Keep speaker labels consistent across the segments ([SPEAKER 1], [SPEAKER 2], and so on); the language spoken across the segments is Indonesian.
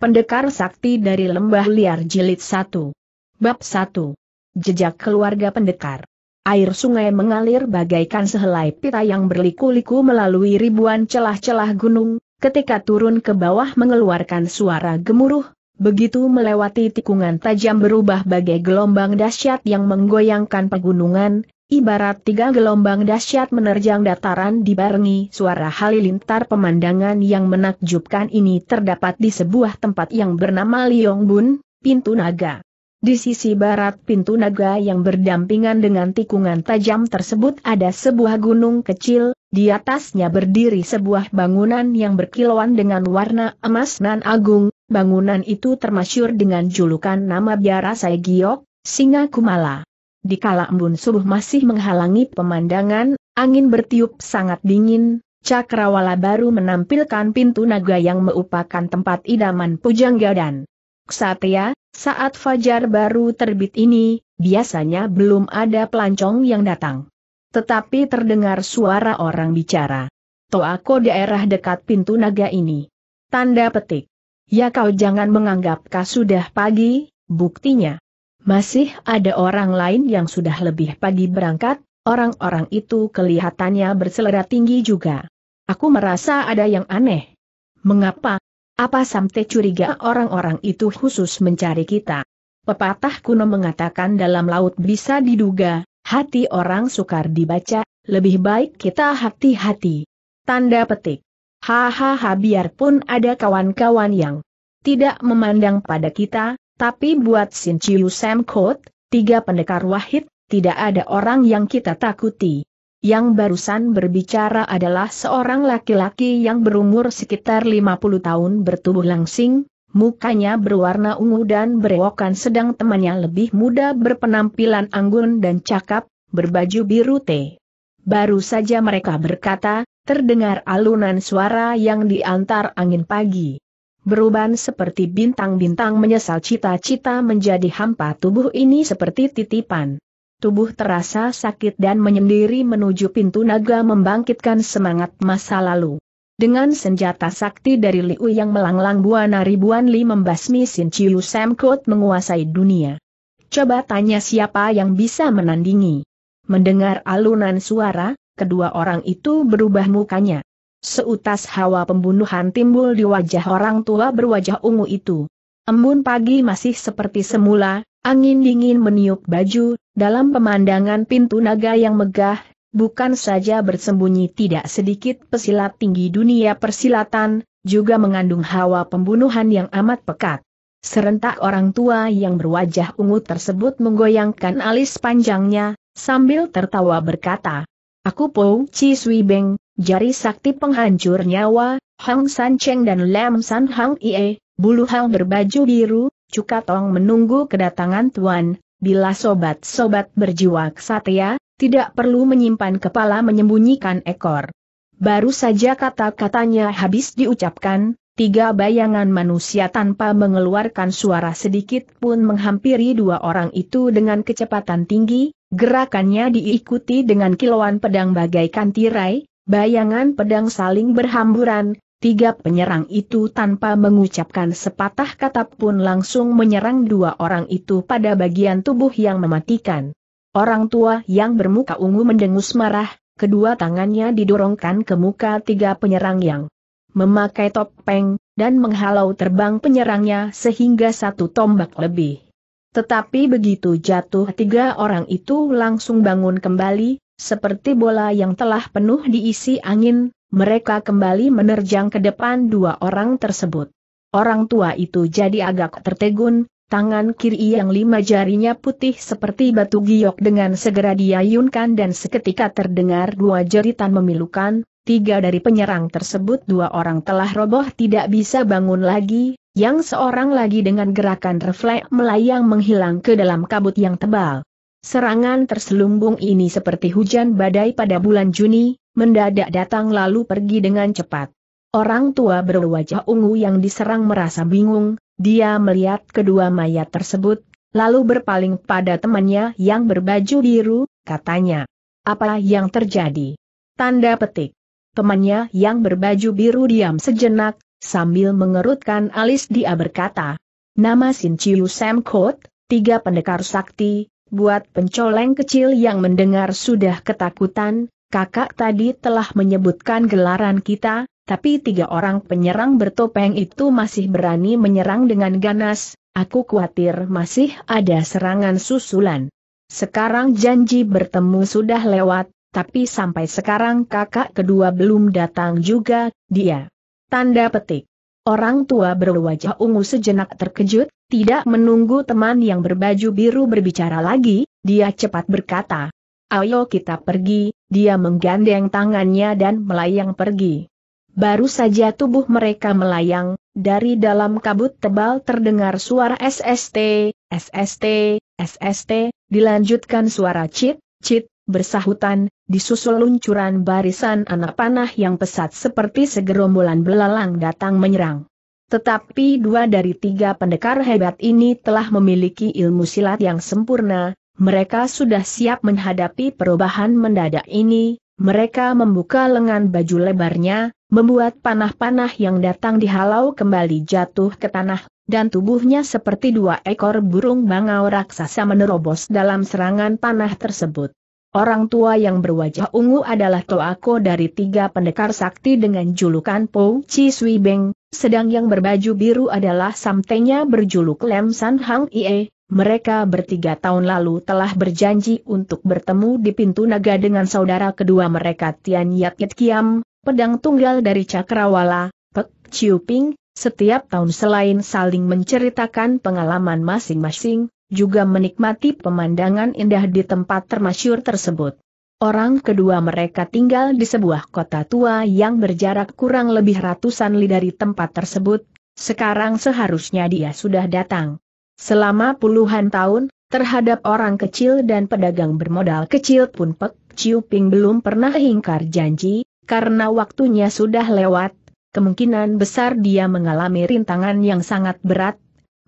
[SPEAKER 1] Pendekar Sakti dari Lembah Liar Jilid 1. Bab 1. Jejak Keluarga Pendekar. Air sungai mengalir bagaikan sehelai pita yang berliku-liku melalui ribuan celah-celah gunung, ketika turun ke bawah mengeluarkan suara gemuruh, begitu melewati tikungan tajam berubah bagai gelombang dahsyat yang menggoyangkan pegunungan, Ibarat tiga gelombang dahsyat menerjang dataran dibarengi suara halilintar pemandangan yang menakjubkan ini terdapat di sebuah tempat yang bernama Liyongbun, Pintu Naga. Di sisi barat Pintu Naga yang berdampingan dengan tikungan tajam tersebut ada sebuah gunung kecil, di atasnya berdiri sebuah bangunan yang berkilauan dengan warna emas nan agung, bangunan itu termasyur dengan julukan nama Biara Saigiok, Singa Kumala. Di kala embun subuh masih menghalangi pemandangan, angin bertiup sangat dingin, Cakrawala baru menampilkan pintu naga yang merupakan tempat idaman pujangga dan ksatria, saat fajar baru terbit ini, biasanya belum ada pelancong yang datang. Tetapi terdengar suara orang bicara. Toako daerah dekat pintu naga ini. Tanda petik. Ya kau jangan menganggapkah sudah pagi, buktinya. Masih ada orang lain yang sudah lebih pagi berangkat, orang-orang itu kelihatannya berselera tinggi juga. Aku merasa ada yang aneh. Mengapa? Apa sampai curiga orang-orang itu khusus mencari kita? Pepatah kuno mengatakan dalam laut bisa diduga, hati orang sukar dibaca, lebih baik kita hati-hati. Tanda petik. Hahaha biarpun ada kawan-kawan yang tidak memandang pada kita, tapi buat Sin Chiu Sam Kot, tiga pendekar wahid, tidak ada orang yang kita takuti. Yang barusan berbicara adalah seorang laki-laki yang berumur sekitar 50 tahun bertubuh langsing, mukanya berwarna ungu dan berewokan sedang temannya lebih muda berpenampilan anggun dan cakap, berbaju biru teh. Baru saja mereka berkata, terdengar alunan suara yang diantar angin pagi. Beruban seperti bintang-bintang menyesal cita-cita menjadi hampa tubuh ini seperti titipan. Tubuh terasa sakit dan menyendiri menuju pintu naga membangkitkan semangat masa lalu. Dengan senjata sakti dari Liu yang melanglang buana ribuan li membasmi Sin Chiu Sam Kut menguasai dunia. Coba tanya siapa yang bisa menandingi. Mendengar alunan suara, kedua orang itu berubah mukanya. Seutas hawa pembunuhan timbul di wajah orang tua berwajah ungu itu. Embun pagi masih seperti semula, angin dingin meniup baju, dalam pemandangan pintu naga yang megah, bukan saja bersembunyi tidak sedikit pesilat tinggi dunia persilatan, juga mengandung hawa pembunuhan yang amat pekat. Serentak orang tua yang berwajah ungu tersebut menggoyangkan alis panjangnya, sambil tertawa berkata, Aku Pou Chi Sui Beng, jari sakti penghancur nyawa, Hang San Cheng dan Lam San Hang Ie, bulu Hang berbaju biru, Cuka Tong menunggu kedatangan Tuan, bila sobat-sobat berjiwa kesatria, tidak perlu menyimpan kepala menyembunyikan ekor. Baru saja kata-katanya habis diucapkan, tiga bayangan manusia tanpa mengeluarkan suara sedikit pun menghampiri dua orang itu dengan kecepatan tinggi, gerakannya diikuti dengan kilauan pedang bagaikan tirai, Bayangan pedang saling berhamburan, tiga penyerang itu tanpa mengucapkan sepatah kata pun langsung menyerang dua orang itu pada bagian tubuh yang mematikan. Orang tua yang bermuka ungu mendengus marah, kedua tangannya didorongkan ke muka tiga penyerang yang memakai topeng, dan menghalau terbang penyerangnya sehingga satu tombak lebih. Tetapi begitu jatuh tiga orang itu langsung bangun kembali, seperti bola yang telah penuh diisi angin, mereka kembali menerjang ke depan dua orang tersebut. Orang tua itu jadi agak tertegun, tangan kiri yang lima jarinya putih seperti batu giok dengan segera diayunkan dan seketika terdengar dua jeritan memilukan, tiga dari penyerang tersebut dua orang telah roboh tidak bisa bangun lagi, yang seorang lagi dengan gerakan refleks melayang menghilang ke dalam kabut yang tebal. Serangan terselumbung ini seperti hujan badai pada bulan Juni, mendadak datang lalu pergi dengan cepat. Orang tua berwajah ungu yang diserang merasa bingung, dia melihat kedua mayat tersebut, lalu berpaling pada temannya yang berbaju biru, katanya. Apa yang terjadi? Tanda petik. Temannya yang berbaju biru diam sejenak, sambil mengerutkan alis dia berkata. Nama Sin Chiu tiga pendekar sakti, buat pencoleng kecil yang mendengar sudah ketakutan, kakak tadi telah menyebutkan gelaran kita, tapi tiga orang penyerang bertopeng itu masih berani menyerang dengan ganas, aku khawatir masih ada serangan susulan. Sekarang janji bertemu sudah lewat, tapi sampai sekarang kakak kedua belum datang juga, dia. Tanda petik. Orang tua berwajah ungu sejenak terkejut, tidak menunggu teman yang berbaju biru berbicara lagi, dia cepat berkata. Ayo kita pergi, dia menggandeng tangannya dan melayang pergi. Baru saja tubuh mereka melayang, dari dalam kabut tebal terdengar suara SST, SST, SST, dilanjutkan suara cit, cit, bersahutan, disusul luncuran barisan anak panah yang pesat seperti segerombolan belalang datang menyerang. Tetapi dua dari tiga pendekar hebat ini telah memiliki ilmu silat yang sempurna, mereka sudah siap menghadapi perubahan mendadak ini, mereka membuka lengan baju lebarnya, membuat panah-panah yang datang dihalau kembali jatuh ke tanah, dan tubuhnya seperti dua ekor burung bangau raksasa menerobos dalam serangan panah tersebut. Orang tua yang berwajah ungu adalah Toako dari tiga pendekar sakti dengan julukan Po Chi Sui Beng, sedang yang berbaju biru adalah Samtenya berjuluk Lem San Hang Ie. Mereka bertiga tahun lalu telah berjanji untuk bertemu di pintu naga dengan saudara kedua mereka Tian Yat Yat Kiam, pedang tunggal dari Cakrawala, Pek Chiu Ping, setiap tahun selain saling menceritakan pengalaman masing-masing, juga menikmati pemandangan indah di tempat termasyur tersebut. Orang kedua mereka tinggal di sebuah kota tua yang berjarak kurang lebih ratusan li dari tempat tersebut, sekarang seharusnya dia sudah datang. Selama puluhan tahun, terhadap orang kecil dan pedagang bermodal kecil pun Pek Ciu Ping belum pernah ingkar janji, karena waktunya sudah lewat, kemungkinan besar dia mengalami rintangan yang sangat berat,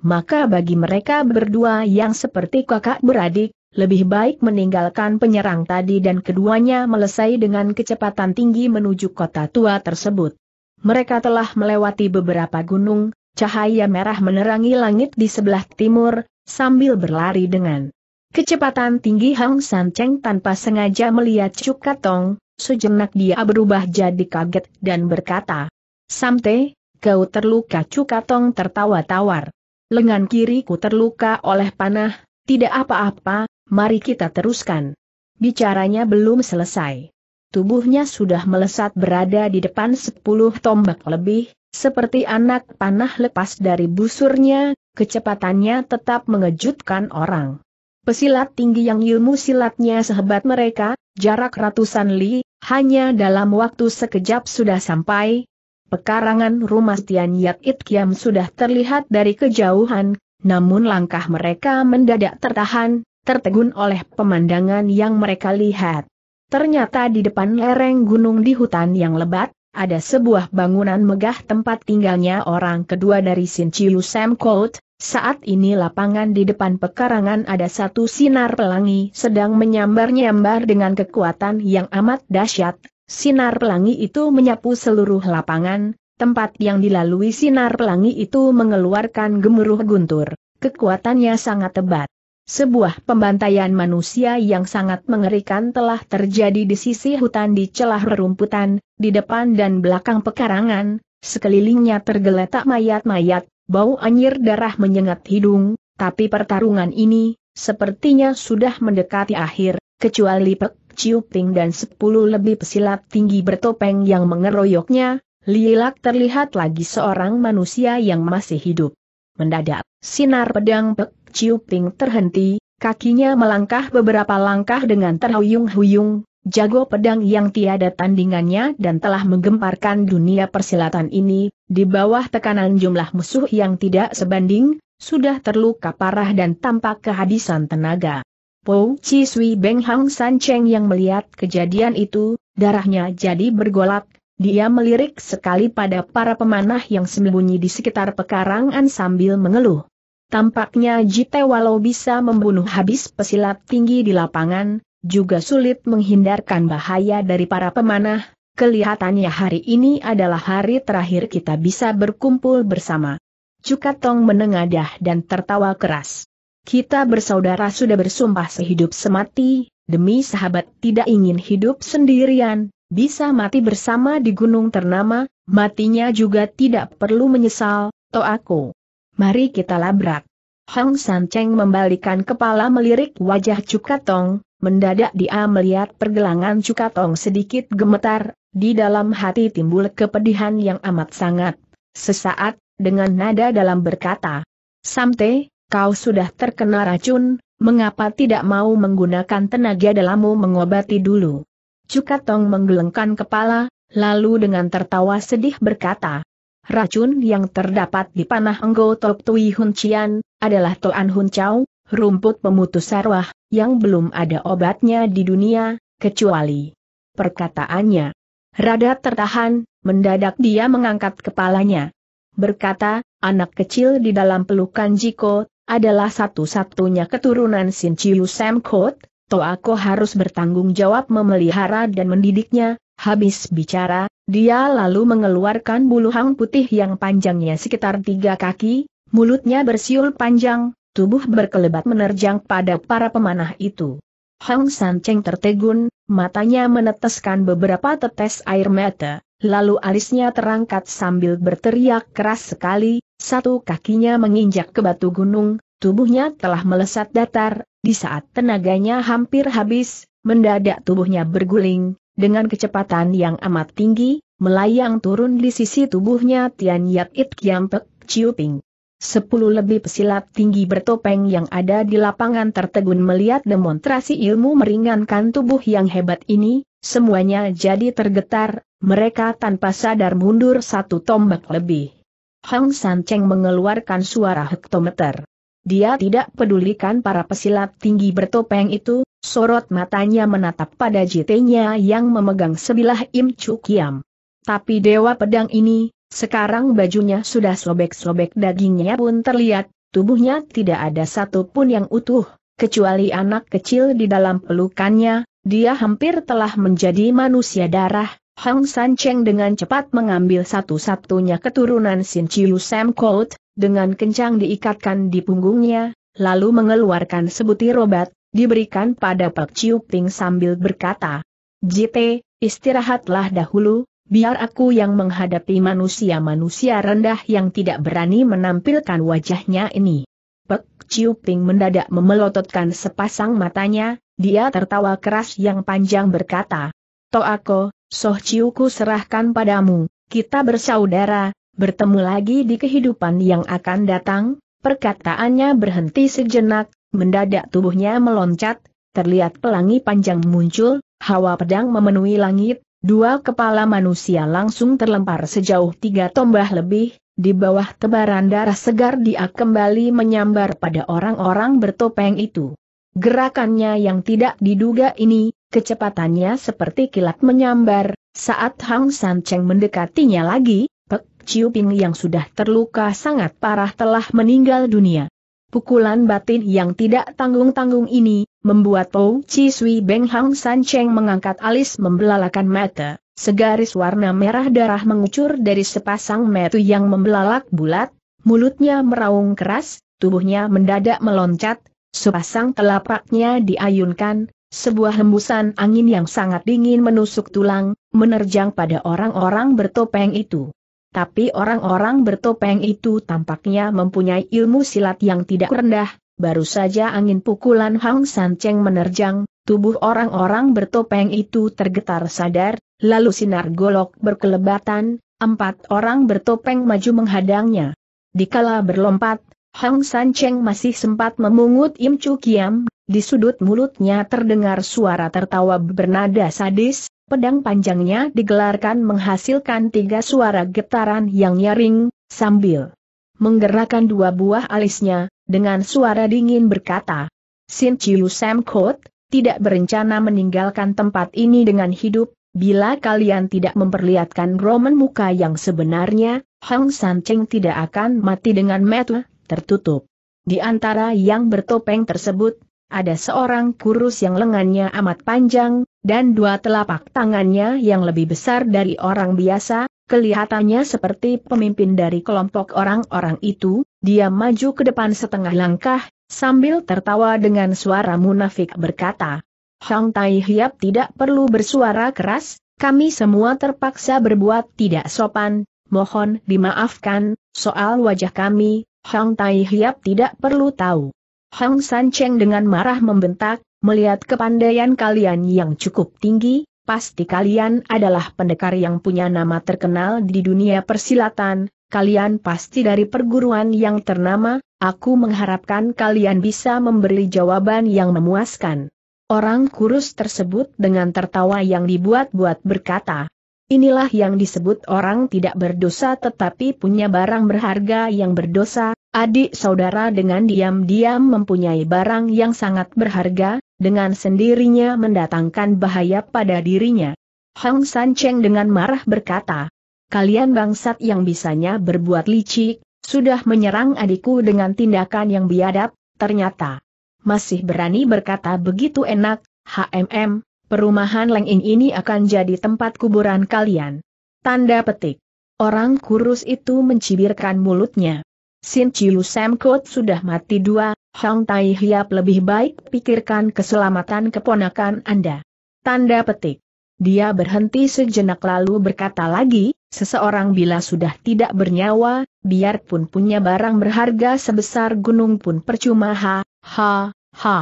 [SPEAKER 1] maka bagi mereka berdua yang seperti kakak beradik, lebih baik meninggalkan penyerang tadi dan keduanya melesai dengan kecepatan tinggi menuju kota tua tersebut. Mereka telah melewati beberapa gunung, cahaya merah menerangi langit di sebelah timur, sambil berlari dengan kecepatan tinggi Hang San Cheng tanpa sengaja melihat Cuk Katong, sejenak dia berubah jadi kaget dan berkata, Samte, kau terluka Cukatong tertawa tawar lengan kiriku terluka oleh panah, tidak apa-apa, mari kita teruskan. Bicaranya belum selesai. Tubuhnya sudah melesat berada di depan sepuluh tombak lebih, seperti anak panah lepas dari busurnya, kecepatannya tetap mengejutkan orang. Pesilat tinggi yang ilmu silatnya sehebat mereka, jarak ratusan li, hanya dalam waktu sekejap sudah sampai, Pekarangan rumah Yat It Kiam sudah terlihat dari kejauhan, namun langkah mereka mendadak tertahan, tertegun oleh pemandangan yang mereka lihat. Ternyata di depan lereng gunung di hutan yang lebat, ada sebuah bangunan megah tempat tinggalnya orang kedua dari Sin Chiu Sam Colt, Saat ini lapangan di depan pekarangan ada satu sinar pelangi sedang menyambar-nyambar dengan kekuatan yang amat dahsyat, Sinar pelangi itu menyapu seluruh lapangan, tempat yang dilalui sinar pelangi itu mengeluarkan gemuruh guntur. Kekuatannya sangat tebat. Sebuah pembantaian manusia yang sangat mengerikan telah terjadi di sisi hutan di celah rerumputan, di depan dan belakang pekarangan, sekelilingnya tergeletak mayat-mayat, bau anyir darah menyengat hidung, tapi pertarungan ini, sepertinya sudah mendekati akhir, kecuali Pek Ciuping dan sepuluh lebih pesilat tinggi bertopeng yang mengeroyoknya, Lilak terlihat lagi seorang manusia yang masih hidup. Mendadak, sinar pedang Pek Ciuping terhenti, kakinya melangkah beberapa langkah dengan terhuyung-huyung, jago pedang yang tiada tandingannya dan telah menggemparkan dunia persilatan ini, di bawah tekanan jumlah musuh yang tidak sebanding, sudah terluka parah dan tampak kehabisan tenaga. Pou Chi Sui Beng Hang San Cheng yang melihat kejadian itu, darahnya jadi bergolak, dia melirik sekali pada para pemanah yang sembunyi di sekitar pekarangan sambil mengeluh. Tampaknya Jite walau bisa membunuh habis pesilat tinggi di lapangan, juga sulit menghindarkan bahaya dari para pemanah, kelihatannya hari ini adalah hari terakhir kita bisa berkumpul bersama. Cukatong menengadah dan tertawa keras. Kita bersaudara sudah bersumpah sehidup semati, demi sahabat tidak ingin hidup sendirian, bisa mati bersama di gunung ternama, matinya juga tidak perlu menyesal, to aku. Mari kita labrak. Hong San Cheng membalikan kepala melirik wajah Cukatong, mendadak dia melihat pergelangan Cukatong sedikit gemetar, di dalam hati timbul kepedihan yang amat sangat. Sesaat, dengan nada dalam berkata, Samte, kau sudah terkena racun, mengapa tidak mau menggunakan tenaga dalammu mengobati dulu? Cukatong menggelengkan kepala, lalu dengan tertawa sedih berkata, Racun yang terdapat di panah Enggo Tok Tui Hun Cian, adalah Toan Hun Chau, rumput pemutus arwah, yang belum ada obatnya di dunia, kecuali perkataannya. Rada tertahan, mendadak dia mengangkat kepalanya. Berkata, anak kecil di dalam pelukan Jiko adalah satu-satunya keturunan Sin Chiu Sam Kot, aku harus bertanggung jawab memelihara dan mendidiknya, habis bicara, dia lalu mengeluarkan bulu hang putih yang panjangnya sekitar tiga kaki, mulutnya bersiul panjang, tubuh berkelebat menerjang pada para pemanah itu. Hang San Cheng tertegun, matanya meneteskan beberapa tetes air mata, lalu alisnya terangkat sambil berteriak keras sekali, satu kakinya menginjak ke batu gunung, tubuhnya telah melesat datar, di saat tenaganya hampir habis, mendadak tubuhnya berguling, dengan kecepatan yang amat tinggi, melayang turun di sisi tubuhnya Tian Yat It Kiampek Ciuping. Sepuluh lebih pesilat tinggi bertopeng yang ada di lapangan tertegun melihat demonstrasi ilmu meringankan tubuh yang hebat ini, semuanya jadi tergetar, mereka tanpa sadar mundur satu tombak lebih. Hang San Cheng mengeluarkan suara hektometer. Dia tidak pedulikan para pesilat tinggi bertopeng itu, sorot matanya menatap pada JT-nya yang memegang sebilah Im Chu Kiam. Tapi dewa pedang ini, sekarang bajunya sudah sobek-sobek dagingnya pun terlihat, tubuhnya tidak ada satupun yang utuh, kecuali anak kecil di dalam pelukannya, dia hampir telah menjadi manusia darah, Hong San Cheng dengan cepat mengambil satu-satunya keturunan Sin Chiu Sam Colt dengan kencang diikatkan di punggungnya, lalu mengeluarkan sebutir obat, diberikan pada Pak Chiu Ting sambil berkata, JT, istirahatlah dahulu, biar aku yang menghadapi manusia-manusia rendah yang tidak berani menampilkan wajahnya ini. Pek Chiu Ping mendadak memelototkan sepasang matanya, dia tertawa keras yang panjang berkata, Toako, Soh Ciuku serahkan padamu, kita bersaudara, bertemu lagi di kehidupan yang akan datang, perkataannya berhenti sejenak, mendadak tubuhnya meloncat, terlihat pelangi panjang muncul, hawa pedang memenuhi langit, dua kepala manusia langsung terlempar sejauh tiga tombah lebih, di bawah tebaran darah segar dia kembali menyambar pada orang-orang bertopeng itu. Gerakannya yang tidak diduga ini, Kecepatannya seperti kilat menyambar, saat Hang San Cheng mendekatinya lagi, Pek Chiu Ping yang sudah terluka sangat parah telah meninggal dunia. Pukulan batin yang tidak tanggung-tanggung ini, membuat Pou Chi Sui Beng Hang San Cheng mengangkat alis membelalakan mata. Segaris warna merah darah mengucur dari sepasang metu yang membelalak bulat, mulutnya meraung keras, tubuhnya mendadak meloncat, sepasang telapaknya diayunkan, sebuah hembusan angin yang sangat dingin menusuk tulang, menerjang pada orang-orang bertopeng itu. Tapi orang-orang bertopeng itu tampaknya mempunyai ilmu silat yang tidak rendah, baru saja angin pukulan Hang San Cheng menerjang, tubuh orang-orang bertopeng itu tergetar sadar, lalu sinar golok berkelebatan, empat orang bertopeng maju menghadangnya. Dikala berlompat, Hang San Cheng masih sempat memungut Im Chu Kiam, di sudut mulutnya terdengar suara tertawa bernada sadis, pedang panjangnya digelarkan menghasilkan tiga suara getaran yang nyaring, sambil menggerakkan dua buah alisnya, dengan suara dingin berkata, Sin Chiu Sam Kot, tidak berencana meninggalkan tempat ini dengan hidup, bila kalian tidak memperlihatkan roman muka yang sebenarnya, Hang San Cheng tidak akan mati dengan metu tertutup. Di antara yang bertopeng tersebut, ada seorang kurus yang lengannya amat panjang, dan dua telapak tangannya yang lebih besar dari orang biasa, kelihatannya seperti pemimpin dari kelompok orang-orang itu, dia maju ke depan setengah langkah, sambil tertawa dengan suara munafik berkata, Hang Tai Hiap tidak perlu bersuara keras, kami semua terpaksa berbuat tidak sopan, mohon dimaafkan, soal wajah kami, Hang Tai Hiap tidak perlu tahu. Hang San Cheng dengan marah membentak, melihat kepandaian kalian yang cukup tinggi, pasti kalian adalah pendekar yang punya nama terkenal di dunia persilatan, kalian pasti dari perguruan yang ternama, aku mengharapkan kalian bisa memberi jawaban yang memuaskan. Orang kurus tersebut dengan tertawa yang dibuat-buat berkata, Inilah yang disebut orang tidak berdosa tetapi punya barang berharga yang berdosa, Adik saudara dengan diam-diam mempunyai barang yang sangat berharga, dengan sendirinya mendatangkan bahaya pada dirinya. Hang San Cheng dengan marah berkata, Kalian bangsat yang bisanya berbuat licik, sudah menyerang adikku dengan tindakan yang biadab, ternyata. Masih berani berkata begitu enak, HMM, perumahan Lengin ini akan jadi tempat kuburan kalian. Tanda petik. Orang kurus itu mencibirkan mulutnya. Sin Chiu Sam Kut sudah mati dua, Hong Tai Hiap lebih baik pikirkan keselamatan keponakan Anda. Tanda petik. Dia berhenti sejenak lalu berkata lagi, seseorang bila sudah tidak bernyawa, biarpun punya barang berharga sebesar gunung pun percuma ha, ha, ha.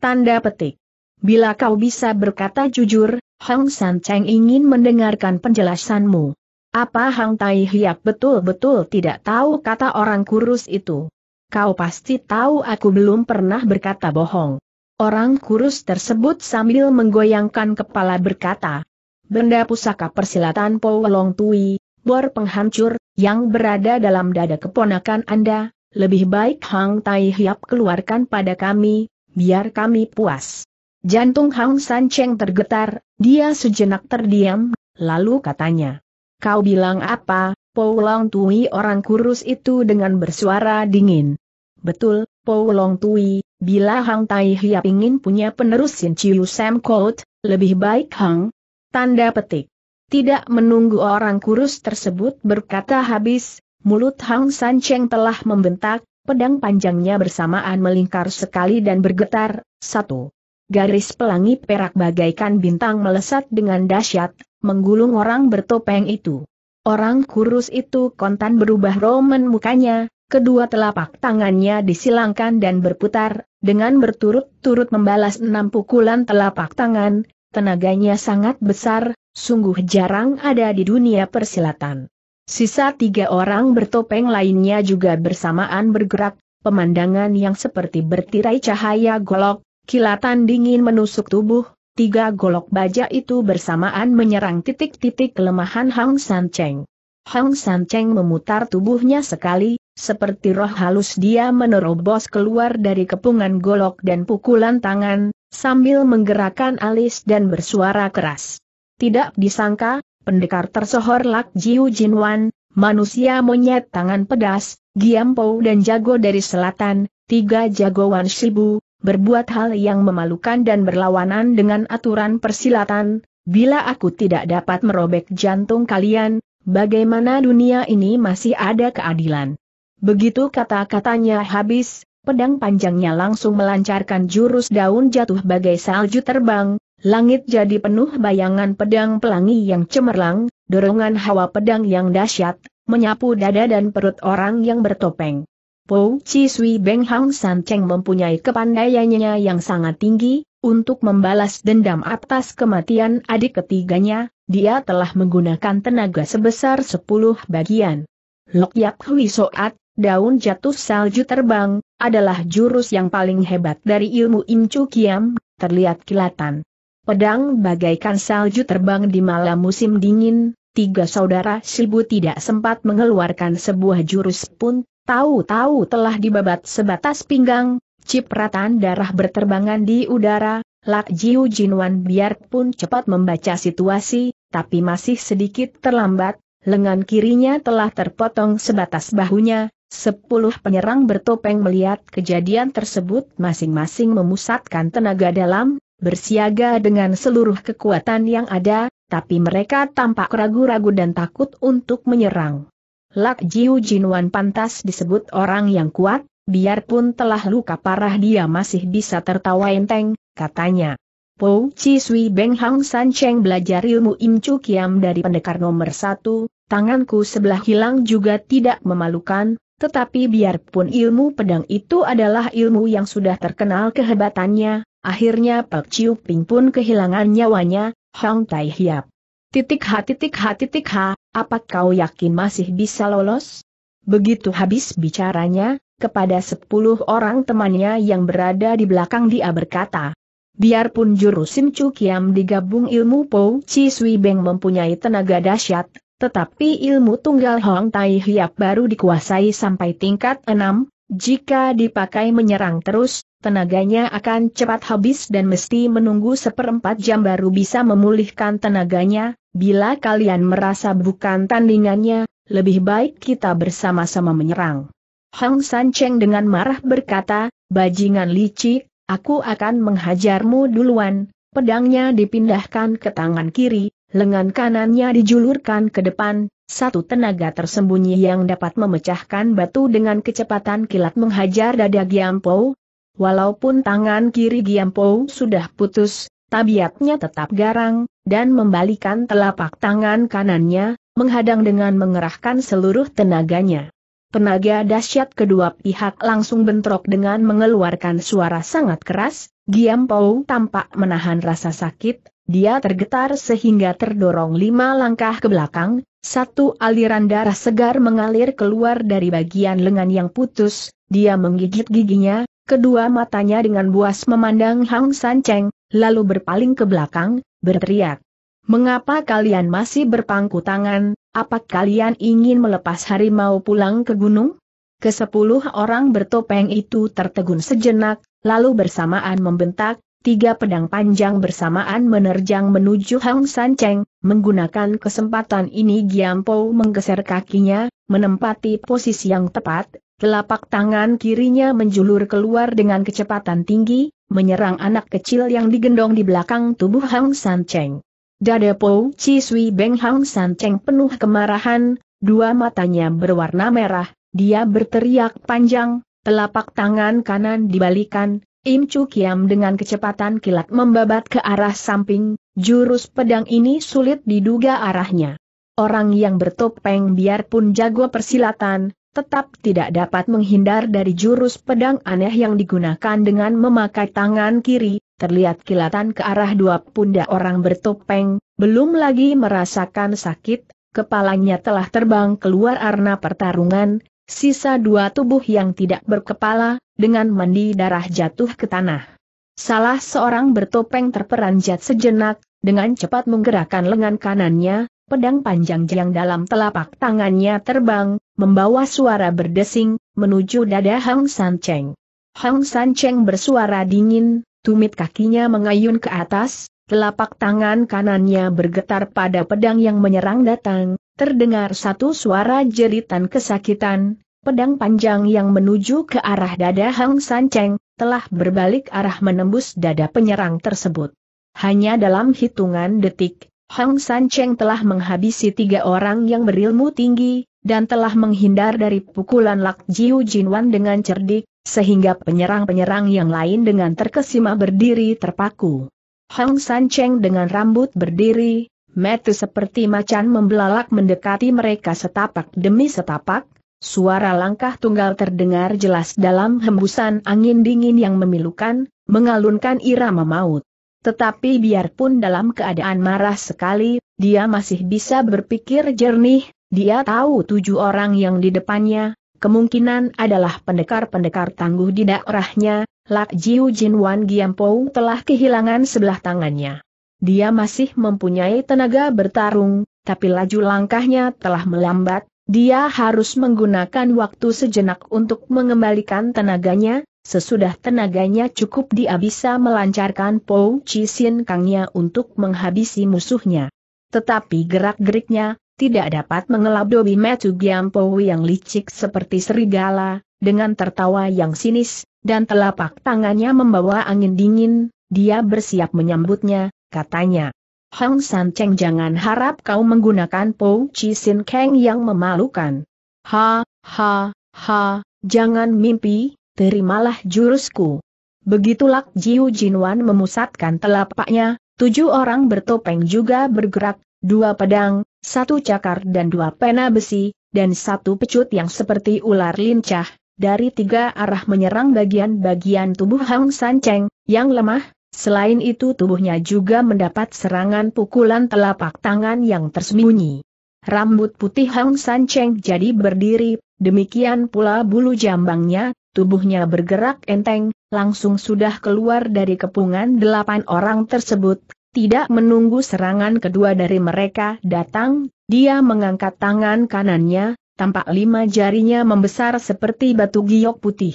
[SPEAKER 1] Tanda petik. Bila kau bisa berkata jujur, Hong San Cheng ingin mendengarkan penjelasanmu. Apa Hang Tai Hiap betul-betul tidak tahu kata orang kurus itu? Kau pasti tahu aku belum pernah berkata bohong. Orang kurus tersebut sambil menggoyangkan kepala berkata, Benda pusaka persilatan Po Long Tui, bor penghancur, yang berada dalam dada keponakan Anda, lebih baik Hang Tai Hiap keluarkan pada kami, biar kami puas. Jantung Hang San Cheng tergetar, dia sejenak terdiam, lalu katanya, Kau bilang apa, Poulong Tui orang kurus itu dengan bersuara dingin. Betul, Poulong Tui, bila Hang Tai Hiap ingin punya penerus Sin Chiu Sam Kout, lebih baik Hang. Tanda petik. Tidak menunggu orang kurus tersebut berkata habis, mulut Hang San Cheng telah membentak, pedang panjangnya bersamaan melingkar sekali dan bergetar, satu. Garis pelangi perak bagaikan bintang melesat dengan dahsyat, menggulung orang bertopeng itu. Orang kurus itu kontan berubah roman mukanya, kedua telapak tangannya disilangkan dan berputar, dengan berturut-turut membalas enam pukulan telapak tangan, tenaganya sangat besar, sungguh jarang ada di dunia persilatan. Sisa tiga orang bertopeng lainnya juga bersamaan bergerak, pemandangan yang seperti bertirai cahaya golok, kilatan dingin menusuk tubuh, tiga golok baja itu bersamaan menyerang titik-titik kelemahan Hang San Cheng. Hang San Cheng memutar tubuhnya sekali, seperti roh halus dia menerobos keluar dari kepungan golok dan pukulan tangan, sambil menggerakkan alis dan bersuara keras. Tidak disangka, pendekar tersohor Lak Jiu Wan, manusia monyet tangan pedas, Giampo dan jago dari selatan, tiga jagoan Shibu, berbuat hal yang memalukan dan berlawanan dengan aturan persilatan, bila aku tidak dapat merobek jantung kalian, bagaimana dunia ini masih ada keadilan. Begitu kata-katanya habis, pedang panjangnya langsung melancarkan jurus daun jatuh bagai salju terbang, langit jadi penuh bayangan pedang pelangi yang cemerlang, dorongan hawa pedang yang dahsyat, menyapu dada dan perut orang yang bertopeng. Po Chi Sui Beng Hang San Cheng mempunyai kepandaiannya yang sangat tinggi, untuk membalas dendam atas kematian adik ketiganya, dia telah menggunakan tenaga sebesar 10 bagian. Lok Yap Hui Soat, daun jatuh salju terbang, adalah jurus yang paling hebat dari ilmu Im Incu Kiam, terlihat kilatan. Pedang bagaikan salju terbang di malam musim dingin, tiga saudara Sibu tidak sempat mengeluarkan sebuah jurus pun, Tahu-tahu telah dibabat sebatas pinggang, cipratan darah berterbangan di udara, Lak Jiu Jinwan biarpun cepat membaca situasi, tapi masih sedikit terlambat, lengan kirinya telah terpotong sebatas bahunya, sepuluh penyerang bertopeng melihat kejadian tersebut masing-masing memusatkan tenaga dalam, bersiaga dengan seluruh kekuatan yang ada, tapi mereka tampak ragu-ragu dan takut untuk menyerang. Lak Jiu Jinwan pantas disebut orang yang kuat, biarpun telah luka parah dia masih bisa tertawa enteng, katanya. Po Chi Sui Beng Hang San Cheng belajar ilmu Chu Kiam dari pendekar nomor satu, tanganku sebelah hilang juga tidak memalukan, tetapi biarpun ilmu pedang itu adalah ilmu yang sudah terkenal kehebatannya, akhirnya Pak Chiu Ping pun kehilangan nyawanya, Hang Tai Hiap. Titik H titik H titik H, apa kau yakin masih bisa lolos? Begitu habis bicaranya, kepada sepuluh orang temannya yang berada di belakang dia berkata, Biarpun juru Sim Chu Kiam digabung ilmu Po Chi Sui Beng mempunyai tenaga dahsyat, tetapi ilmu tunggal Hong Tai Hiap baru dikuasai sampai tingkat enam. jika dipakai menyerang terus, tenaganya akan cepat habis dan mesti menunggu seperempat jam baru bisa memulihkan tenaganya, bila kalian merasa bukan tandingannya, lebih baik kita bersama-sama menyerang. Hang San Cheng dengan marah berkata, bajingan licik, aku akan menghajarmu duluan, pedangnya dipindahkan ke tangan kiri, lengan kanannya dijulurkan ke depan, satu tenaga tersembunyi yang dapat memecahkan batu dengan kecepatan kilat menghajar dada Giampo, Walaupun tangan kiri Giam Giampo sudah putus, tabiatnya tetap garang, dan membalikan telapak tangan kanannya, menghadang dengan mengerahkan seluruh tenaganya. Tenaga dahsyat kedua pihak langsung bentrok dengan mengeluarkan suara sangat keras, Giam Giampo tampak menahan rasa sakit, dia tergetar sehingga terdorong lima langkah ke belakang, satu aliran darah segar mengalir keluar dari bagian lengan yang putus, dia menggigit giginya, Kedua matanya dengan buas memandang Hang San Cheng, lalu berpaling ke belakang, berteriak. Mengapa kalian masih berpangku tangan, apa kalian ingin melepas harimau pulang ke gunung? Kesepuluh orang bertopeng itu tertegun sejenak, lalu bersamaan membentak, tiga pedang panjang bersamaan menerjang menuju Hang San Cheng, menggunakan kesempatan ini Po menggeser kakinya, menempati posisi yang tepat, telapak tangan kirinya menjulur keluar dengan kecepatan tinggi, menyerang anak kecil yang digendong di belakang tubuh Hang San Cheng. Dada Po Chi Sui Beng Hang San Cheng penuh kemarahan, dua matanya berwarna merah, dia berteriak panjang, telapak tangan kanan dibalikan, Im Chu Kiam dengan kecepatan kilat membabat ke arah samping, jurus pedang ini sulit diduga arahnya. Orang yang bertopeng biarpun jago persilatan, tetap tidak dapat menghindar dari jurus pedang aneh yang digunakan dengan memakai tangan kiri, terlihat kilatan ke arah dua pundak orang bertopeng, belum lagi merasakan sakit, kepalanya telah terbang keluar karena pertarungan, Sisa dua tubuh yang tidak berkepala, dengan mandi darah jatuh ke tanah. Salah seorang bertopeng terperanjat sejenak, dengan cepat menggerakkan lengan kanannya, pedang panjang yang dalam telapak tangannya terbang, membawa suara berdesing, menuju dada Hang San Cheng. Hang San Cheng bersuara dingin, tumit kakinya mengayun ke atas, Telapak tangan kanannya bergetar pada pedang yang menyerang datang, terdengar satu suara jeritan kesakitan, pedang panjang yang menuju ke arah dada Hang San Cheng, telah berbalik arah menembus dada penyerang tersebut. Hanya dalam hitungan detik, Hang San Cheng telah menghabisi tiga orang yang berilmu tinggi, dan telah menghindar dari pukulan Lak Jiu Jinwan dengan cerdik, sehingga penyerang-penyerang yang lain dengan terkesima berdiri terpaku. Hang San Cheng dengan rambut berdiri, metu seperti macan membelalak mendekati mereka setapak demi setapak, suara langkah tunggal terdengar jelas dalam hembusan angin dingin yang memilukan, mengalunkan irama maut. Tetapi biarpun dalam keadaan marah sekali, dia masih bisa berpikir jernih, dia tahu tujuh orang yang di depannya, kemungkinan adalah pendekar-pendekar tangguh di daerahnya, Lak Jiu Jin Wan Giampou telah kehilangan sebelah tangannya. Dia masih mempunyai tenaga bertarung, tapi laju langkahnya telah melambat, dia harus menggunakan waktu sejenak untuk mengembalikan tenaganya, sesudah tenaganya cukup dia bisa melancarkan Pou Chi Sin Kangnya untuk menghabisi musuhnya. Tetapi gerak-geriknya, tidak dapat mengelap Dobi Metu Giampou yang licik seperti serigala, dengan tertawa yang sinis, dan telapak tangannya membawa angin dingin, dia bersiap menyambutnya, katanya. Hang San Cheng jangan harap kau menggunakan Po Chi Sin Kang yang memalukan. Ha, ha, ha, jangan mimpi, terimalah jurusku. Begitulah Jiu Jin Wan memusatkan telapaknya, tujuh orang bertopeng juga bergerak, dua pedang, satu cakar dan dua pena besi, dan satu pecut yang seperti ular lincah, dari tiga arah menyerang bagian-bagian tubuh Hang San Cheng, yang lemah, selain itu tubuhnya juga mendapat serangan pukulan telapak tangan yang tersembunyi. Rambut putih Hang San Cheng jadi berdiri, demikian pula bulu jambangnya, tubuhnya bergerak enteng, langsung sudah keluar dari kepungan delapan orang tersebut, tidak menunggu serangan kedua dari mereka datang, dia mengangkat tangan kanannya, tampak lima jarinya membesar seperti batu giok putih.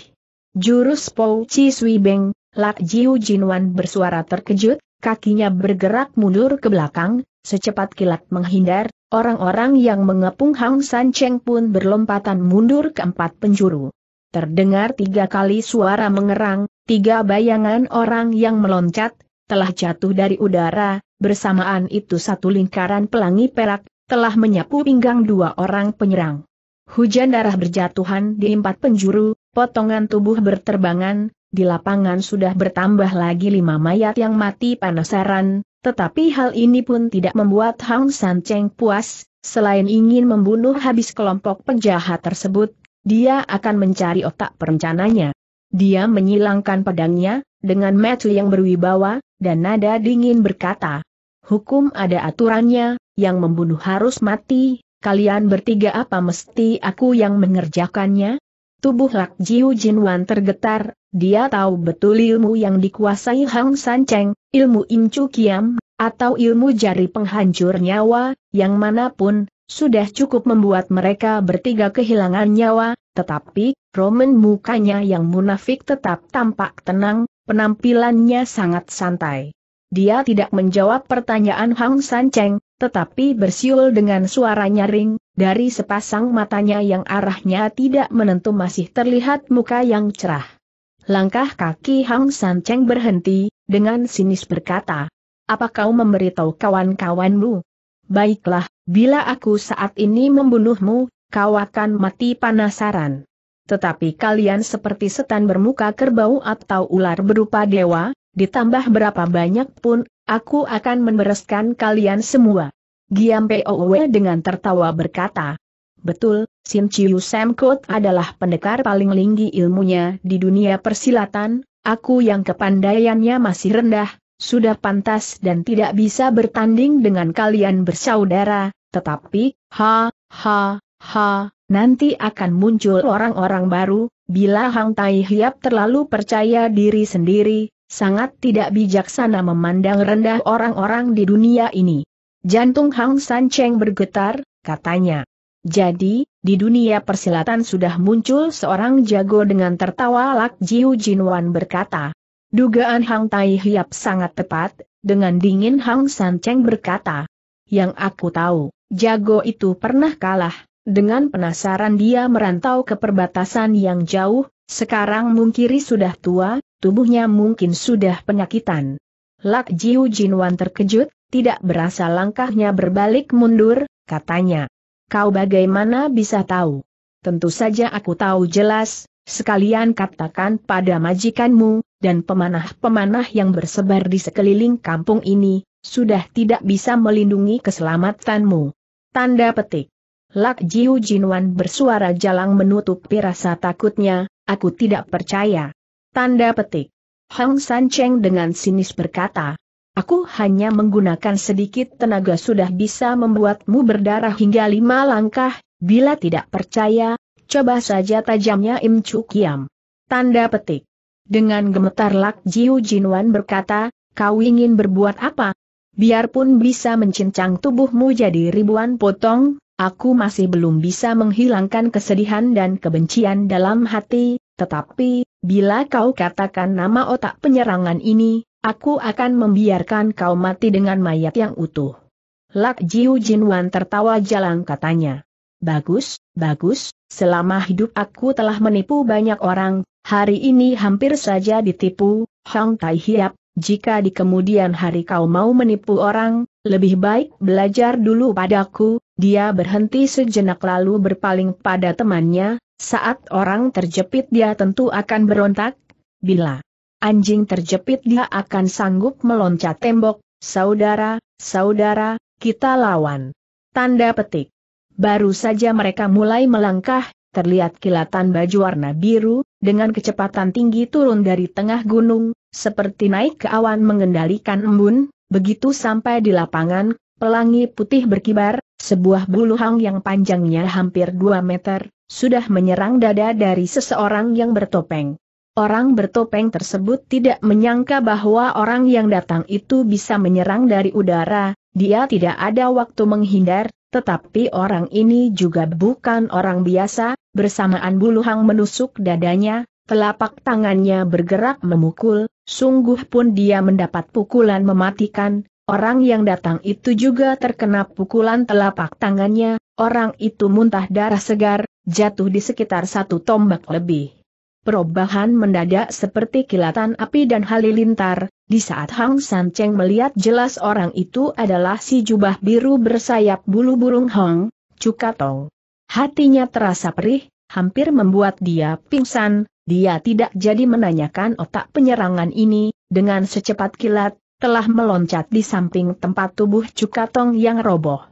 [SPEAKER 1] Jurus Po Chi Sui Beng, Lak Jiu Jinwan bersuara terkejut, kakinya bergerak mundur ke belakang, secepat kilat menghindar, orang-orang yang mengepung Hang San Cheng pun berlompatan mundur ke empat penjuru. Terdengar tiga kali suara mengerang, tiga bayangan orang yang meloncat, telah jatuh dari udara, bersamaan itu satu lingkaran pelangi perak, telah menyapu pinggang dua orang penyerang. Hujan darah berjatuhan di empat penjuru, potongan tubuh berterbangan, di lapangan sudah bertambah lagi lima mayat yang mati panasaran, tetapi hal ini pun tidak membuat Hang San Cheng puas, selain ingin membunuh habis kelompok penjahat tersebut, dia akan mencari otak perencananya. Dia menyilangkan pedangnya, dengan metu yang berwibawa, dan nada dingin berkata, Hukum ada aturannya, yang membunuh harus mati, kalian bertiga apa mesti aku yang mengerjakannya? Tubuh Lak Jiu Jinwan tergetar, dia tahu betul ilmu yang dikuasai Hang San Cheng, ilmu Incu Kiam, atau ilmu jari penghancur nyawa, yang manapun, sudah cukup membuat mereka bertiga kehilangan nyawa, tetapi, Roman mukanya yang munafik tetap tampak tenang, penampilannya sangat santai. Dia tidak menjawab pertanyaan Hang San Cheng, tetapi bersiul dengan suara nyaring, dari sepasang matanya yang arahnya tidak menentu masih terlihat muka yang cerah. Langkah kaki Hang San Cheng berhenti, dengan sinis berkata, Apa kau memberitahu kawan-kawanmu? Baiklah, bila aku saat ini membunuhmu, kau akan mati penasaran. Tetapi kalian seperti setan bermuka kerbau atau ular berupa dewa, ditambah berapa banyak pun Aku akan membereskan kalian semua. Giam Powe dengan tertawa berkata, Betul, Sin Chiu adalah pendekar paling linggi ilmunya di dunia persilatan, aku yang kepandaiannya masih rendah, sudah pantas dan tidak bisa bertanding dengan kalian bersaudara, tetapi, ha, ha, ha, nanti akan muncul orang-orang baru, bila Hang Tai Hiap terlalu percaya diri sendiri, sangat tidak bijaksana memandang rendah orang-orang di dunia ini. Jantung Hang San Cheng bergetar, katanya. Jadi, di dunia persilatan sudah muncul seorang jago dengan tertawa Lak Jiu Jin Wan berkata. Dugaan Hang Tai Hiap sangat tepat, dengan dingin Hang San Cheng berkata. Yang aku tahu, jago itu pernah kalah, dengan penasaran dia merantau ke perbatasan yang jauh, sekarang mungkiri sudah tua, tubuhnya mungkin sudah penyakitan. Lak Jiu Jinwan terkejut, tidak berasa langkahnya berbalik mundur, katanya. Kau bagaimana bisa tahu? Tentu saja aku tahu jelas, sekalian katakan pada majikanmu, dan pemanah-pemanah yang bersebar di sekeliling kampung ini, sudah tidak bisa melindungi keselamatanmu. Tanda petik. Lak Jiu Jinwan bersuara jalang menutup rasa takutnya, aku tidak percaya. Tanda petik. Hong San Cheng dengan sinis berkata, Aku hanya menggunakan sedikit tenaga sudah bisa membuatmu berdarah hingga lima langkah, bila tidak percaya, coba saja tajamnya Im Chu Kiam. Tanda petik. Dengan gemetar Lak Jiu Wan berkata, kau ingin berbuat apa? Biarpun bisa mencincang tubuhmu jadi ribuan potong, aku masih belum bisa menghilangkan kesedihan dan kebencian dalam hati, tetapi, bila kau katakan nama otak penyerangan ini, aku akan membiarkan kau mati dengan mayat yang utuh. Lak Jiu Jinwan tertawa jalan katanya. Bagus, bagus, selama hidup aku telah menipu banyak orang, hari ini hampir saja ditipu, Hang Tai Hiap, jika di kemudian hari kau mau menipu orang, lebih baik belajar dulu padaku, dia berhenti sejenak lalu berpaling pada temannya, saat orang terjepit dia tentu akan berontak, bila anjing terjepit dia akan sanggup meloncat tembok, saudara, saudara, kita lawan. Tanda petik. Baru saja mereka mulai melangkah, terlihat kilatan baju warna biru, dengan kecepatan tinggi turun dari tengah gunung, seperti naik ke awan mengendalikan embun, begitu sampai di lapangan, pelangi putih berkibar, sebuah bulu hang yang panjangnya hampir 2 meter, sudah menyerang dada dari seseorang yang bertopeng. Orang bertopeng tersebut tidak menyangka bahwa orang yang datang itu bisa menyerang dari udara, dia tidak ada waktu menghindar, tetapi orang ini juga bukan orang biasa, bersamaan bulu hang menusuk dadanya, telapak tangannya bergerak memukul, sungguh pun dia mendapat pukulan mematikan, Orang yang datang itu juga terkena pukulan telapak tangannya, orang itu muntah darah segar, jatuh di sekitar satu tombak lebih. Perubahan mendadak seperti kilatan api dan halilintar, di saat Hang San Cheng melihat jelas orang itu adalah si jubah biru bersayap bulu burung Hong, Cukatong. Hatinya terasa perih, hampir membuat dia pingsan, dia tidak jadi menanyakan otak penyerangan ini, dengan secepat kilat, telah meloncat di samping tempat tubuh Cukatong yang roboh.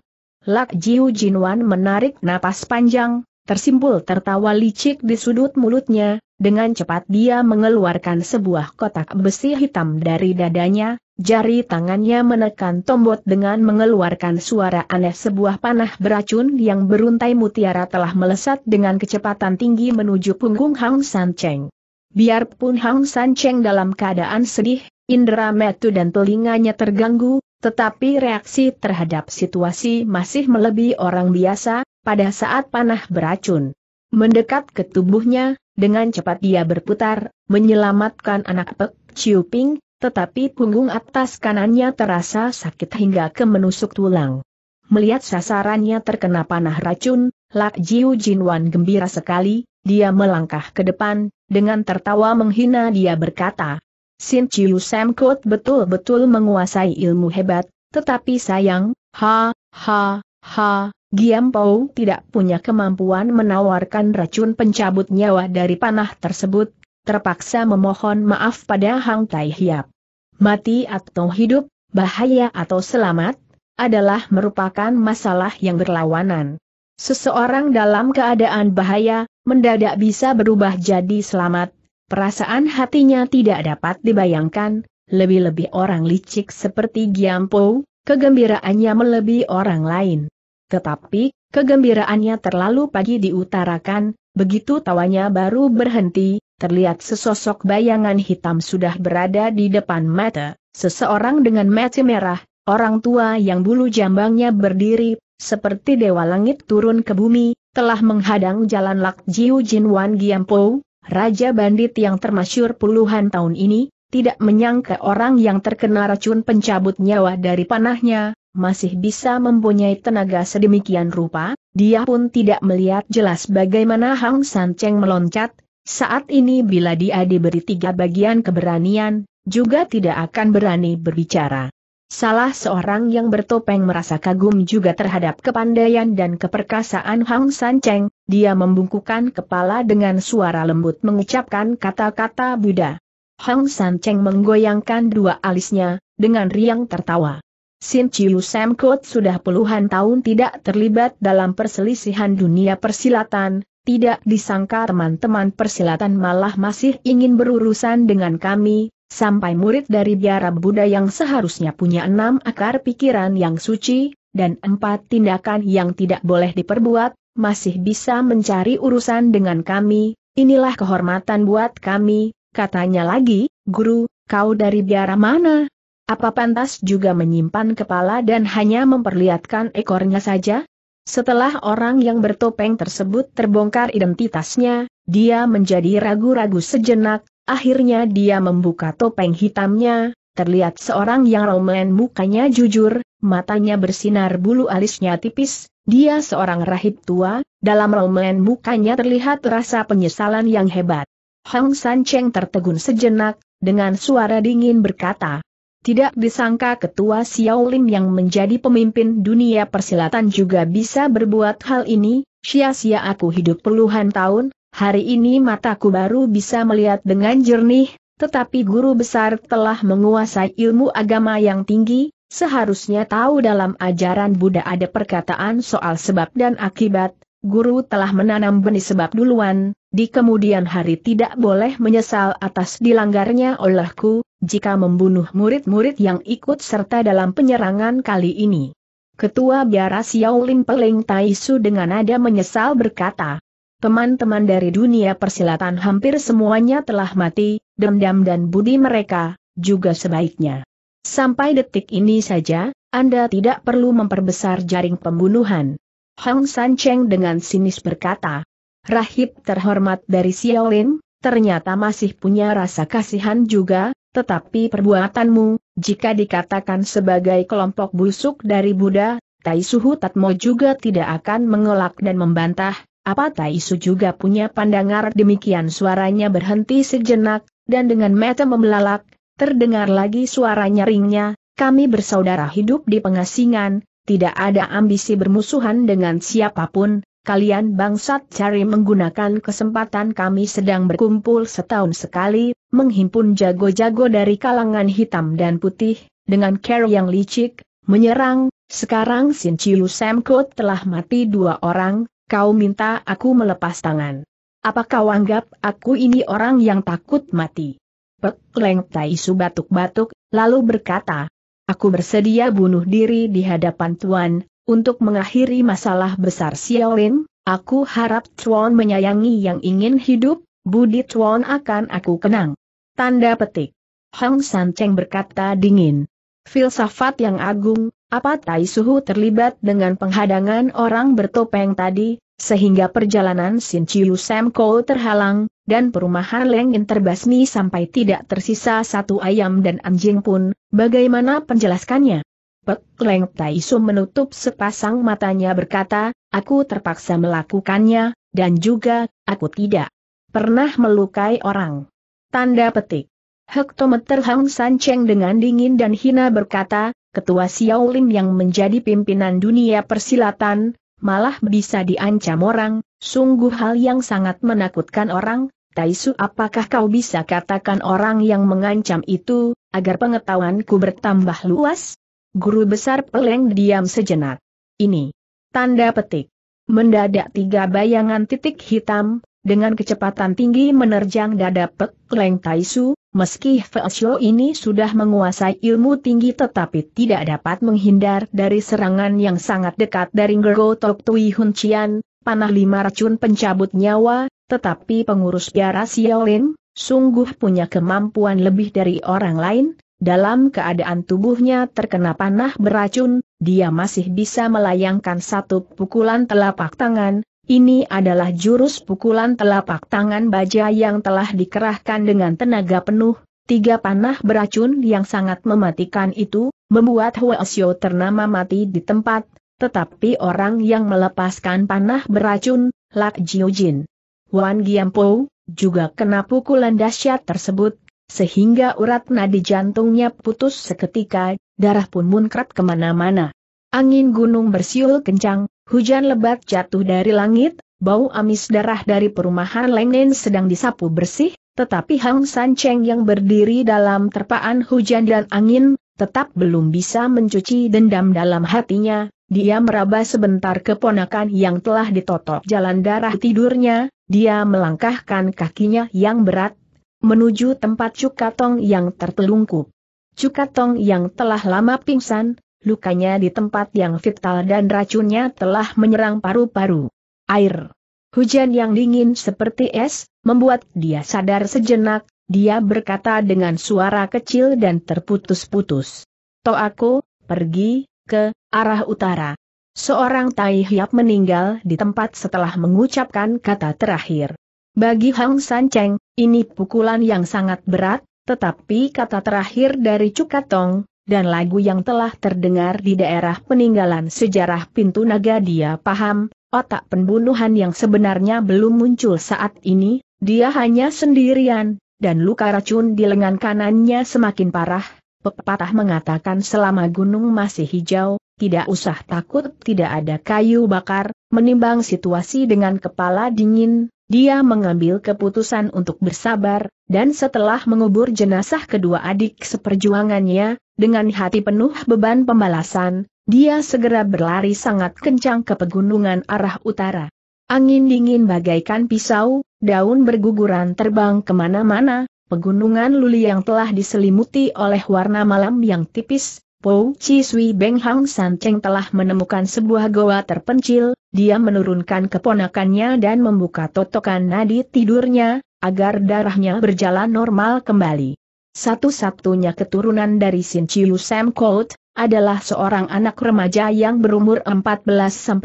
[SPEAKER 1] Lak Jiu Jinwan menarik napas panjang, tersimpul tertawa licik di sudut mulutnya, dengan cepat dia mengeluarkan sebuah kotak besi hitam dari dadanya, jari tangannya menekan tombot dengan mengeluarkan suara aneh sebuah panah beracun yang beruntai mutiara telah melesat dengan kecepatan tinggi menuju punggung Hang San Cheng. Biarpun Hang San Cheng dalam keadaan sedih, Indra metu dan telinganya terganggu, tetapi reaksi terhadap situasi masih melebihi orang biasa, pada saat panah beracun mendekat ke tubuhnya, dengan cepat dia berputar, menyelamatkan anak Pek Chiu Ping, tetapi punggung atas kanannya terasa sakit hingga ke menusuk tulang. Melihat sasarannya terkena panah racun, Lak Jiu Wan gembira sekali, dia melangkah ke depan, dengan tertawa menghina dia berkata, Sin Chiu Sam Kut betul-betul menguasai ilmu hebat, tetapi sayang, ha, ha, ha, Giam Pou tidak punya kemampuan menawarkan racun pencabut nyawa dari panah tersebut, terpaksa memohon maaf pada Hang Tai Hiap. Mati atau hidup, bahaya atau selamat, adalah merupakan masalah yang berlawanan. Seseorang dalam keadaan bahaya, mendadak bisa berubah jadi selamat, Perasaan hatinya tidak dapat dibayangkan, lebih-lebih orang licik seperti Po, kegembiraannya melebihi orang lain. Tetapi, kegembiraannya terlalu pagi diutarakan, begitu tawanya baru berhenti, terlihat sesosok bayangan hitam sudah berada di depan mata, seseorang dengan mata merah, orang tua yang bulu jambangnya berdiri, seperti dewa langit turun ke bumi, telah menghadang jalan Lak Jiu Jin Wan Po. Raja bandit yang termasyur puluhan tahun ini, tidak menyangka orang yang terkena racun pencabut nyawa dari panahnya, masih bisa mempunyai tenaga sedemikian rupa, dia pun tidak melihat jelas bagaimana Hang San Cheng meloncat, saat ini bila dia diberi tiga bagian keberanian, juga tidak akan berani berbicara. Salah seorang yang bertopeng merasa kagum juga terhadap kepandaian dan keperkasaan Hang San Cheng, dia membungkukkan kepala dengan suara lembut mengucapkan kata-kata Buddha. Hang San Cheng menggoyangkan dua alisnya, dengan riang tertawa. Sin Chiu Sam Kut sudah puluhan tahun tidak terlibat dalam perselisihan dunia persilatan, tidak disangka teman-teman persilatan malah masih ingin berurusan dengan kami, Sampai murid dari biara Buddha yang seharusnya punya enam akar pikiran yang suci, dan empat tindakan yang tidak boleh diperbuat, masih bisa mencari urusan dengan kami, inilah kehormatan buat kami, katanya lagi, guru, kau dari biara mana? Apa pantas juga menyimpan kepala dan hanya memperlihatkan ekornya saja? Setelah orang yang bertopeng tersebut terbongkar identitasnya, dia menjadi ragu-ragu sejenak, Akhirnya dia membuka topeng hitamnya, terlihat seorang yang romen mukanya jujur, matanya bersinar bulu alisnya tipis, dia seorang rahib tua, dalam romen mukanya terlihat rasa penyesalan yang hebat. Hang San Cheng tertegun sejenak, dengan suara dingin berkata, tidak disangka ketua Xiaolin yang menjadi pemimpin dunia persilatan juga bisa berbuat hal ini, sia-sia aku hidup puluhan tahun, Hari ini mataku baru bisa melihat dengan jernih, tetapi guru besar telah menguasai ilmu agama yang tinggi, seharusnya tahu dalam ajaran Buddha ada perkataan soal sebab dan akibat, guru telah menanam benih sebab duluan, di kemudian hari tidak boleh menyesal atas dilanggarnya olehku, jika membunuh murid-murid yang ikut serta dalam penyerangan kali ini. Ketua Biara Xiaolin Peleng Taisu dengan nada menyesal berkata, Teman-teman dari dunia persilatan hampir semuanya telah mati, dendam dan budi mereka, juga sebaiknya. Sampai detik ini saja, Anda tidak perlu memperbesar jaring pembunuhan. Hong San Cheng dengan sinis berkata. Rahib terhormat dari Xiaolin, ternyata masih punya rasa kasihan juga, tetapi perbuatanmu, jika dikatakan sebagai kelompok busuk dari Buddha, Tai Suhu Tatmo juga tidak akan mengelak dan membantah, apa Taisu juga punya pandangar demikian suaranya berhenti sejenak, dan dengan mata membelalak, terdengar lagi suara ringnya. kami bersaudara hidup di pengasingan, tidak ada ambisi bermusuhan dengan siapapun, kalian bangsat cari menggunakan kesempatan kami sedang berkumpul setahun sekali, menghimpun jago-jago dari kalangan hitam dan putih, dengan care yang licik, menyerang, sekarang Sin Chiu Sam telah mati dua orang, kau minta aku melepas tangan. Apa kau anggap aku ini orang yang takut mati? Pek Leng Tai Su batuk-batuk, lalu berkata, Aku bersedia bunuh diri di hadapan Tuan, untuk mengakhiri masalah besar Xiaolin, aku harap Tuan menyayangi yang ingin hidup, budi Tuan akan aku kenang. Tanda petik. Hong San Cheng berkata dingin. Filsafat yang agung, apa Tai Suhu terlibat dengan penghadangan orang bertopeng tadi, sehingga perjalanan Sin Chiu Sam Kou terhalang, dan perumahan In terbasmi sampai tidak tersisa satu ayam dan anjing pun, bagaimana penjelaskannya? Pek Leng Tai Su menutup sepasang matanya berkata, aku terpaksa melakukannya, dan juga, aku tidak pernah melukai orang. Tanda petik. Hektometer Hang San Cheng dengan dingin dan hina berkata, ketua Xiaolin yang menjadi pimpinan dunia persilatan, malah bisa diancam orang, sungguh hal yang sangat menakutkan orang, Taisu apakah kau bisa katakan orang yang mengancam itu, agar pengetahuanku bertambah luas? Guru besar peleng diam sejenak. Ini. Tanda petik. Mendadak tiga bayangan titik hitam, dengan kecepatan tinggi menerjang dada Pek Leng Su, meski Feosho ini sudah menguasai ilmu tinggi tetapi tidak dapat menghindar dari serangan yang sangat dekat dari Gergo Tok Tui Hun Chian, panah lima racun pencabut nyawa, tetapi pengurus biara Xiaolin, sungguh punya kemampuan lebih dari orang lain, dalam keadaan tubuhnya terkena panah beracun, dia masih bisa melayangkan satu pukulan telapak tangan, ini adalah jurus pukulan telapak tangan baja yang telah dikerahkan dengan tenaga penuh, tiga panah beracun yang sangat mematikan itu, membuat Huasyo ternama mati di tempat, tetapi orang yang melepaskan panah beracun, Lak Jiujin. Wan Giampo, juga kena pukulan dahsyat tersebut, sehingga urat nadi jantungnya putus seketika, darah pun munkrat kemana-mana. Angin gunung bersiul kencang, Hujan lebat jatuh dari langit, bau amis darah dari perumahan Lengnen sedang disapu bersih, tetapi Hang San Cheng yang berdiri dalam terpaan hujan dan angin, tetap belum bisa mencuci dendam dalam hatinya, dia meraba sebentar keponakan yang telah ditotok jalan darah tidurnya, dia melangkahkan kakinya yang berat, menuju tempat Cukatong yang tertelungkup. Cukatong yang telah lama pingsan, lukanya di tempat yang vital dan racunnya telah menyerang paru-paru. Air. Hujan yang dingin seperti es, membuat dia sadar sejenak, dia berkata dengan suara kecil dan terputus-putus. "To aku, pergi, ke, arah utara. Seorang Tai Hiap meninggal di tempat setelah mengucapkan kata terakhir. Bagi Hang San Cheng, ini pukulan yang sangat berat, tetapi kata terakhir dari Cukatong, dan lagu yang telah terdengar di daerah peninggalan sejarah pintu naga dia paham, otak pembunuhan yang sebenarnya belum muncul saat ini, dia hanya sendirian, dan luka racun di lengan kanannya semakin parah, pepatah mengatakan selama gunung masih hijau, tidak usah takut tidak ada kayu bakar, menimbang situasi dengan kepala dingin, dia mengambil keputusan untuk bersabar, dan setelah mengubur jenazah kedua adik seperjuangannya, dengan hati penuh beban pembalasan, dia segera berlari sangat kencang ke pegunungan arah utara. Angin dingin bagaikan pisau, daun berguguran terbang kemana-mana, pegunungan luli yang telah diselimuti oleh warna malam yang tipis, Po Chi Sui Beng Hang San Cheng telah menemukan sebuah goa terpencil, dia menurunkan keponakannya dan membuka totokan nadi tidurnya, agar darahnya berjalan normal kembali. Satu-satunya keturunan dari Sin Chiu Sam Colt, adalah seorang anak remaja yang berumur 14-15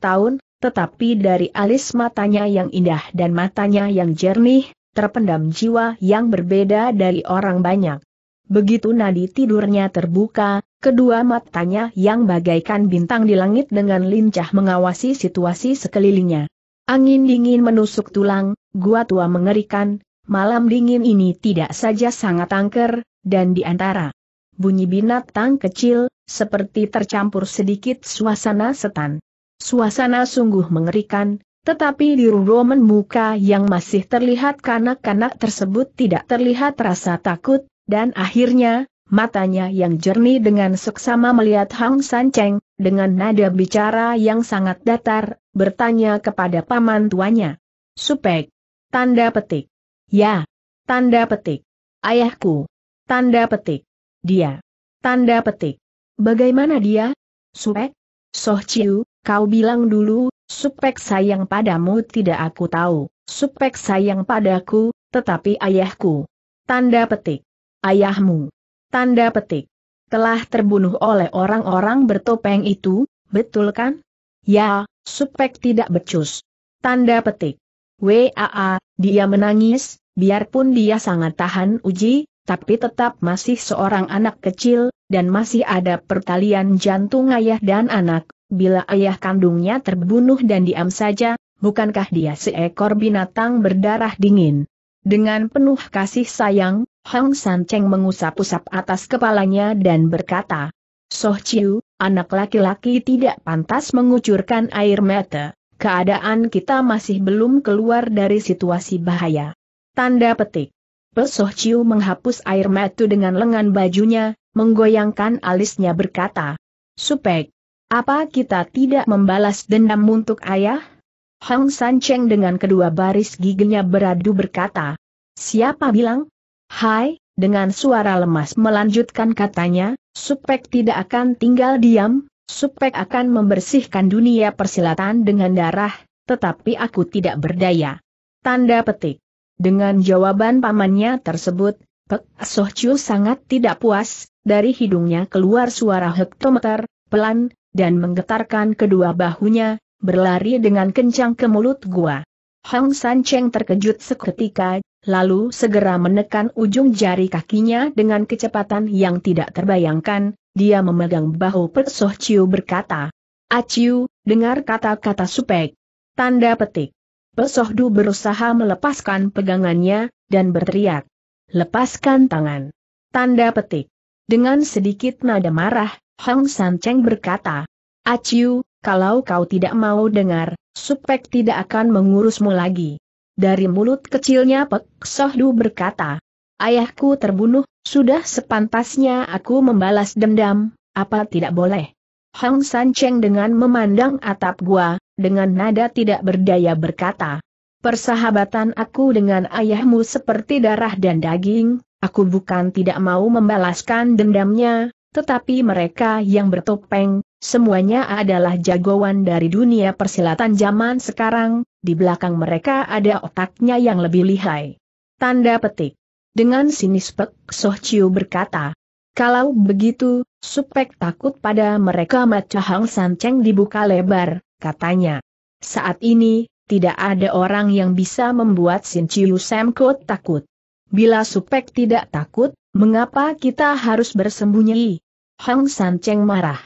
[SPEAKER 1] tahun, tetapi dari alis matanya yang indah dan matanya yang jernih, terpendam jiwa yang berbeda dari orang banyak. Begitu nadi tidurnya terbuka, kedua matanya yang bagaikan bintang di langit dengan lincah mengawasi situasi sekelilingnya. Angin dingin menusuk tulang, gua tua mengerikan, malam dingin ini tidak saja sangat angker, dan di antara bunyi binatang kecil, seperti tercampur sedikit suasana setan. Suasana sungguh mengerikan, tetapi di ruangan muka yang masih terlihat kanak-kanak tersebut tidak terlihat rasa takut, dan akhirnya, matanya yang jernih dengan seksama melihat Hang San Cheng, dengan nada bicara yang sangat datar, bertanya kepada paman tuanya. Supek, Tanda petik. Ya. Tanda petik. Ayahku. Tanda petik. Dia. Tanda petik. Bagaimana dia? Supek? Soh Chiu, kau bilang dulu, Supek sayang padamu tidak aku tahu. Supek sayang padaku, tetapi ayahku. Tanda petik. Ayahmu. Tanda petik. Telah terbunuh oleh orang-orang bertopeng itu, betul kan? Ya, Supek tidak becus. Tanda petik. Waa, dia menangis, biarpun dia sangat tahan uji, tapi tetap masih seorang anak kecil, dan masih ada pertalian jantung ayah dan anak, bila ayah kandungnya terbunuh dan diam saja, bukankah dia seekor binatang berdarah dingin? Dengan penuh kasih sayang, Hong San Cheng mengusap-usap atas kepalanya dan berkata, Soh Chiu, anak laki-laki tidak pantas mengucurkan air mata. Keadaan kita masih belum keluar dari situasi bahaya. Tanda petik. Pesoh Ciu menghapus air mata dengan lengan bajunya, menggoyangkan alisnya berkata. Supek. Apa kita tidak membalas dendam untuk ayah? Hong San Cheng dengan kedua baris giginya beradu berkata. Siapa bilang? Hai, dengan suara lemas melanjutkan katanya, Supek tidak akan tinggal diam, Supek akan membersihkan dunia persilatan dengan darah, tetapi aku tidak berdaya. Tanda petik. Dengan jawaban pamannya tersebut, Pek Sohcu sangat tidak puas, dari hidungnya keluar suara hektometer, pelan, dan menggetarkan kedua bahunya, berlari dengan kencang ke mulut gua. Hong San Cheng terkejut seketika, lalu segera menekan ujung jari kakinya dengan kecepatan yang tidak terbayangkan, dia memegang bahu Persoh ciu berkata. Aciu, dengar kata-kata supek. Tanda petik. Persoh Du berusaha melepaskan pegangannya, dan berteriak. Lepaskan tangan. Tanda petik. Dengan sedikit nada marah, Hong San Cheng berkata. Aciu, kalau kau tidak mau dengar, supek tidak akan mengurusmu lagi. Dari mulut kecilnya Pek berkata. Ayahku terbunuh, sudah sepantasnya aku membalas dendam, apa tidak boleh? Hong San Cheng dengan memandang atap gua, dengan nada tidak berdaya berkata, Persahabatan aku dengan ayahmu seperti darah dan daging, aku bukan tidak mau membalaskan dendamnya, tetapi mereka yang bertopeng, semuanya adalah jagoan dari dunia persilatan zaman sekarang, di belakang mereka ada otaknya yang lebih lihai. Tanda petik. Dengan sinis Pek Soh Chiu berkata, kalau begitu, Supek takut pada mereka maca Hang San Cheng dibuka lebar, katanya. Saat ini, tidak ada orang yang bisa membuat Sin Chiu Semko takut. Bila Supek tidak takut, mengapa kita harus bersembunyi? Hang San Cheng marah.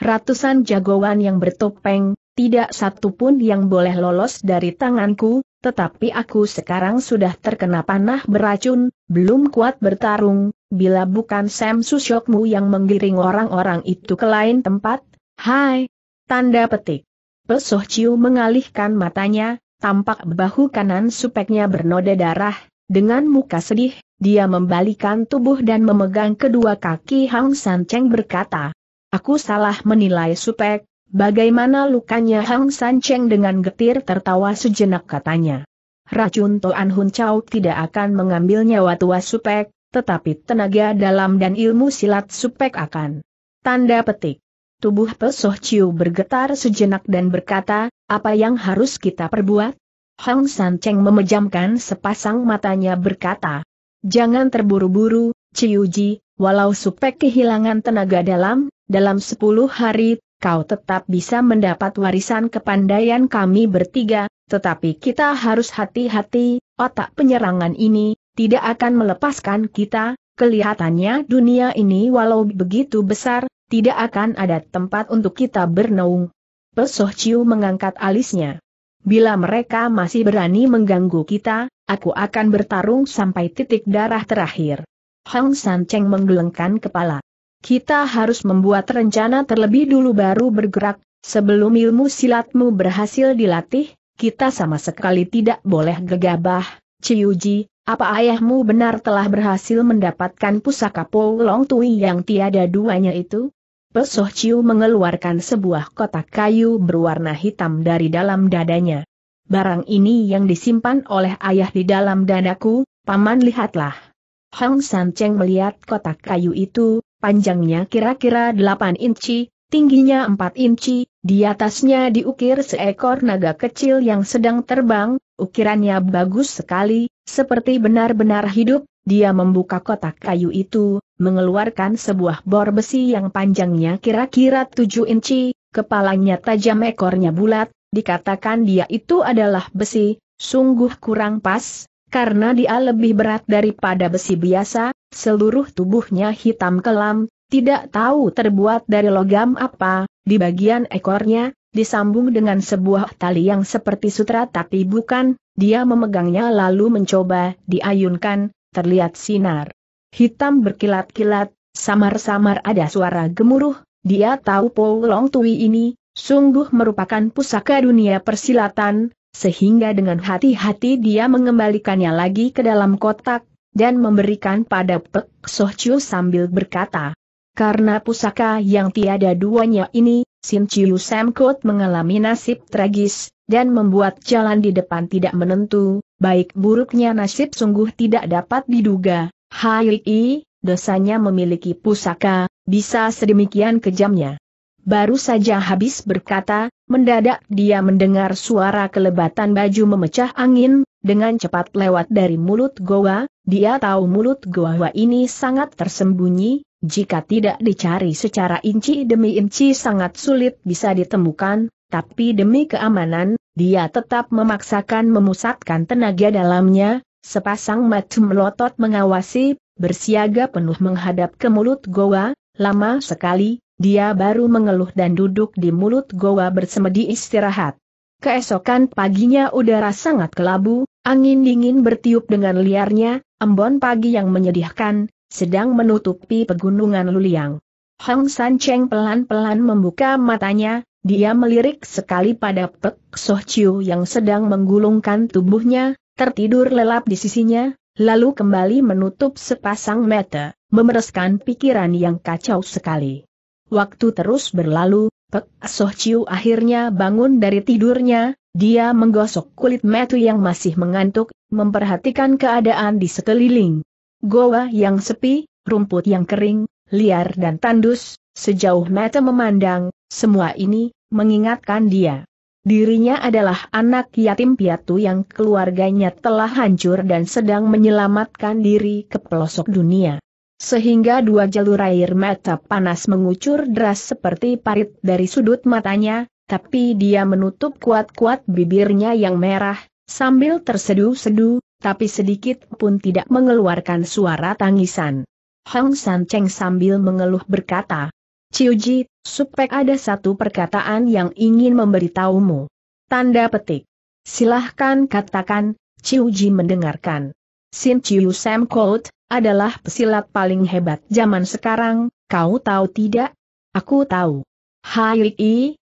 [SPEAKER 1] Ratusan jagoan yang bertopeng, tidak satu pun yang boleh lolos dari tanganku, tetapi aku sekarang sudah terkena panah beracun, belum kuat bertarung, bila bukan Sam Susyokmu yang menggiring orang-orang itu ke lain tempat, hai, tanda petik. Pesoh Ciu mengalihkan matanya, tampak bahu kanan supeknya bernoda darah, dengan muka sedih, dia membalikan tubuh dan memegang kedua kaki Hang San Cheng berkata, Aku salah menilai supek, Bagaimana lukanya Hang San Cheng dengan getir tertawa sejenak katanya. Racun Toan Hun Chau tidak akan mengambil nyawa tua Supek, tetapi tenaga dalam dan ilmu silat Supek akan. Tanda petik. Tubuh Pesoh Chiu bergetar sejenak dan berkata, apa yang harus kita perbuat? Hang San Cheng memejamkan sepasang matanya berkata, jangan terburu-buru, Chiu Ji. walau Supek kehilangan tenaga dalam, dalam sepuluh hari kau tetap bisa mendapat warisan kepandaian kami bertiga, tetapi kita harus hati-hati, otak penyerangan ini, tidak akan melepaskan kita, kelihatannya dunia ini walau begitu besar, tidak akan ada tempat untuk kita bernaung. Pesoh Ciu mengangkat alisnya. Bila mereka masih berani mengganggu kita, aku akan bertarung sampai titik darah terakhir. Hong San Cheng menggelengkan kepala. Kita harus membuat rencana terlebih dulu baru bergerak, sebelum ilmu silatmu berhasil dilatih, kita sama sekali tidak boleh gegabah, Ciuji, apa ayahmu benar telah berhasil mendapatkan pusaka Polong Tui yang tiada duanya itu? Pesoh Ciu mengeluarkan sebuah kotak kayu berwarna hitam dari dalam dadanya. Barang ini yang disimpan oleh ayah di dalam dadaku, paman lihatlah. Hong San Cheng melihat kotak kayu itu, panjangnya kira-kira 8 inci, tingginya 4 inci, di atasnya diukir seekor naga kecil yang sedang terbang, ukirannya bagus sekali, seperti benar-benar hidup, dia membuka kotak kayu itu, mengeluarkan sebuah bor besi yang panjangnya kira-kira 7 inci, kepalanya tajam ekornya bulat, dikatakan dia itu adalah besi, sungguh kurang pas, karena dia lebih berat daripada besi biasa, seluruh tubuhnya hitam kelam, tidak tahu terbuat dari logam apa, di bagian ekornya, disambung dengan sebuah tali yang seperti sutra tapi bukan, dia memegangnya lalu mencoba diayunkan, terlihat sinar. Hitam berkilat-kilat, samar-samar ada suara gemuruh, dia tahu Paul Long Tui ini, sungguh merupakan pusaka dunia persilatan, sehingga dengan hati-hati dia mengembalikannya lagi ke dalam kotak, dan memberikan pada Pek Chiu sambil berkata, karena pusaka yang tiada duanya ini, Sin Chiu Samkot mengalami nasib tragis, dan membuat jalan di depan tidak menentu, baik buruknya nasib sungguh tidak dapat diduga, Hai, dosanya memiliki pusaka, bisa sedemikian kejamnya baru saja habis berkata, mendadak dia mendengar suara kelebatan baju memecah angin, dengan cepat lewat dari mulut goa, dia tahu mulut goa ini sangat tersembunyi, jika tidak dicari secara inci demi inci sangat sulit bisa ditemukan, tapi demi keamanan, dia tetap memaksakan memusatkan tenaga dalamnya, sepasang mata melotot mengawasi, bersiaga penuh menghadap ke mulut goa, lama sekali, dia baru mengeluh dan duduk di mulut goa bersemedi istirahat. Keesokan paginya udara sangat kelabu, angin dingin bertiup dengan liarnya, embon pagi yang menyedihkan, sedang menutupi pegunungan Luliang. Hong San Cheng pelan-pelan membuka matanya, dia melirik sekali pada Pek Soh Chiu yang sedang menggulungkan tubuhnya, tertidur lelap di sisinya, lalu kembali menutup sepasang mata, memereskan pikiran yang kacau sekali. Waktu terus berlalu, Pek Soh Chiu akhirnya bangun dari tidurnya, dia menggosok kulit metu yang masih mengantuk, memperhatikan keadaan di sekeliling. Goa yang sepi, rumput yang kering, liar dan tandus, sejauh mata memandang, semua ini, mengingatkan dia. Dirinya adalah anak yatim piatu yang keluarganya telah hancur dan sedang menyelamatkan diri ke pelosok dunia. Sehingga dua jalur air mata panas mengucur deras seperti parit dari sudut matanya, tapi dia menutup kuat-kuat bibirnya yang merah, sambil terseduh sedu tapi sedikit pun tidak mengeluarkan suara tangisan. Hong San Cheng sambil mengeluh berkata, Ciuji, supek ada satu perkataan yang ingin memberitahumu. Tanda petik. Silahkan katakan, Ciuji mendengarkan. Sin Chiu Sam Quote, adalah pesilat paling hebat zaman sekarang, kau tahu tidak? Aku tahu. Hai,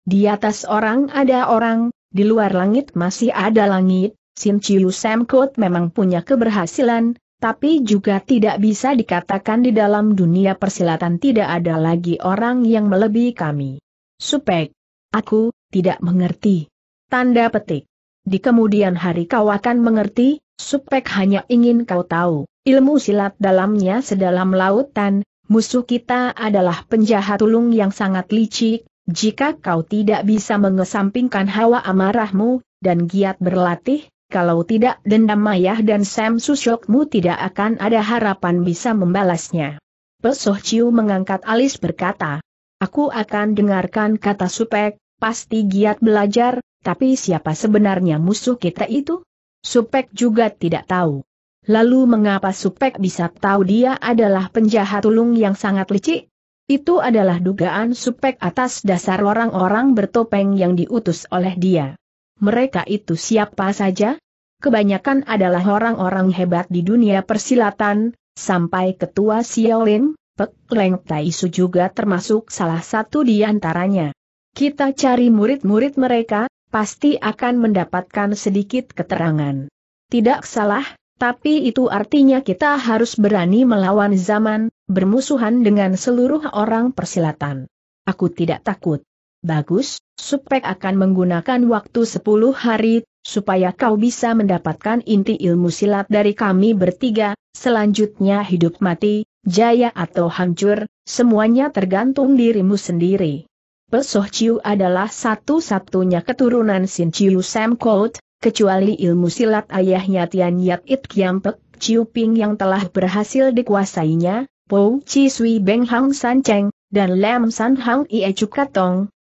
[SPEAKER 1] di atas orang ada orang, di luar langit masih ada langit, Sin Chiu Samkot memang punya keberhasilan, tapi juga tidak bisa dikatakan di dalam dunia persilatan tidak ada lagi orang yang melebihi kami. Supek. Aku, tidak mengerti. Tanda petik. Di kemudian hari kau akan mengerti, Supek hanya ingin kau tahu. Ilmu silat dalamnya sedalam lautan, musuh kita adalah penjahat ulung yang sangat licik, jika kau tidak bisa mengesampingkan hawa amarahmu, dan giat berlatih, kalau tidak dendam mayah dan Sam Susyokmu tidak akan ada harapan bisa membalasnya. Pesoh Ciu mengangkat alis berkata, Aku akan dengarkan kata Supek, pasti giat belajar, tapi siapa sebenarnya musuh kita itu? Supek juga tidak tahu. Lalu mengapa Supek bisa tahu dia adalah penjahat ulung yang sangat licik? Itu adalah dugaan Supek atas dasar orang-orang bertopeng yang diutus oleh dia. Mereka itu siapa saja? Kebanyakan adalah orang-orang hebat di dunia persilatan, sampai ketua Xiaolin, Pek Leng Tai Su juga termasuk salah satu di antaranya. Kita cari murid-murid mereka, pasti akan mendapatkan sedikit keterangan. Tidak salah, tapi itu artinya kita harus berani melawan zaman, bermusuhan dengan seluruh orang persilatan. Aku tidak takut. Bagus, Supek akan menggunakan waktu 10 hari, supaya kau bisa mendapatkan inti ilmu silat dari kami bertiga, selanjutnya hidup mati, jaya atau hancur, semuanya tergantung dirimu sendiri. Pesoh Ciu adalah satu-satunya keturunan Sin Ciu Sam Kout, kecuali ilmu silat ayahnya Tian Yat It Kiam Pek, Chiu Ping yang telah berhasil dikuasainya, Po Chi Sui Beng Hang San Cheng, dan Lam San Hang Ie Chuk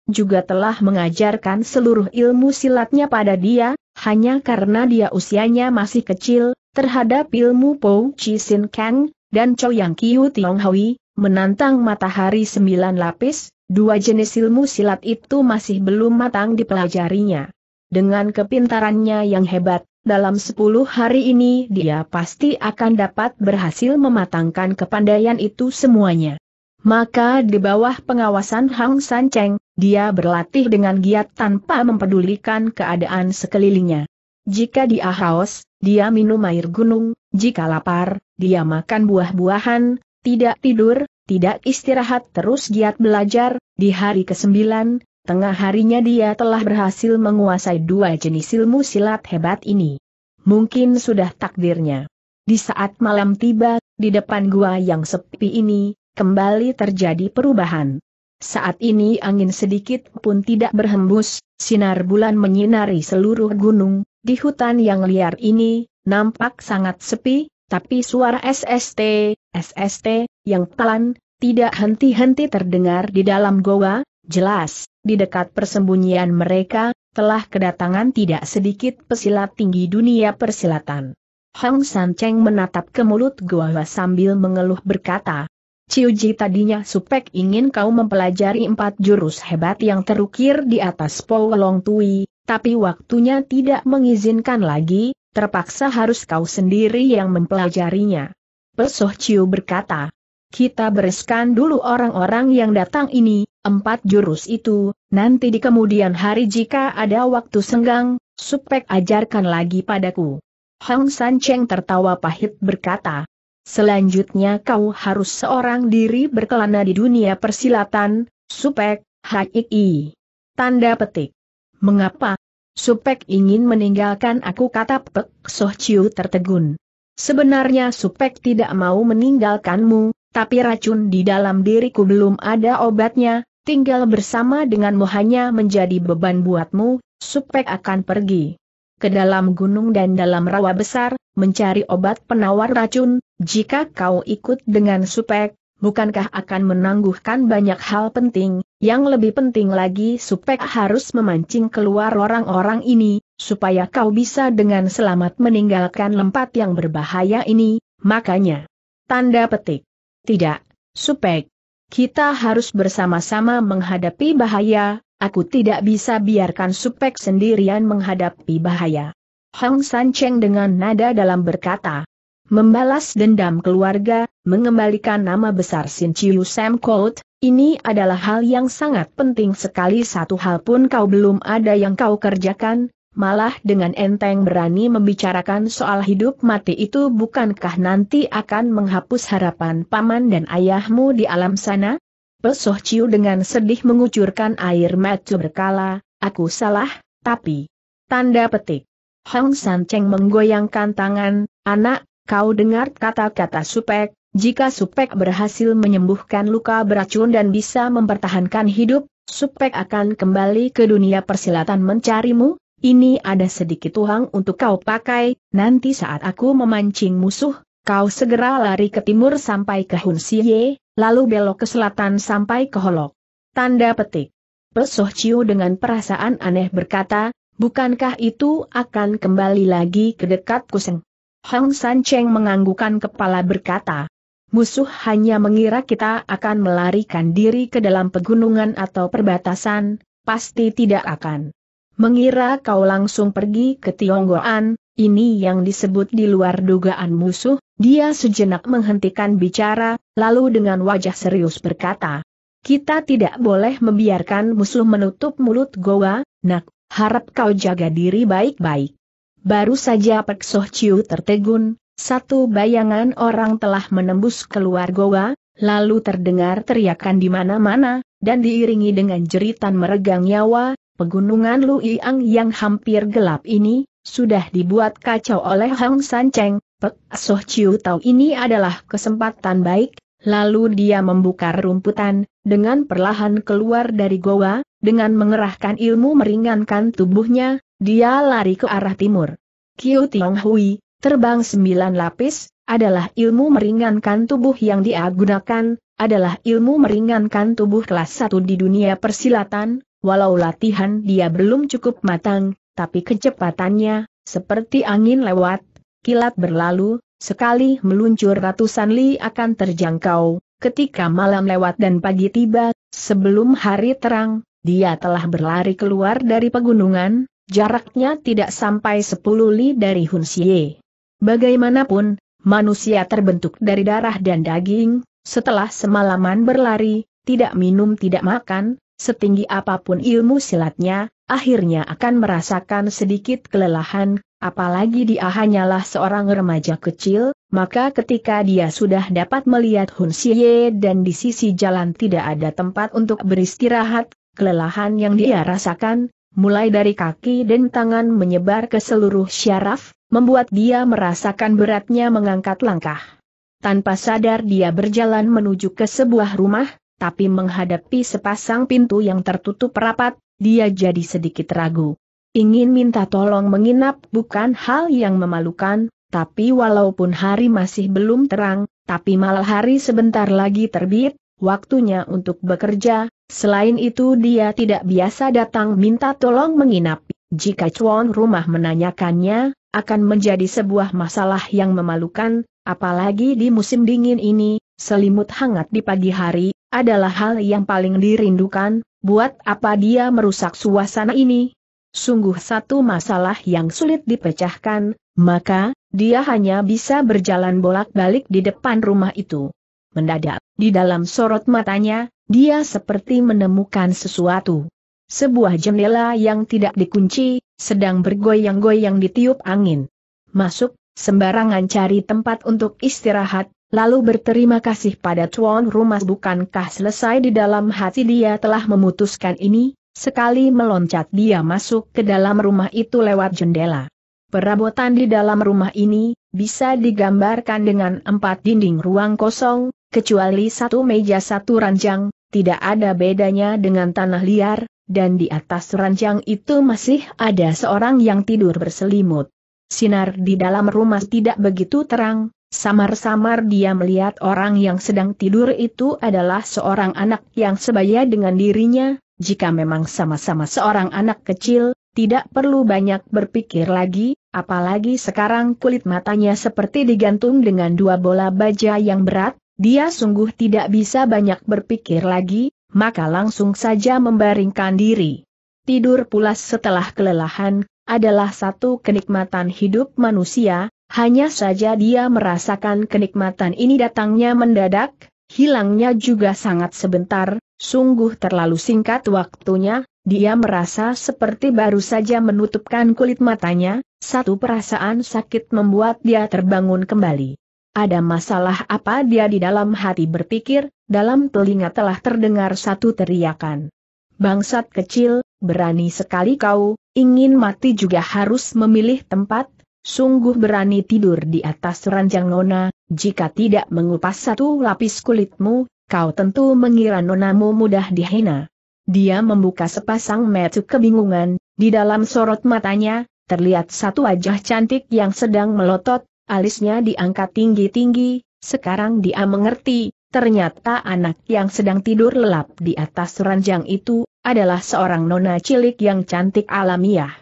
[SPEAKER 1] juga telah mengajarkan seluruh ilmu silatnya pada dia, hanya karena dia usianya masih kecil, terhadap ilmu Po Chi Sin Kang, dan Chou Yang Kiu Tiong Hui, menantang matahari sembilan lapis, dua jenis ilmu silat itu masih belum matang dipelajarinya. Dengan kepintarannya yang hebat, dalam sepuluh hari ini dia pasti akan dapat berhasil mematangkan kepandaian itu semuanya. Maka di bawah pengawasan Hang San Cheng, dia berlatih dengan giat tanpa mempedulikan keadaan sekelilingnya. Jika dia haus, dia minum air gunung, jika lapar, dia makan buah-buahan, tidak tidur, tidak istirahat terus giat belajar, di hari ke-9, Tengah harinya dia telah berhasil menguasai dua jenis ilmu silat hebat ini. Mungkin sudah takdirnya. Di saat malam tiba, di depan gua yang sepi ini, kembali terjadi perubahan. Saat ini angin sedikit pun tidak berhembus, sinar bulan menyinari seluruh gunung, di hutan yang liar ini, nampak sangat sepi, tapi suara SST, SST, yang pelan, tidak henti-henti terdengar di dalam goa, jelas, di dekat persembunyian mereka, telah kedatangan tidak sedikit pesilat tinggi dunia persilatan. Hang San Cheng menatap ke mulut Hua sambil mengeluh berkata, Ji tadinya supek ingin kau mempelajari empat jurus hebat yang terukir di atas Po Long Tui, tapi waktunya tidak mengizinkan lagi, terpaksa harus kau sendiri yang mempelajarinya. Pesoh Ciu berkata, kita bereskan dulu orang-orang yang datang ini, Empat jurus itu, nanti di kemudian hari jika ada waktu senggang, supek ajarkan lagi padaku. Hang San Cheng tertawa pahit berkata, Selanjutnya kau harus seorang diri berkelana di dunia persilatan, supek, haiki. Tanda petik. Mengapa? Supek ingin meninggalkan aku kata Pek Soh Chiu tertegun. Sebenarnya Supek tidak mau meninggalkanmu, tapi racun di dalam diriku belum ada obatnya, tinggal bersama denganmu hanya menjadi beban buatmu, Supek akan pergi ke dalam gunung dan dalam rawa besar, mencari obat penawar racun, jika kau ikut dengan Supek, bukankah akan menangguhkan banyak hal penting, yang lebih penting lagi Supek harus memancing keluar orang-orang ini, supaya kau bisa dengan selamat meninggalkan tempat yang berbahaya ini, makanya. Tanda petik. Tidak, Supek, kita harus bersama-sama menghadapi bahaya, aku tidak bisa biarkan Supek sendirian menghadapi bahaya. Hang San Cheng dengan nada dalam berkata. Membalas dendam keluarga, mengembalikan nama besar Sin Chiu Sam Kout, ini adalah hal yang sangat penting sekali satu hal pun kau belum ada yang kau kerjakan, malah dengan enteng berani membicarakan soal hidup mati itu bukankah nanti akan menghapus harapan paman dan ayahmu di alam sana? Pesoh Ciu dengan sedih mengucurkan air mata berkala, aku salah, tapi... Tanda petik. Hong San Cheng menggoyangkan tangan, anak, kau dengar kata-kata supek, jika supek berhasil menyembuhkan luka beracun dan bisa mempertahankan hidup, supek akan kembali ke dunia persilatan mencarimu, ini ada sedikit uang untuk kau pakai, nanti saat aku memancing musuh, kau segera lari ke timur sampai ke Hun Siye, lalu belok ke selatan sampai ke Holok. Tanda petik. Pesoh Ciu dengan perasaan aneh berkata, bukankah itu akan kembali lagi ke dekat Kuseng? Hong San Cheng menganggukan kepala berkata, musuh hanya mengira kita akan melarikan diri ke dalam pegunungan atau perbatasan, pasti tidak akan. Mengira kau langsung pergi ke Tionggoan, ini yang disebut di luar dugaan musuh, dia sejenak menghentikan bicara, lalu dengan wajah serius berkata, kita tidak boleh membiarkan musuh menutup mulut goa, nak, harap kau jaga diri baik-baik. Baru saja Pek Soh Chiu tertegun, satu bayangan orang telah menembus keluar goa, lalu terdengar teriakan di mana-mana, dan diiringi dengan jeritan meregang nyawa, Pegunungan Luiang yang hampir gelap ini, sudah dibuat kacau oleh Hang San Cheng, Pek Soh Chiu Tau ini adalah kesempatan baik, lalu dia membuka rumputan, dengan perlahan keluar dari goa, dengan mengerahkan ilmu meringankan tubuhnya, dia lari ke arah timur. Kiu Tiong Hui, terbang sembilan lapis, adalah ilmu meringankan tubuh yang dia gunakan, adalah ilmu meringankan tubuh kelas satu di dunia persilatan, walau latihan dia belum cukup matang, tapi kecepatannya, seperti angin lewat, kilat berlalu, sekali meluncur ratusan li akan terjangkau, ketika malam lewat dan pagi tiba, sebelum hari terang, dia telah berlari keluar dari pegunungan, jaraknya tidak sampai 10 li dari Hun Xie. Bagaimanapun, manusia terbentuk dari darah dan daging, setelah semalaman berlari, tidak minum tidak makan, Setinggi apapun ilmu silatnya, akhirnya akan merasakan sedikit kelelahan, apalagi dia hanyalah seorang remaja kecil, maka ketika dia sudah dapat melihat Hun Xie dan di sisi jalan tidak ada tempat untuk beristirahat, kelelahan yang dia rasakan, mulai dari kaki dan tangan menyebar ke seluruh syaraf, membuat dia merasakan beratnya mengangkat langkah. Tanpa sadar dia berjalan menuju ke sebuah rumah, tapi menghadapi sepasang pintu yang tertutup rapat, dia jadi sedikit ragu. Ingin minta tolong menginap bukan hal yang memalukan, tapi walaupun hari masih belum terang, tapi malah hari sebentar lagi terbit, waktunya untuk bekerja, selain itu dia tidak biasa datang minta tolong menginap. Jika cuan rumah menanyakannya, akan menjadi sebuah masalah yang memalukan, apalagi di musim dingin ini, selimut hangat di pagi hari, adalah hal yang paling dirindukan, buat apa dia merusak suasana ini? Sungguh satu masalah yang sulit dipecahkan, maka, dia hanya bisa berjalan bolak-balik di depan rumah itu. Mendadak, di dalam sorot matanya, dia seperti menemukan sesuatu. Sebuah jendela yang tidak dikunci, sedang bergoyang-goyang ditiup angin. Masuk, sembarangan cari tempat untuk istirahat, Lalu berterima kasih pada tuan rumah bukankah selesai di dalam hati dia telah memutuskan ini, sekali meloncat dia masuk ke dalam rumah itu lewat jendela. Perabotan di dalam rumah ini, bisa digambarkan dengan empat dinding ruang kosong, kecuali satu meja satu ranjang, tidak ada bedanya dengan tanah liar, dan di atas ranjang itu masih ada seorang yang tidur berselimut. Sinar di dalam rumah tidak begitu terang, Samar-samar dia melihat orang yang sedang tidur itu adalah seorang anak yang sebaya dengan dirinya, jika memang sama-sama seorang anak kecil, tidak perlu banyak berpikir lagi, apalagi sekarang kulit matanya seperti digantung dengan dua bola baja yang berat, dia sungguh tidak bisa banyak berpikir lagi, maka langsung saja membaringkan diri. Tidur pulas setelah kelelahan, adalah satu kenikmatan hidup manusia, hanya saja dia merasakan kenikmatan ini datangnya mendadak, hilangnya juga sangat sebentar, sungguh terlalu singkat waktunya, dia merasa seperti baru saja menutupkan kulit matanya, satu perasaan sakit membuat dia terbangun kembali. Ada masalah apa dia di dalam hati berpikir, dalam telinga telah terdengar satu teriakan. Bangsat kecil, berani sekali kau, ingin mati juga harus memilih tempat, sungguh berani tidur di atas ranjang nona, jika tidak mengupas satu lapis kulitmu, kau tentu mengira nonamu mudah dihina. Dia membuka sepasang mata kebingungan, di dalam sorot matanya, terlihat satu wajah cantik yang sedang melotot, alisnya diangkat tinggi-tinggi, sekarang dia mengerti, ternyata anak yang sedang tidur lelap di atas ranjang itu, adalah seorang nona cilik yang cantik alamiah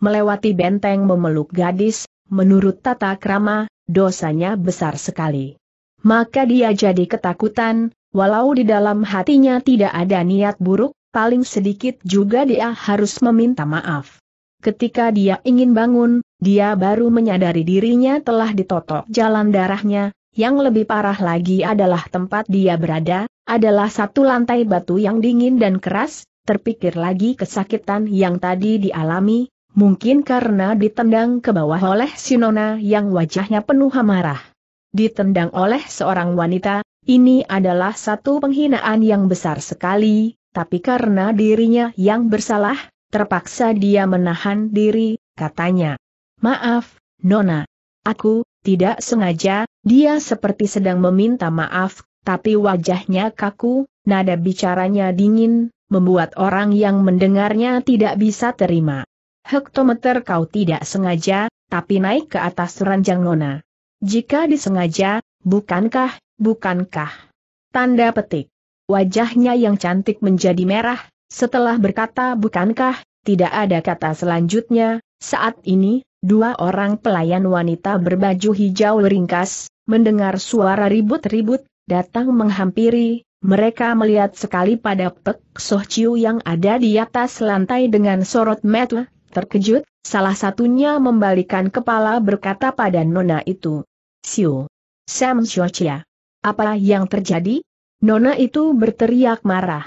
[SPEAKER 1] melewati benteng memeluk gadis, menurut tata krama, dosanya besar sekali. Maka dia jadi ketakutan, walau di dalam hatinya tidak ada niat buruk, paling sedikit juga dia harus meminta maaf. Ketika dia ingin bangun, dia baru menyadari dirinya telah ditotok jalan darahnya, yang lebih parah lagi adalah tempat dia berada, adalah satu lantai batu yang dingin dan keras, terpikir lagi kesakitan yang tadi dialami, mungkin karena ditendang ke bawah oleh Sinona yang wajahnya penuh amarah. Ditendang oleh seorang wanita, ini adalah satu penghinaan yang besar sekali, tapi karena dirinya yang bersalah, terpaksa dia menahan diri, katanya. Maaf, Nona. Aku, tidak sengaja, dia seperti sedang meminta maaf, tapi wajahnya kaku, nada bicaranya dingin, membuat orang yang mendengarnya tidak bisa terima hektometer kau tidak sengaja, tapi naik ke atas ranjang nona. Jika disengaja, bukankah, bukankah? Tanda petik. Wajahnya yang cantik menjadi merah, setelah berkata bukankah, tidak ada kata selanjutnya, saat ini, dua orang pelayan wanita berbaju hijau ringkas, mendengar suara ribut-ribut, datang menghampiri, mereka melihat sekali pada Pek Soh Chiu yang ada di atas lantai dengan sorot metu, terkejut, salah satunya membalikan kepala berkata pada nona itu. Siu. Sam Shochia. Apa yang terjadi? Nona itu berteriak marah.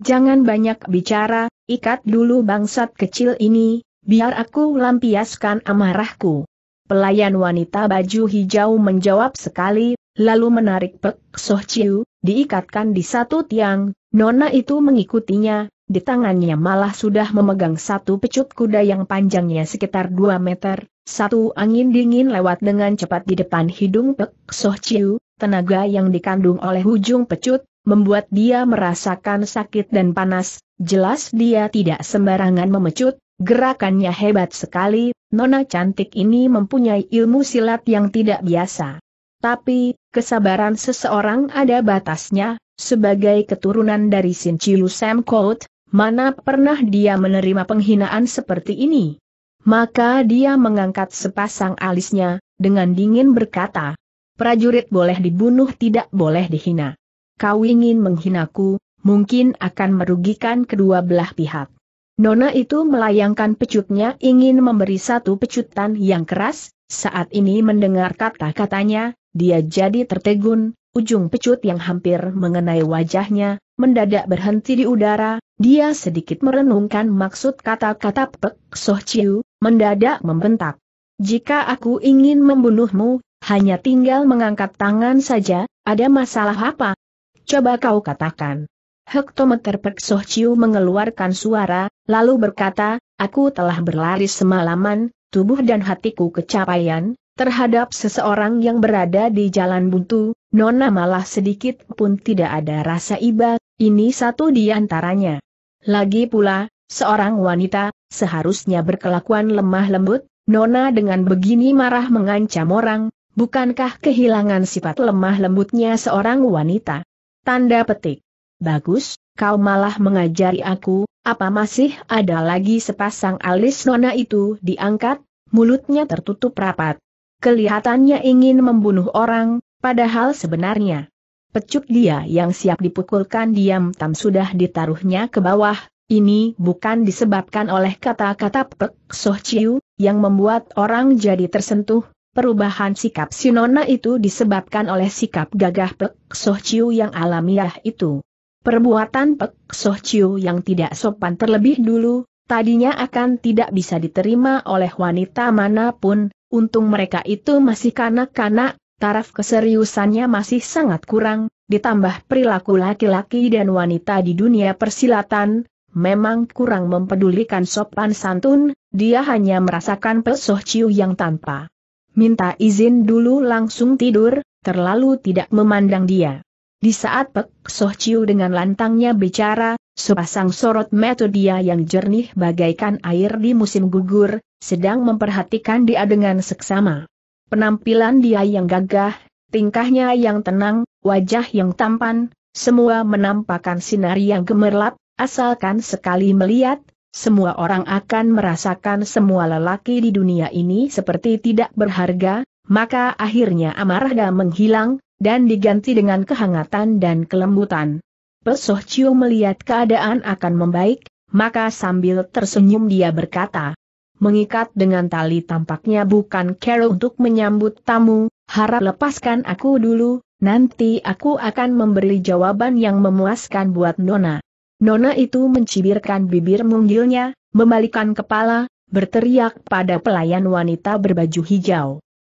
[SPEAKER 1] Jangan banyak bicara, ikat dulu bangsat kecil ini, biar aku lampiaskan amarahku. Pelayan wanita baju hijau menjawab sekali, lalu menarik Pek Soh Chiu, diikatkan di satu tiang, Nona itu mengikutinya, di tangannya malah sudah memegang satu pecut kuda yang panjangnya sekitar 2 meter, satu angin dingin lewat dengan cepat di depan hidung Pek Soh Chiu, tenaga yang dikandung oleh ujung pecut, membuat dia merasakan sakit dan panas, jelas dia tidak sembarangan memecut, gerakannya hebat sekali, nona cantik ini mempunyai ilmu silat yang tidak biasa. Tapi, kesabaran seseorang ada batasnya, sebagai keturunan dari Sin Chiu Sam Coat, Mana pernah dia menerima penghinaan seperti ini? Maka dia mengangkat sepasang alisnya, dengan dingin berkata, prajurit boleh dibunuh tidak boleh dihina. Kau ingin menghinaku, mungkin akan merugikan kedua belah pihak. Nona itu melayangkan pecutnya ingin memberi satu pecutan yang keras, saat ini mendengar kata-katanya, dia jadi tertegun, Ujung pecut yang hampir mengenai wajahnya, mendadak berhenti di udara, dia sedikit merenungkan maksud kata-kata Pek Soh Chiu, mendadak membentak. Jika aku ingin membunuhmu, hanya tinggal mengangkat tangan saja, ada masalah apa? Coba kau katakan. Hektometer Pek Soh Chiu mengeluarkan suara, lalu berkata, aku telah berlari semalaman, tubuh dan hatiku kecapaian, terhadap seseorang yang berada di jalan buntu, Nona malah sedikit pun tidak ada rasa iba, ini satu di antaranya. Lagi pula, seorang wanita, seharusnya berkelakuan lemah lembut, Nona dengan begini marah mengancam orang, bukankah kehilangan sifat lemah lembutnya seorang wanita? Tanda petik. Bagus, kau malah mengajari aku, apa masih ada lagi sepasang alis Nona itu diangkat, mulutnya tertutup rapat. Kelihatannya ingin membunuh orang, Padahal sebenarnya, pecut dia yang siap dipukulkan diam tam sudah ditaruhnya ke bawah, ini bukan disebabkan oleh kata-kata Pek Soh Chiu, yang membuat orang jadi tersentuh, perubahan sikap Sinona itu disebabkan oleh sikap gagah Pek Soh Chiu yang alamiah itu. Perbuatan Pek Soh Chiu yang tidak sopan terlebih dulu, tadinya akan tidak bisa diterima oleh wanita manapun, untung mereka itu masih kanak-kanak, taraf keseriusannya masih sangat kurang, ditambah perilaku laki-laki dan wanita di dunia persilatan, memang kurang mempedulikan sopan santun, dia hanya merasakan pesoh ciu yang tanpa minta izin dulu langsung tidur, terlalu tidak memandang dia. Di saat Pek Soh Chiu dengan lantangnya bicara, sepasang sorot mata dia yang jernih bagaikan air di musim gugur, sedang memperhatikan dia dengan seksama. Penampilan dia yang gagah, tingkahnya yang tenang, wajah yang tampan, semua menampakkan sinar yang gemerlap, asalkan sekali melihat, semua orang akan merasakan semua lelaki di dunia ini seperti tidak berharga, maka akhirnya amarahnya menghilang, dan diganti dengan kehangatan dan kelembutan. Pesoh Chiu melihat keadaan akan membaik, maka sambil tersenyum dia berkata, mengikat dengan tali tampaknya bukan Carol untuk menyambut tamu, harap lepaskan aku dulu, nanti aku akan memberi jawaban yang memuaskan buat Nona. Nona itu mencibirkan bibir mungilnya, membalikan kepala, berteriak pada pelayan wanita berbaju hijau.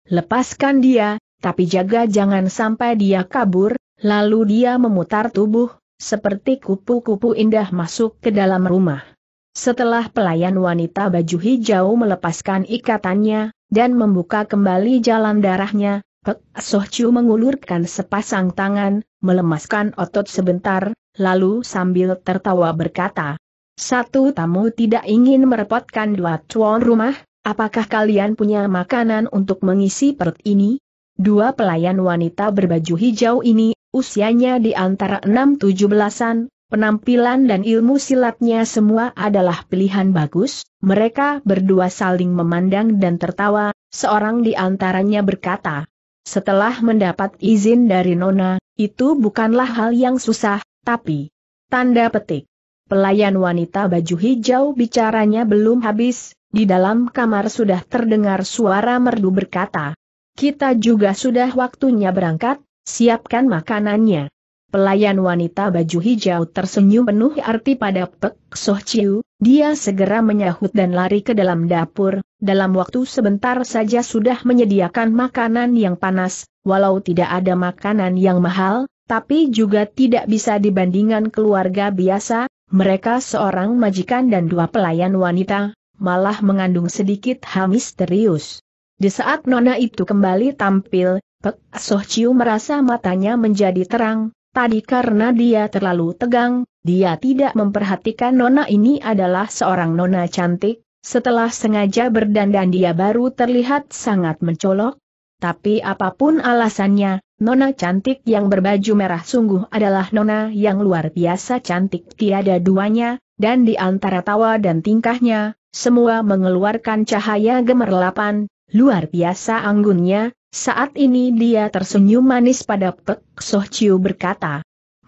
[SPEAKER 1] Lepaskan dia, tapi jaga jangan sampai dia kabur, lalu dia memutar tubuh, seperti kupu-kupu indah masuk ke dalam rumah. Setelah pelayan wanita baju hijau melepaskan ikatannya, dan membuka kembali jalan darahnya, Pek Soh mengulurkan sepasang tangan, melemaskan otot sebentar, lalu sambil tertawa berkata, Satu tamu tidak ingin merepotkan dua tuan rumah, apakah kalian punya makanan untuk mengisi perut ini? Dua pelayan wanita berbaju hijau ini, usianya di antara enam tujuh belasan, Penampilan dan ilmu silatnya semua adalah pilihan bagus, mereka berdua saling memandang dan tertawa, seorang di antaranya berkata, setelah mendapat izin dari Nona, itu bukanlah hal yang susah, tapi... Tanda petik. Pelayan wanita baju hijau bicaranya belum habis, di dalam kamar sudah terdengar suara merdu berkata, kita juga sudah waktunya berangkat, siapkan makanannya. Pelayan wanita baju hijau tersenyum penuh arti pada Pek Soh Chiu, dia segera menyahut dan lari ke dalam dapur, dalam waktu sebentar saja sudah menyediakan makanan yang panas, walau tidak ada makanan yang mahal, tapi juga tidak bisa dibandingkan keluarga biasa, mereka seorang majikan dan dua pelayan wanita, malah mengandung sedikit hal misterius. Di saat Nona itu kembali tampil, Pek Soh Chiu merasa matanya menjadi terang, Tadi karena dia terlalu tegang, dia tidak memperhatikan nona ini adalah seorang nona cantik, setelah sengaja berdandan dia baru terlihat sangat mencolok. Tapi apapun alasannya, nona cantik yang berbaju merah sungguh adalah nona yang luar biasa cantik tiada duanya, dan di antara tawa dan tingkahnya, semua mengeluarkan cahaya gemerlapan, luar biasa anggunnya, saat ini dia tersenyum manis pada Pek Soh Chiu berkata.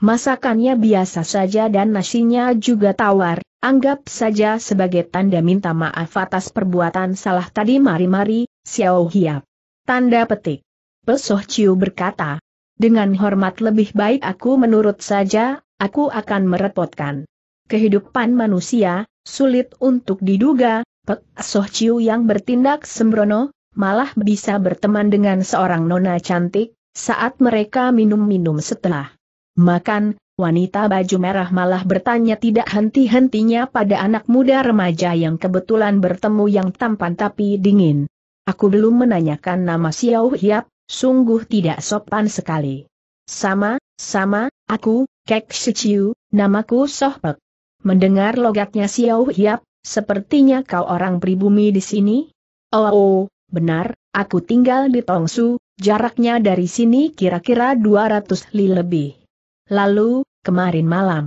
[SPEAKER 1] Masakannya biasa saja dan nasinya juga tawar, anggap saja sebagai tanda minta maaf atas perbuatan salah tadi mari-mari, Xiao Hiap. Tanda petik. Pek Soh Chiu berkata. Dengan hormat lebih baik aku menurut saja, aku akan merepotkan. Kehidupan manusia, sulit untuk diduga, Pek Soh Chiu yang bertindak sembrono, malah bisa berteman dengan seorang nona cantik, saat mereka minum-minum setelah makan, wanita baju merah malah bertanya tidak henti-hentinya pada anak muda remaja yang kebetulan bertemu yang tampan tapi dingin. Aku belum menanyakan nama Xiao Hiap, sungguh tidak sopan sekali. Sama, sama, aku, Kek Shichiu, namaku Sohpek. Mendengar logatnya Xiao Hiap, sepertinya kau orang pribumi di sini? Oh, oh, Benar, aku tinggal di Tongsu, jaraknya dari sini kira-kira 200 li lebih. Lalu, kemarin malam.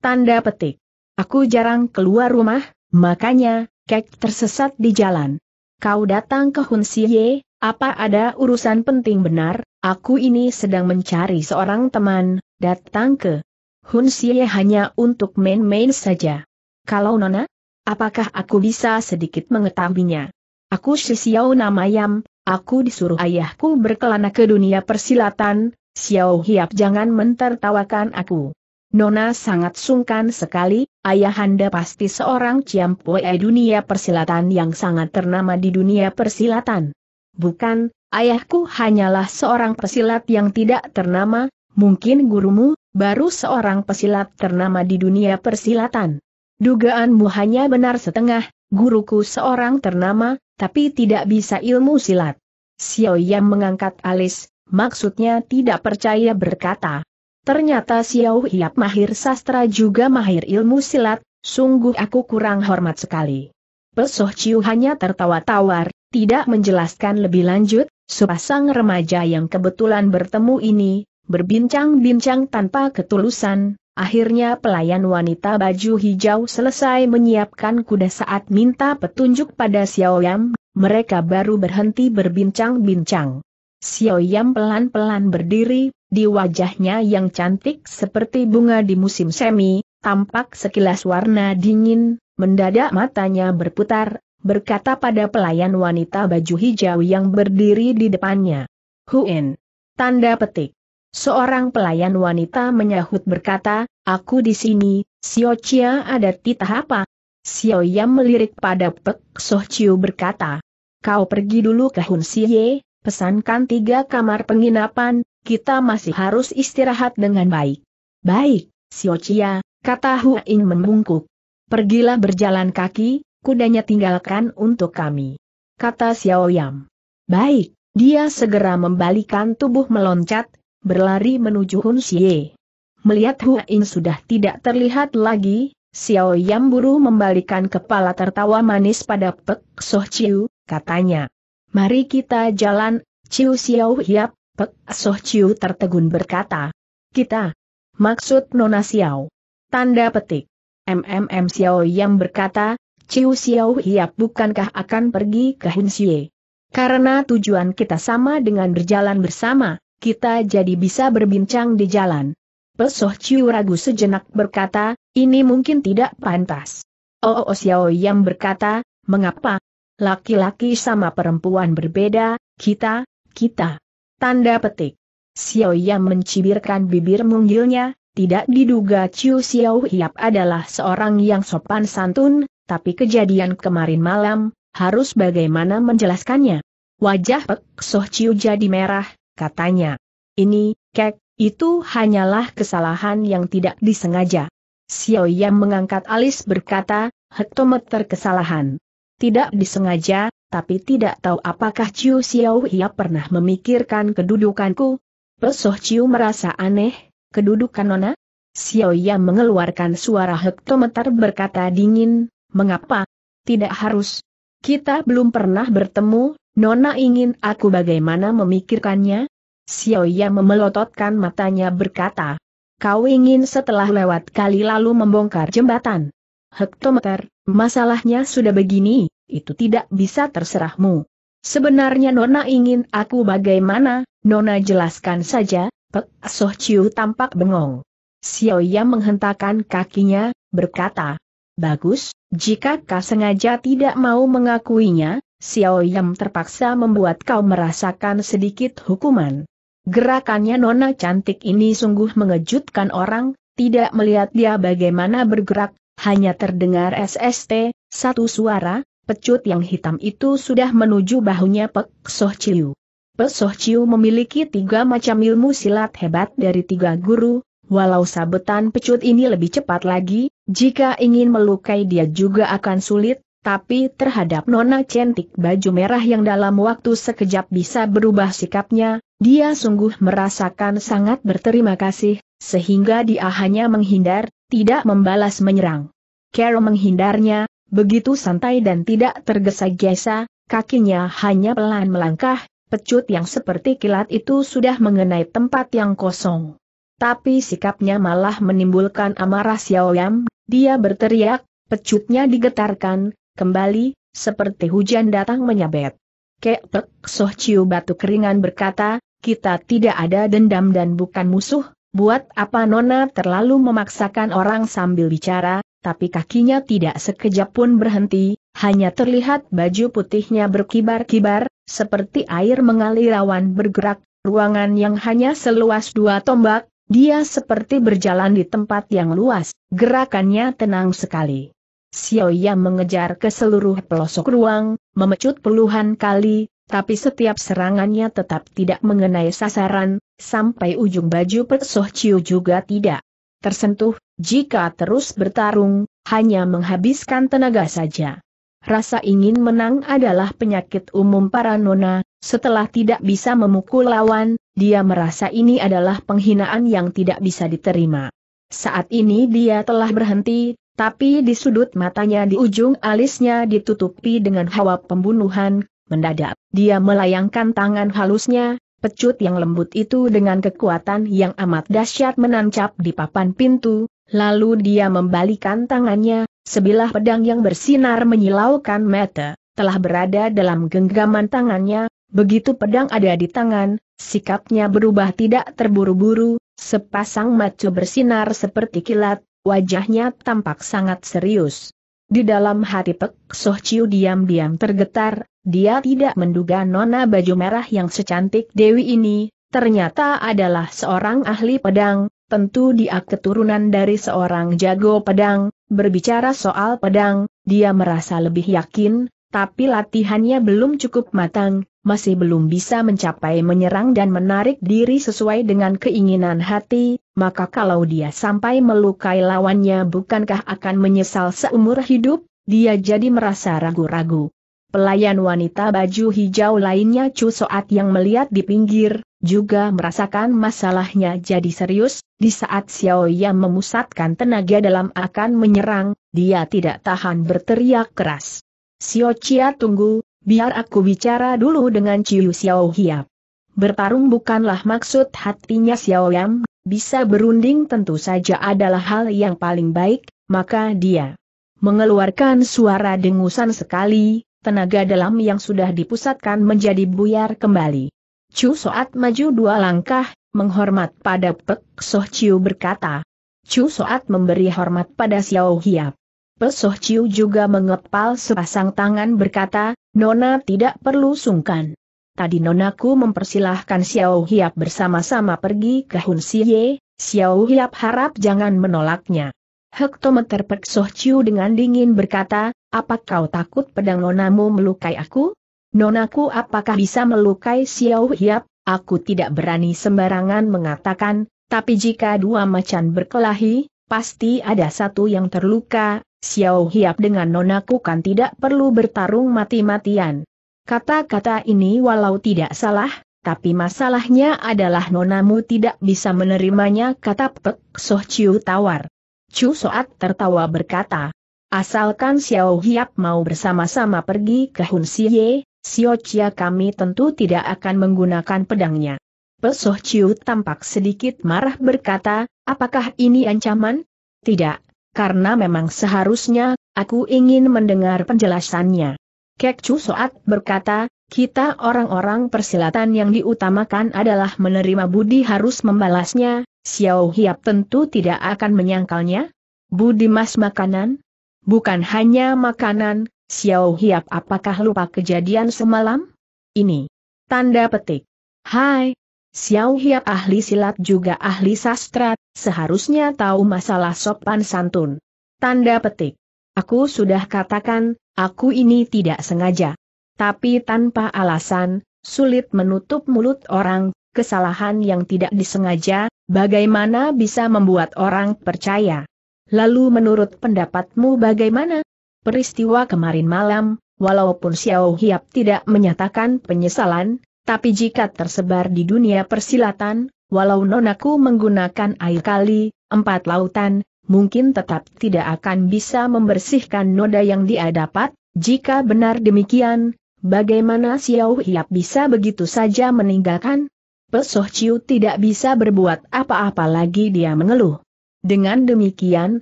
[SPEAKER 1] Tanda petik. Aku jarang keluar rumah, makanya, kek tersesat di jalan. Kau datang ke Hun Siye, apa ada urusan penting benar, aku ini sedang mencari seorang teman, datang ke Hun Siye hanya untuk main-main saja. Kalau Nona, apakah aku bisa sedikit mengetahuinya? Aku si Xiao Namayam, aku disuruh ayahku berkelana ke dunia persilatan, Xiao Hiap jangan mentertawakan aku. Nona sangat sungkan sekali, ayahanda pasti seorang ciampue dunia persilatan yang sangat ternama di dunia persilatan. Bukan, ayahku hanyalah seorang pesilat yang tidak ternama, mungkin gurumu, baru seorang pesilat ternama di dunia persilatan. Dugaanmu hanya benar setengah, guruku seorang ternama, tapi tidak bisa ilmu silat. Xiao Yang mengangkat alis, maksudnya tidak percaya berkata. Ternyata Xiao Hiap mahir sastra juga mahir ilmu silat, sungguh aku kurang hormat sekali. Pesoh Ciu hanya tertawa tawar, tidak menjelaskan lebih lanjut, sepasang remaja yang kebetulan bertemu ini, berbincang-bincang tanpa ketulusan, Akhirnya pelayan wanita baju hijau selesai menyiapkan kuda saat minta petunjuk pada Xiao Yam, mereka baru berhenti berbincang-bincang. Xiao Yam pelan-pelan berdiri, di wajahnya yang cantik seperti bunga di musim semi, tampak sekilas warna dingin, mendadak matanya berputar, berkata pada pelayan wanita baju hijau yang berdiri di depannya. Huin. Tanda petik. Seorang pelayan wanita menyahut berkata, Aku di sini, Sio Chia ada titah apa? Sio Yam melirik pada Pek Soh Chiu berkata, Kau pergi dulu ke Hun Siye, pesankan tiga kamar penginapan, kita masih harus istirahat dengan baik. Baik, Sio Chia, kata Ying membungkuk. Pergilah berjalan kaki, kudanya tinggalkan untuk kami. Kata Xiao Yam. Baik, dia segera membalikan tubuh meloncat, berlari menuju Hun Xie. Melihat Hua In sudah tidak terlihat lagi, Xiao Yam Buru membalikan kepala tertawa manis pada Pek Soh Chiu, katanya. Mari kita jalan, Chiu Xiao Hiap, Pek Soh Chiu tertegun berkata. Kita. Maksud Nona Xiao. Tanda petik. MMM Xiao Yam berkata, Chiu Xiao Hiap bukankah akan pergi ke Hun Xie? Karena tujuan kita sama dengan berjalan bersama, kita jadi bisa berbincang di jalan. Pesoh Ciu ragu sejenak berkata, ini mungkin tidak pantas. Oh, Oh Xiao yang berkata, mengapa? Laki-laki sama perempuan berbeda, kita, kita. Tanda petik. Xiao yang mencibirkan bibir mungilnya. tidak diduga Ciu Xiao Hiap adalah seorang yang sopan santun, tapi kejadian kemarin malam, harus bagaimana menjelaskannya. Wajah Pek Soh Ciu jadi merah, katanya. Ini, kek, itu hanyalah kesalahan yang tidak disengaja. Xiao Yam mengangkat alis berkata, hektometer kesalahan. Tidak disengaja, tapi tidak tahu apakah Ciu Xiao ia pernah memikirkan kedudukanku. Pesoh Ciu merasa aneh, kedudukan Nona? Xiao Yam mengeluarkan suara hektometer berkata dingin, mengapa? Tidak harus. Kita belum pernah bertemu, Nona ingin aku bagaimana memikirkannya? Xiaoya memelototkan matanya berkata. Kau ingin setelah lewat kali lalu membongkar jembatan. Hektometer, masalahnya sudah begini, itu tidak bisa terserahmu. Sebenarnya Nona ingin aku bagaimana, Nona jelaskan saja, Pek Soh Chiu tampak bengong. Xiaoya menghentakkan kakinya, berkata, Bagus, jika kau sengaja tidak mau mengakuinya, Xiao Yam terpaksa membuat kau merasakan sedikit hukuman. Gerakannya nona cantik ini sungguh mengejutkan orang, tidak melihat dia bagaimana bergerak, hanya terdengar SST, satu suara, pecut yang hitam itu sudah menuju bahunya Pek Soh Chiu. Pek Soh Chiu memiliki tiga macam ilmu silat hebat dari tiga guru, Walau sabetan pecut ini lebih cepat lagi, jika ingin melukai dia juga akan sulit, tapi terhadap Nona cantik baju merah yang dalam waktu sekejap bisa berubah sikapnya, dia sungguh merasakan sangat berterima kasih, sehingga dia hanya menghindar, tidak membalas menyerang. Carol menghindarnya, begitu santai dan tidak tergesa-gesa, kakinya hanya pelan melangkah, pecut yang seperti kilat itu sudah mengenai tempat yang kosong. Tapi sikapnya malah menimbulkan amarah Xiao Xiaoyam, dia berteriak, pecutnya digetarkan, kembali, seperti hujan datang menyabet. Ketek Soh Chiu batu keringan berkata, kita tidak ada dendam dan bukan musuh, buat apa Nona terlalu memaksakan orang sambil bicara, tapi kakinya tidak sekejap pun berhenti, hanya terlihat baju putihnya berkibar-kibar, seperti air mengalir awan bergerak, ruangan yang hanya seluas dua tombak, dia seperti berjalan di tempat yang luas, gerakannya tenang sekali. Xiao Ya mengejar ke seluruh pelosok ruang, memecut puluhan kali, tapi setiap serangannya tetap tidak mengenai sasaran, sampai ujung baju Pek Soh Chiu juga tidak tersentuh, jika terus bertarung, hanya menghabiskan tenaga saja. Rasa ingin menang adalah penyakit umum para nona, setelah tidak bisa memukul lawan, dia merasa ini adalah penghinaan yang tidak bisa diterima. Saat ini dia telah berhenti, tapi di sudut matanya di ujung alisnya ditutupi dengan hawa pembunuhan, mendadak, dia melayangkan tangan halusnya, pecut yang lembut itu dengan kekuatan yang amat dahsyat menancap di papan pintu, lalu dia membalikan tangannya, sebilah pedang yang bersinar menyilaukan mata, telah berada dalam genggaman tangannya, begitu pedang ada di tangan, sikapnya berubah tidak terburu-buru, sepasang mata bersinar seperti kilat, wajahnya tampak sangat serius. Di dalam hati Pek Soh Chiu diam-diam tergetar, dia tidak menduga nona baju merah yang secantik Dewi ini, ternyata adalah seorang ahli pedang, tentu dia keturunan dari seorang jago pedang, berbicara soal pedang, dia merasa lebih yakin, tapi latihannya belum cukup matang, masih belum bisa mencapai menyerang dan menarik diri sesuai dengan keinginan hati, maka kalau dia sampai melukai lawannya bukankah akan menyesal seumur hidup, dia jadi merasa ragu-ragu. Pelayan wanita baju hijau lainnya Chu Soat yang melihat di pinggir, juga merasakan masalahnya jadi serius, di saat Xiao Yang memusatkan tenaga dalam akan menyerang, dia tidak tahan berteriak keras. Xiao Chia tunggu, Biar aku bicara dulu dengan Ciu Xiao Hiap. Bertarung bukanlah maksud hatinya Xiao Yam, bisa berunding tentu saja adalah hal yang paling baik, maka dia mengeluarkan suara dengusan sekali, tenaga dalam yang sudah dipusatkan menjadi buyar kembali. Chu Soat maju dua langkah, menghormat pada Pek Soh Ciu berkata. Chu Soat memberi hormat pada Xiao Hiap. Pesoh Ciu juga mengepal sepasang tangan berkata, Nona tidak perlu sungkan. Tadi nonaku mempersilahkan Xiao Hiap bersama-sama pergi ke Hun Siye, Xiao Hiap harap jangan menolaknya. Hektometer Pesoh Ciu dengan dingin berkata, apa kau takut pedang nonamu melukai aku? Nonaku apakah bisa melukai Xiao Hiap? Aku tidak berani sembarangan mengatakan, tapi jika dua macan berkelahi, pasti ada satu yang terluka, Xiao Hiap dengan nonaku kan tidak perlu bertarung mati-matian. Kata-kata ini walau tidak salah, tapi masalahnya adalah nonamu tidak bisa menerimanya kata Pek Soh Chiu tawar. Chu Soat tertawa berkata, asalkan Xiao Hiap mau bersama-sama pergi ke Hun Ye, Xiao Chia kami tentu tidak akan menggunakan pedangnya. Pesoh Chiu tampak sedikit marah berkata, apakah ini ancaman? Tidak, karena memang seharusnya, aku ingin mendengar penjelasannya. Kek Chu Soat berkata, kita orang-orang persilatan yang diutamakan adalah menerima budi harus membalasnya, Xiao Hiap tentu tidak akan menyangkalnya. Budi mas makanan? Bukan hanya makanan, Xiao Hiap apakah lupa kejadian semalam? Ini. Tanda petik. Hai, Xiao Hiap ahli silat juga ahli sastra, seharusnya tahu masalah sopan santun. Tanda petik. Aku sudah katakan, aku ini tidak sengaja. Tapi tanpa alasan, sulit menutup mulut orang, kesalahan yang tidak disengaja, bagaimana bisa membuat orang percaya. Lalu menurut pendapatmu bagaimana? Peristiwa kemarin malam, walaupun Xiao Hiap tidak menyatakan penyesalan, tapi jika tersebar di dunia persilatan, walau nonaku menggunakan air kali, empat lautan, mungkin tetap tidak akan bisa membersihkan noda yang dia dapat, jika benar demikian, bagaimana Xiao Hiap bisa begitu saja meninggalkan? Pesoh Ciu tidak bisa berbuat apa-apa lagi dia mengeluh. Dengan demikian,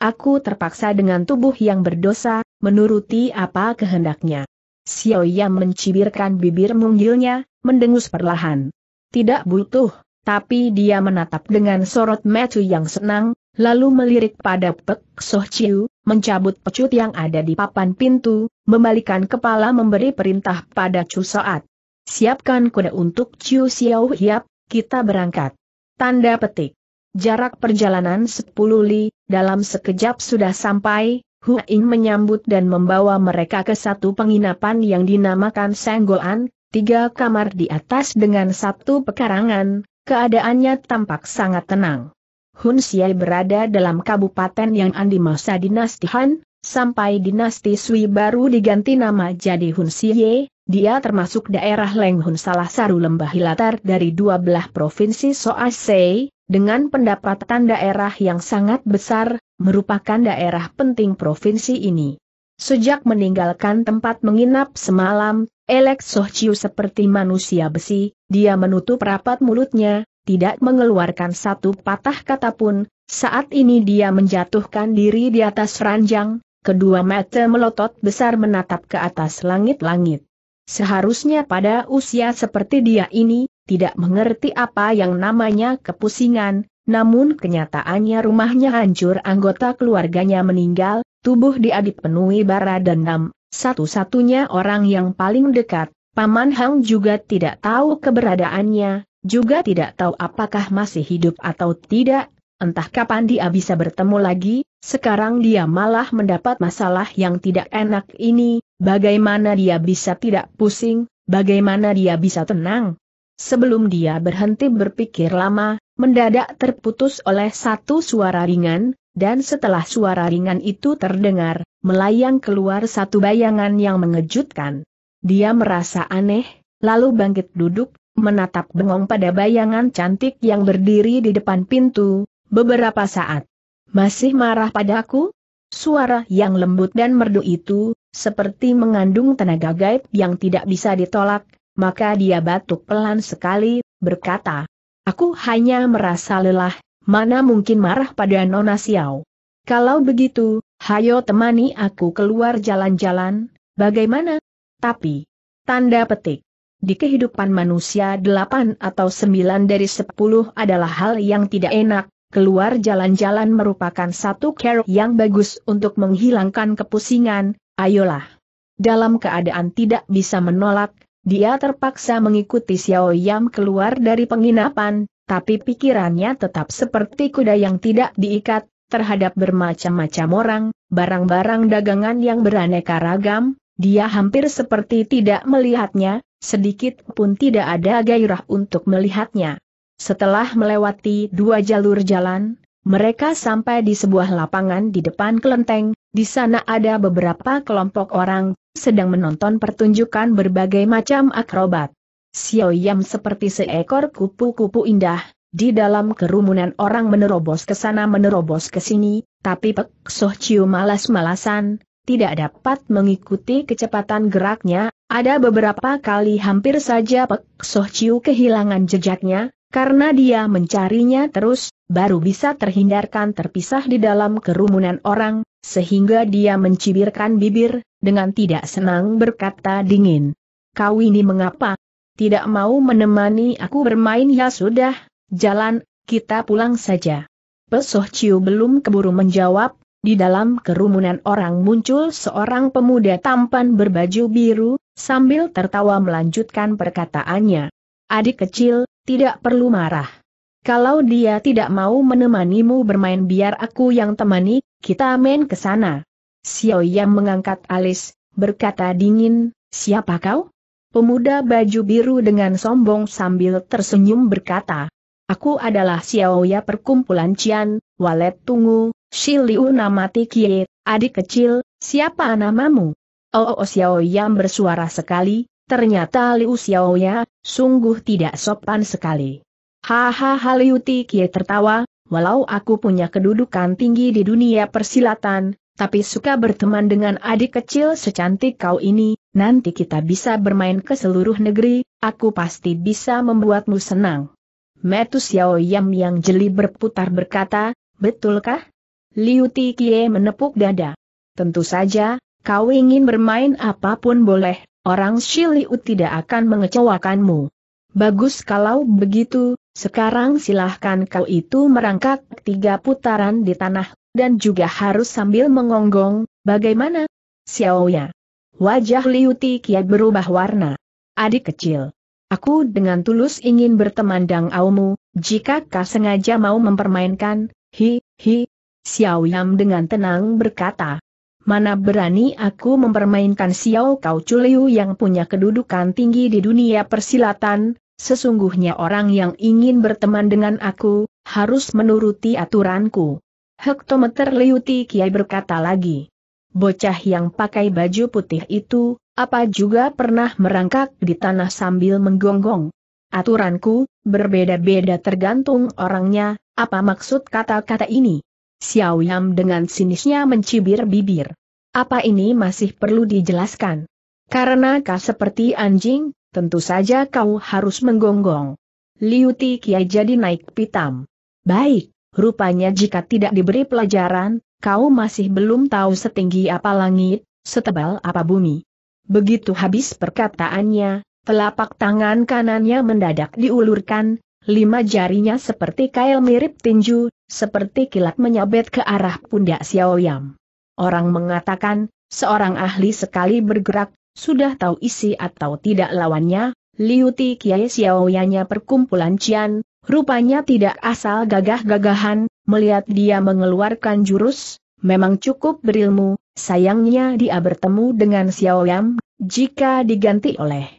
[SPEAKER 1] aku terpaksa dengan tubuh yang berdosa, menuruti apa kehendaknya. Xiao Xiaoya mencibirkan bibir mungilnya, mendengus perlahan. Tidak butuh, tapi dia menatap dengan sorot metu yang senang, lalu melirik pada Pek Soh Chiu, mencabut pecut yang ada di papan pintu, membalikan kepala memberi perintah pada Chu Saat. Siapkan kuda untuk Chiu Xiao Hiap, kita berangkat. Tanda petik. Jarak perjalanan 10 li, dalam sekejap sudah sampai, Huing menyambut dan membawa mereka ke satu penginapan yang dinamakan Senggoan, tiga kamar di atas dengan satu pekarangan, keadaannya tampak sangat tenang. Hun Xie berada dalam kabupaten yang andi masa dinasti Han, sampai dinasti Sui baru diganti nama jadi Hun Xie, dia termasuk daerah leng Hun salah satu lembah hilatar dari dua belah provinsi Soasei, dengan pendapatan daerah yang sangat besar, merupakan daerah penting provinsi ini. Sejak meninggalkan tempat menginap semalam, Elek Sohciu seperti manusia besi, dia menutup rapat mulutnya, tidak mengeluarkan satu patah kata pun, saat ini dia menjatuhkan diri di atas ranjang, kedua mata melotot besar menatap ke atas langit-langit. Seharusnya pada usia seperti dia ini, tidak mengerti apa yang namanya kepusingan, namun kenyataannya rumahnya hancur anggota keluarganya meninggal, tubuh dia dipenuhi bara dendam, satu-satunya orang yang paling dekat, Paman Hang juga tidak tahu keberadaannya, juga tidak tahu apakah masih hidup atau tidak, entah kapan dia bisa bertemu lagi, sekarang dia malah mendapat masalah yang tidak enak ini, bagaimana dia bisa tidak pusing, bagaimana dia bisa tenang. Sebelum dia berhenti berpikir lama, mendadak terputus oleh satu suara ringan, dan setelah suara ringan itu terdengar, melayang keluar satu bayangan yang mengejutkan. Dia merasa aneh, lalu bangkit duduk, menatap bengong pada bayangan cantik yang berdiri di depan pintu, beberapa saat. Masih marah padaku? Suara yang lembut dan merdu itu, seperti mengandung tenaga gaib yang tidak bisa ditolak, maka dia batuk pelan sekali, berkata, Aku hanya merasa lelah, mana mungkin marah pada Nona Xiao. Kalau begitu, hayo temani aku keluar jalan-jalan, bagaimana? Tapi, tanda petik. Di kehidupan manusia delapan atau sembilan dari sepuluh adalah hal yang tidak enak, keluar jalan-jalan merupakan satu care yang bagus untuk menghilangkan kepusingan, ayolah. Dalam keadaan tidak bisa menolak, dia terpaksa mengikuti Xiao Yam keluar dari penginapan, tapi pikirannya tetap seperti kuda yang tidak diikat, terhadap bermacam-macam orang, barang-barang dagangan yang beraneka ragam, dia hampir seperti tidak melihatnya, sedikit pun tidak ada gairah untuk melihatnya. Setelah melewati dua jalur jalan, mereka sampai di sebuah lapangan di depan kelenteng, di sana ada beberapa kelompok orang, sedang menonton pertunjukan berbagai macam akrobat. Xiao Yam seperti seekor kupu-kupu indah, di dalam kerumunan orang menerobos ke sana menerobos ke sini, tapi Pek Soh Chiu malas-malasan, tidak dapat mengikuti kecepatan geraknya, ada beberapa kali hampir saja Pek Soh Chiu kehilangan jejaknya, karena dia mencarinya terus, baru bisa terhindarkan terpisah di dalam kerumunan orang, sehingga dia mencibirkan bibir, dengan tidak senang berkata dingin. Kau ini mengapa? Tidak mau menemani aku bermain ya sudah, jalan, kita pulang saja. Pesoh Ciu belum keburu menjawab, di dalam kerumunan orang muncul seorang pemuda tampan berbaju biru, sambil tertawa melanjutkan perkataannya. Adik kecil, tidak perlu marah. Kalau dia tidak mau menemanimu bermain biar aku yang temani, kita main ke sana. Xiao Yang mengangkat alis, berkata dingin, siapa kau? Pemuda baju biru dengan sombong sambil tersenyum berkata, Aku adalah Xiao Ya perkumpulan Cian, Walet Tungu, Shiliu nama Tikie, adik kecil, siapa namamu? Oh, oh, oh Xiao Yang bersuara sekali, ternyata Liu Xiao Ya, sungguh tidak sopan sekali. Hahaha Liu Tikie tertawa, Walau aku punya kedudukan tinggi di dunia persilatan, tapi suka berteman dengan adik kecil secantik kau ini, nanti kita bisa bermain ke seluruh negeri, aku pasti bisa membuatmu senang. Metu Yao Yam yang jeli berputar berkata, betulkah? Liu Tikie menepuk dada. Tentu saja, kau ingin bermain apapun boleh, orang Shiliu tidak akan mengecewakanmu. Bagus kalau begitu, sekarang silahkan kau itu merangkak tiga putaran di tanah, dan juga harus sambil mengonggong, bagaimana? Xiaoya. Wajah Liu Tikia berubah warna. Adik kecil. Aku dengan tulus ingin berteman dang aumu, jika kau sengaja mau mempermainkan, hi, hi. Xiao Yam dengan tenang berkata. Mana berani aku mempermainkan Xiao Kau Chuliu yang punya kedudukan tinggi di dunia persilatan, Sesungguhnya orang yang ingin berteman dengan aku, harus menuruti aturanku. Hektometer Liuti Kiai berkata lagi. Bocah yang pakai baju putih itu, apa juga pernah merangkak di tanah sambil menggonggong. Aturanku, berbeda-beda tergantung orangnya, apa maksud kata-kata ini? Xiao Yam dengan sinisnya mencibir bibir. Apa ini masih perlu dijelaskan? Karena kau seperti anjing, tentu saja kau harus menggonggong. Liuti Ti Kiai jadi naik pitam. Baik, rupanya jika tidak diberi pelajaran, kau masih belum tahu setinggi apa langit, setebal apa bumi. Begitu habis perkataannya, telapak tangan kanannya mendadak diulurkan, lima jarinya seperti kail mirip tinju, seperti kilat menyabet ke arah pundak Xiao Xiaoyam. Orang mengatakan, seorang ahli sekali bergerak, sudah tahu isi atau tidak lawannya, Liu Ti Kiai Xiaoyanya perkumpulan Cian, rupanya tidak asal gagah-gagahan, melihat dia mengeluarkan jurus, memang cukup berilmu, sayangnya dia bertemu dengan Xiaoyam, jika diganti oleh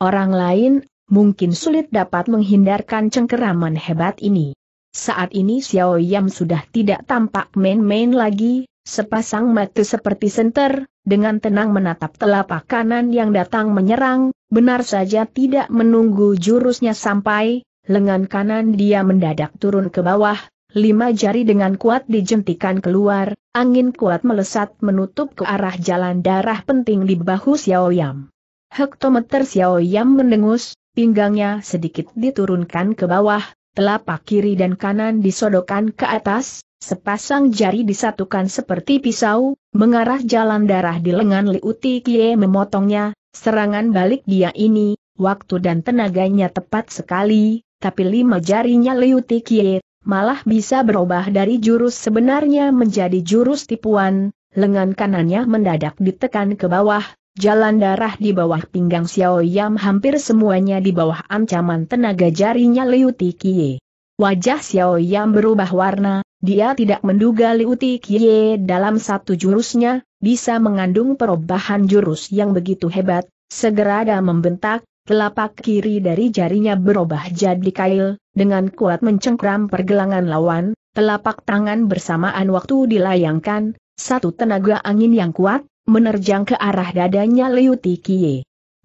[SPEAKER 1] orang lain, mungkin sulit dapat menghindarkan cengkeraman hebat ini. Saat ini Xiaoyam sudah tidak tampak main-main lagi, sepasang mata seperti senter, dengan tenang menatap telapak kanan yang datang menyerang, benar saja tidak menunggu jurusnya sampai, lengan kanan dia mendadak turun ke bawah, lima jari dengan kuat dijentikan keluar, angin kuat melesat menutup ke arah jalan darah penting di bahu Xiao Yam. Hektometer Xiao Yam mendengus, pinggangnya sedikit diturunkan ke bawah, telapak kiri dan kanan disodokkan ke atas, Sepasang jari disatukan seperti pisau, mengarah jalan darah di lengan Liuti Kie memotongnya, serangan balik dia ini, waktu dan tenaganya tepat sekali, tapi lima jarinya Liuti Kie, malah bisa berubah dari jurus sebenarnya menjadi jurus tipuan, lengan kanannya mendadak ditekan ke bawah, jalan darah di bawah pinggang Xiao Yam hampir semuanya di bawah ancaman tenaga jarinya Liuti Kie. Wajah Xiao Yam berubah warna, dia tidak menduga Liu Kie dalam satu jurusnya, bisa mengandung perubahan jurus yang begitu hebat, segera ada membentak, telapak kiri dari jarinya berubah jadi kail, dengan kuat mencengkram pergelangan lawan, telapak tangan bersamaan waktu dilayangkan, satu tenaga angin yang kuat, menerjang ke arah dadanya Liu Kie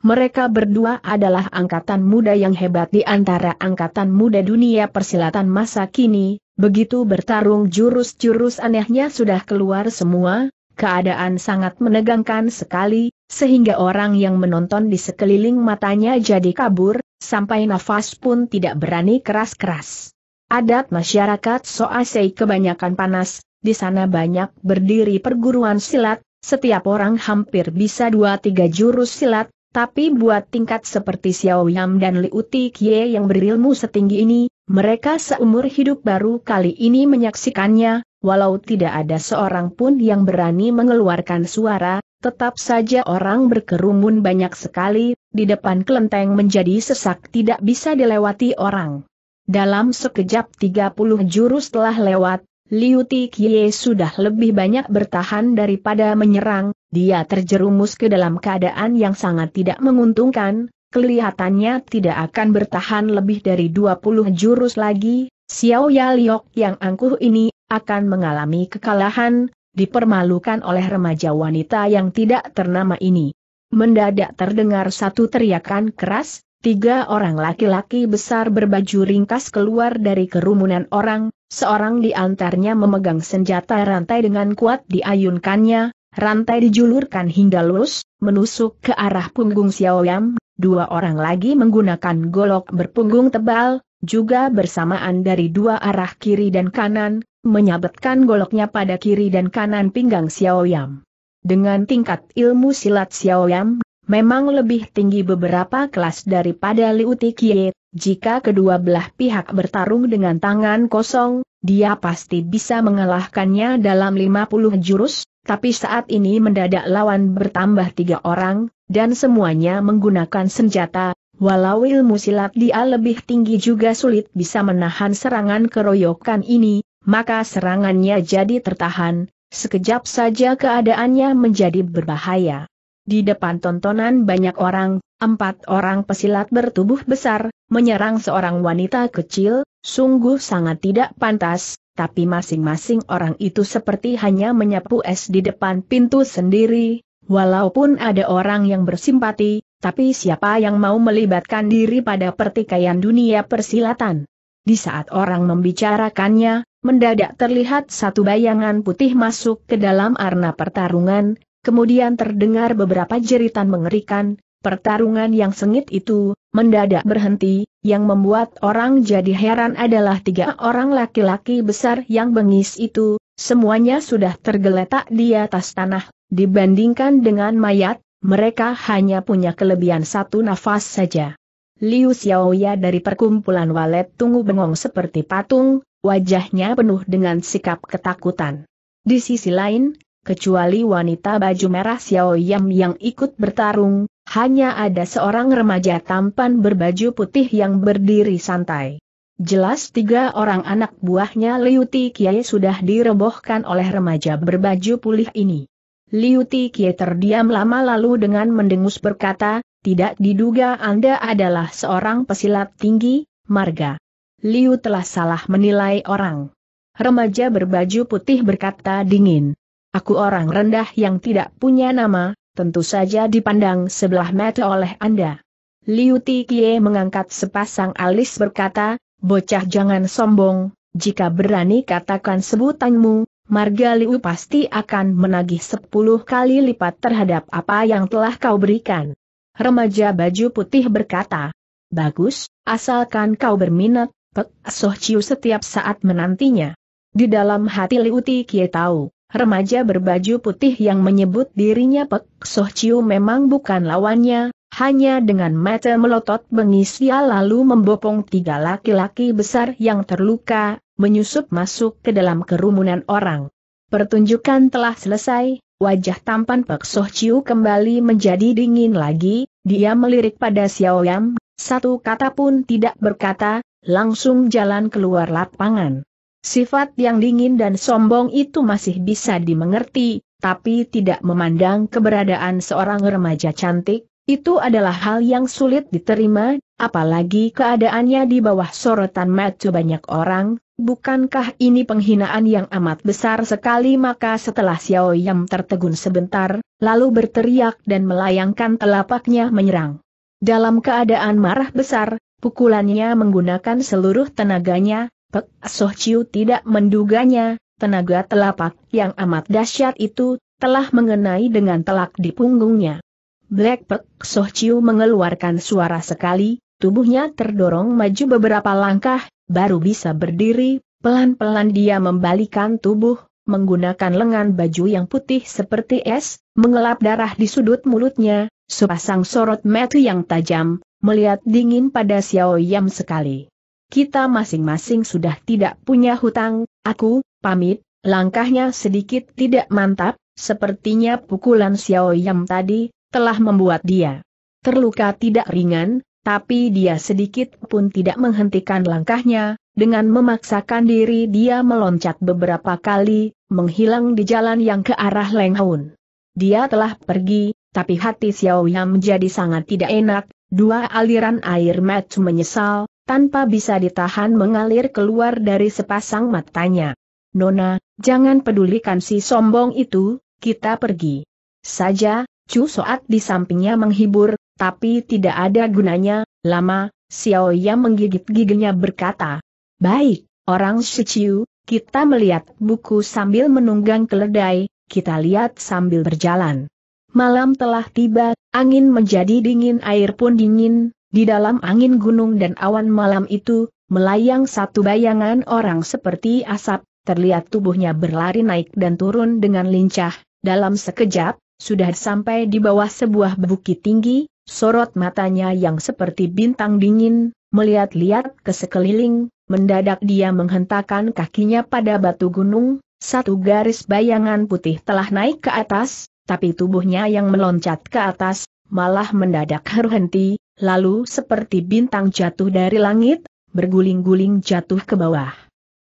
[SPEAKER 1] mereka berdua adalah angkatan muda yang hebat di antara angkatan muda dunia persilatan masa kini, begitu bertarung jurus-jurus anehnya sudah keluar semua, keadaan sangat menegangkan sekali, sehingga orang yang menonton di sekeliling matanya jadi kabur, sampai nafas pun tidak berani keras-keras. Adat masyarakat Soasei kebanyakan panas, di sana banyak berdiri perguruan silat, setiap orang hampir bisa dua tiga jurus silat, tapi buat tingkat seperti Xiao Yam dan Liu Tikie yang berilmu setinggi ini, mereka seumur hidup baru kali ini menyaksikannya, walau tidak ada seorang pun yang berani mengeluarkan suara, tetap saja orang berkerumun banyak sekali, di depan kelenteng menjadi sesak tidak bisa dilewati orang. Dalam sekejap 30 jurus telah lewat, Liu Tikie sudah lebih banyak bertahan daripada menyerang, dia terjerumus ke dalam keadaan yang sangat tidak menguntungkan, kelihatannya tidak akan bertahan lebih dari 20 jurus lagi, Xiao Yaliok yang angkuh ini, akan mengalami kekalahan, dipermalukan oleh remaja wanita yang tidak ternama ini. Mendadak terdengar satu teriakan keras, tiga orang laki-laki besar berbaju ringkas keluar dari kerumunan orang, seorang di antaranya memegang senjata rantai dengan kuat diayunkannya, Rantai dijulurkan hingga lurus, menusuk ke arah punggung Xiao Xiaoyam, dua orang lagi menggunakan golok berpunggung tebal, juga bersamaan dari dua arah kiri dan kanan, menyabetkan goloknya pada kiri dan kanan pinggang Xiao Xiaoyam. Dengan tingkat ilmu silat Xiao Xiaoyam, memang lebih tinggi beberapa kelas daripada Liu Tikie, jika kedua belah pihak bertarung dengan tangan kosong, dia pasti bisa mengalahkannya dalam 50 jurus, tapi saat ini mendadak lawan bertambah tiga orang, dan semuanya menggunakan senjata, walau ilmu silat dia lebih tinggi juga sulit bisa menahan serangan keroyokan ini, maka serangannya jadi tertahan, sekejap saja keadaannya menjadi berbahaya. Di depan tontonan banyak orang, empat orang pesilat bertubuh besar, menyerang seorang wanita kecil, sungguh sangat tidak pantas, tapi masing-masing orang itu seperti hanya menyapu es di depan pintu sendiri, walaupun ada orang yang bersimpati, tapi siapa yang mau melibatkan diri pada pertikaian dunia persilatan? Di saat orang membicarakannya, mendadak terlihat satu bayangan putih masuk ke dalam arena pertarungan, kemudian terdengar beberapa jeritan mengerikan, pertarungan yang sengit itu, mendadak berhenti, yang membuat orang jadi heran adalah tiga orang laki-laki besar yang bengis itu, semuanya sudah tergeletak di atas tanah, dibandingkan dengan mayat, mereka hanya punya kelebihan satu nafas saja. Liu Xiaoya dari perkumpulan walet tunggu bengong seperti patung, wajahnya penuh dengan sikap ketakutan. Di sisi lain, kecuali wanita baju merah Xiaoyam yang ikut bertarung, hanya ada seorang remaja tampan berbaju putih yang berdiri santai. Jelas tiga orang anak buahnya Liu Ti Kie sudah direbohkan oleh remaja berbaju pulih ini. Liu Ti Kie terdiam lama lalu dengan mendengus berkata, tidak diduga Anda adalah seorang pesilat tinggi, Marga. Liu telah salah menilai orang. Remaja berbaju putih berkata dingin. Aku orang rendah yang tidak punya nama, tentu saja dipandang sebelah mata oleh Anda. Liu Tikie mengangkat sepasang alis berkata, bocah jangan sombong, jika berani katakan sebutanmu, Marga Liu pasti akan menagih sepuluh kali lipat terhadap apa yang telah kau berikan. Remaja baju putih berkata, Bagus, asalkan kau berminat, Pek Soh Chiu setiap saat menantinya. Di dalam hati Liu Tikie tahu, Remaja berbaju putih yang menyebut dirinya Pek Soh Chiu memang bukan lawannya, hanya dengan mata melotot bengis dia lalu membopong tiga laki-laki besar yang terluka, menyusup masuk ke dalam kerumunan orang. Pertunjukan telah selesai, wajah tampan Pek Soh Chiu kembali menjadi dingin lagi, dia melirik pada Xiao Yam, satu kata pun tidak berkata, langsung jalan keluar lapangan. Sifat yang dingin dan sombong itu masih bisa dimengerti, tapi tidak memandang keberadaan seorang remaja cantik, itu adalah hal yang sulit diterima, apalagi keadaannya di bawah sorotan mata banyak orang, bukankah ini penghinaan yang amat besar sekali maka setelah Xiao Yam tertegun sebentar, lalu berteriak dan melayangkan telapaknya menyerang. Dalam keadaan marah besar, pukulannya menggunakan seluruh tenaganya, Pek Soh Chiu tidak menduganya, tenaga telapak yang amat dahsyat itu, telah mengenai dengan telak di punggungnya. Black Pek Soh Chiu mengeluarkan suara sekali, tubuhnya terdorong maju beberapa langkah, baru bisa berdiri, pelan-pelan dia membalikan tubuh, menggunakan lengan baju yang putih seperti es, mengelap darah di sudut mulutnya, sepasang sorot mata yang tajam, melihat dingin pada Xiao Yam sekali kita masing-masing sudah tidak punya hutang, aku, pamit, langkahnya sedikit tidak mantap, sepertinya pukulan Xiao Yam tadi, telah membuat dia terluka tidak ringan, tapi dia sedikit pun tidak menghentikan langkahnya, dengan memaksakan diri dia meloncat beberapa kali, menghilang di jalan yang ke arah Leng Haun. Dia telah pergi, tapi hati Xiao Yan menjadi sangat tidak enak, dua aliran air mata menyesal, tanpa bisa ditahan mengalir keluar dari sepasang matanya. Nona, jangan pedulikan si sombong itu, kita pergi. Saja, Chu Soat di sampingnya menghibur, tapi tidak ada gunanya, lama, Xiao Yang menggigit giginya berkata. Baik, orang Shichiu, kita melihat buku sambil menunggang keledai, kita lihat sambil berjalan. Malam telah tiba, angin menjadi dingin air pun dingin, di dalam angin gunung dan awan malam itu, melayang satu bayangan orang seperti asap, terlihat tubuhnya berlari naik dan turun dengan lincah, dalam sekejap, sudah sampai di bawah sebuah bukit tinggi, sorot matanya yang seperti bintang dingin, melihat-lihat ke sekeliling, mendadak dia menghentakkan kakinya pada batu gunung, satu garis bayangan putih telah naik ke atas, tapi tubuhnya yang meloncat ke atas, malah mendadak henti lalu seperti bintang jatuh dari langit, berguling-guling jatuh ke bawah.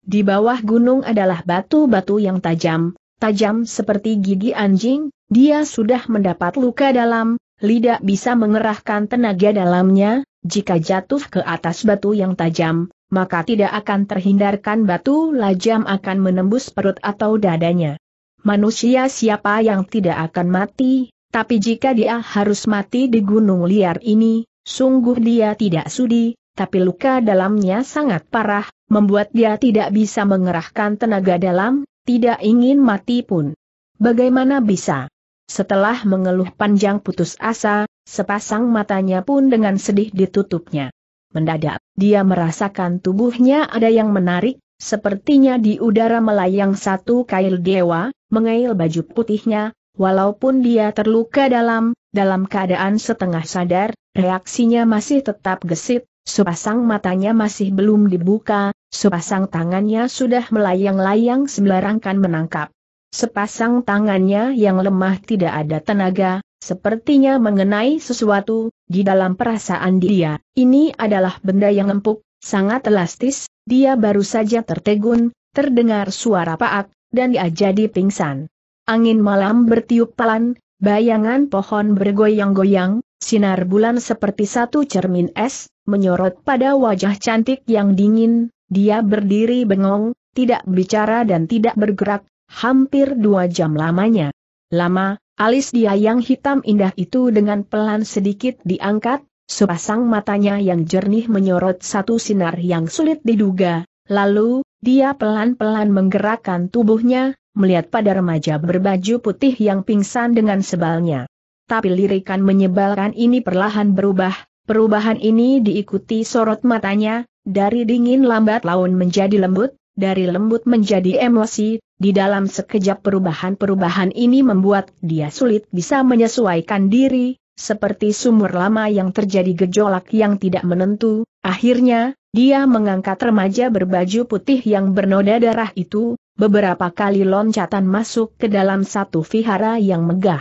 [SPEAKER 1] Di bawah gunung adalah batu-batu yang tajam, tajam seperti gigi anjing, dia sudah mendapat luka dalam, lidah bisa mengerahkan tenaga dalamnya, jika jatuh ke atas batu yang tajam, maka tidak akan terhindarkan batu lajam akan menembus perut atau dadanya. Manusia siapa yang tidak akan mati, tapi jika dia harus mati di gunung liar ini, Sungguh dia tidak sudi, tapi luka dalamnya sangat parah, membuat dia tidak bisa mengerahkan tenaga dalam, tidak ingin mati pun. Bagaimana bisa? Setelah mengeluh panjang putus asa, sepasang matanya pun dengan sedih ditutupnya. Mendadak, dia merasakan tubuhnya ada yang menarik, sepertinya di udara melayang satu kail dewa, mengail baju putihnya, Walaupun dia terluka dalam, dalam keadaan setengah sadar, reaksinya masih tetap gesit, sepasang matanya masih belum dibuka, sepasang tangannya sudah melayang-layang sembarangkan menangkap. Sepasang tangannya yang lemah tidak ada tenaga, sepertinya mengenai sesuatu, di dalam perasaan dia, ini adalah benda yang empuk, sangat elastis, dia baru saja tertegun, terdengar suara paak, dan dia jadi pingsan. Angin malam bertiup pelan, bayangan pohon bergoyang-goyang, sinar bulan seperti satu cermin es, menyorot pada wajah cantik yang dingin, dia berdiri bengong, tidak bicara dan tidak bergerak, hampir dua jam lamanya. Lama, alis dia yang hitam indah itu dengan pelan sedikit diangkat, sepasang matanya yang jernih menyorot satu sinar yang sulit diduga, lalu, dia pelan-pelan menggerakkan tubuhnya, melihat pada remaja berbaju putih yang pingsan dengan sebalnya. Tapi lirikan menyebalkan ini perlahan berubah, perubahan ini diikuti sorot matanya, dari dingin lambat laun menjadi lembut, dari lembut menjadi emosi, di dalam sekejap perubahan-perubahan ini membuat dia sulit bisa menyesuaikan diri, seperti sumur lama yang terjadi gejolak yang tidak menentu, akhirnya, dia mengangkat remaja berbaju putih yang bernoda darah itu, Beberapa kali loncatan masuk ke dalam satu vihara yang megah.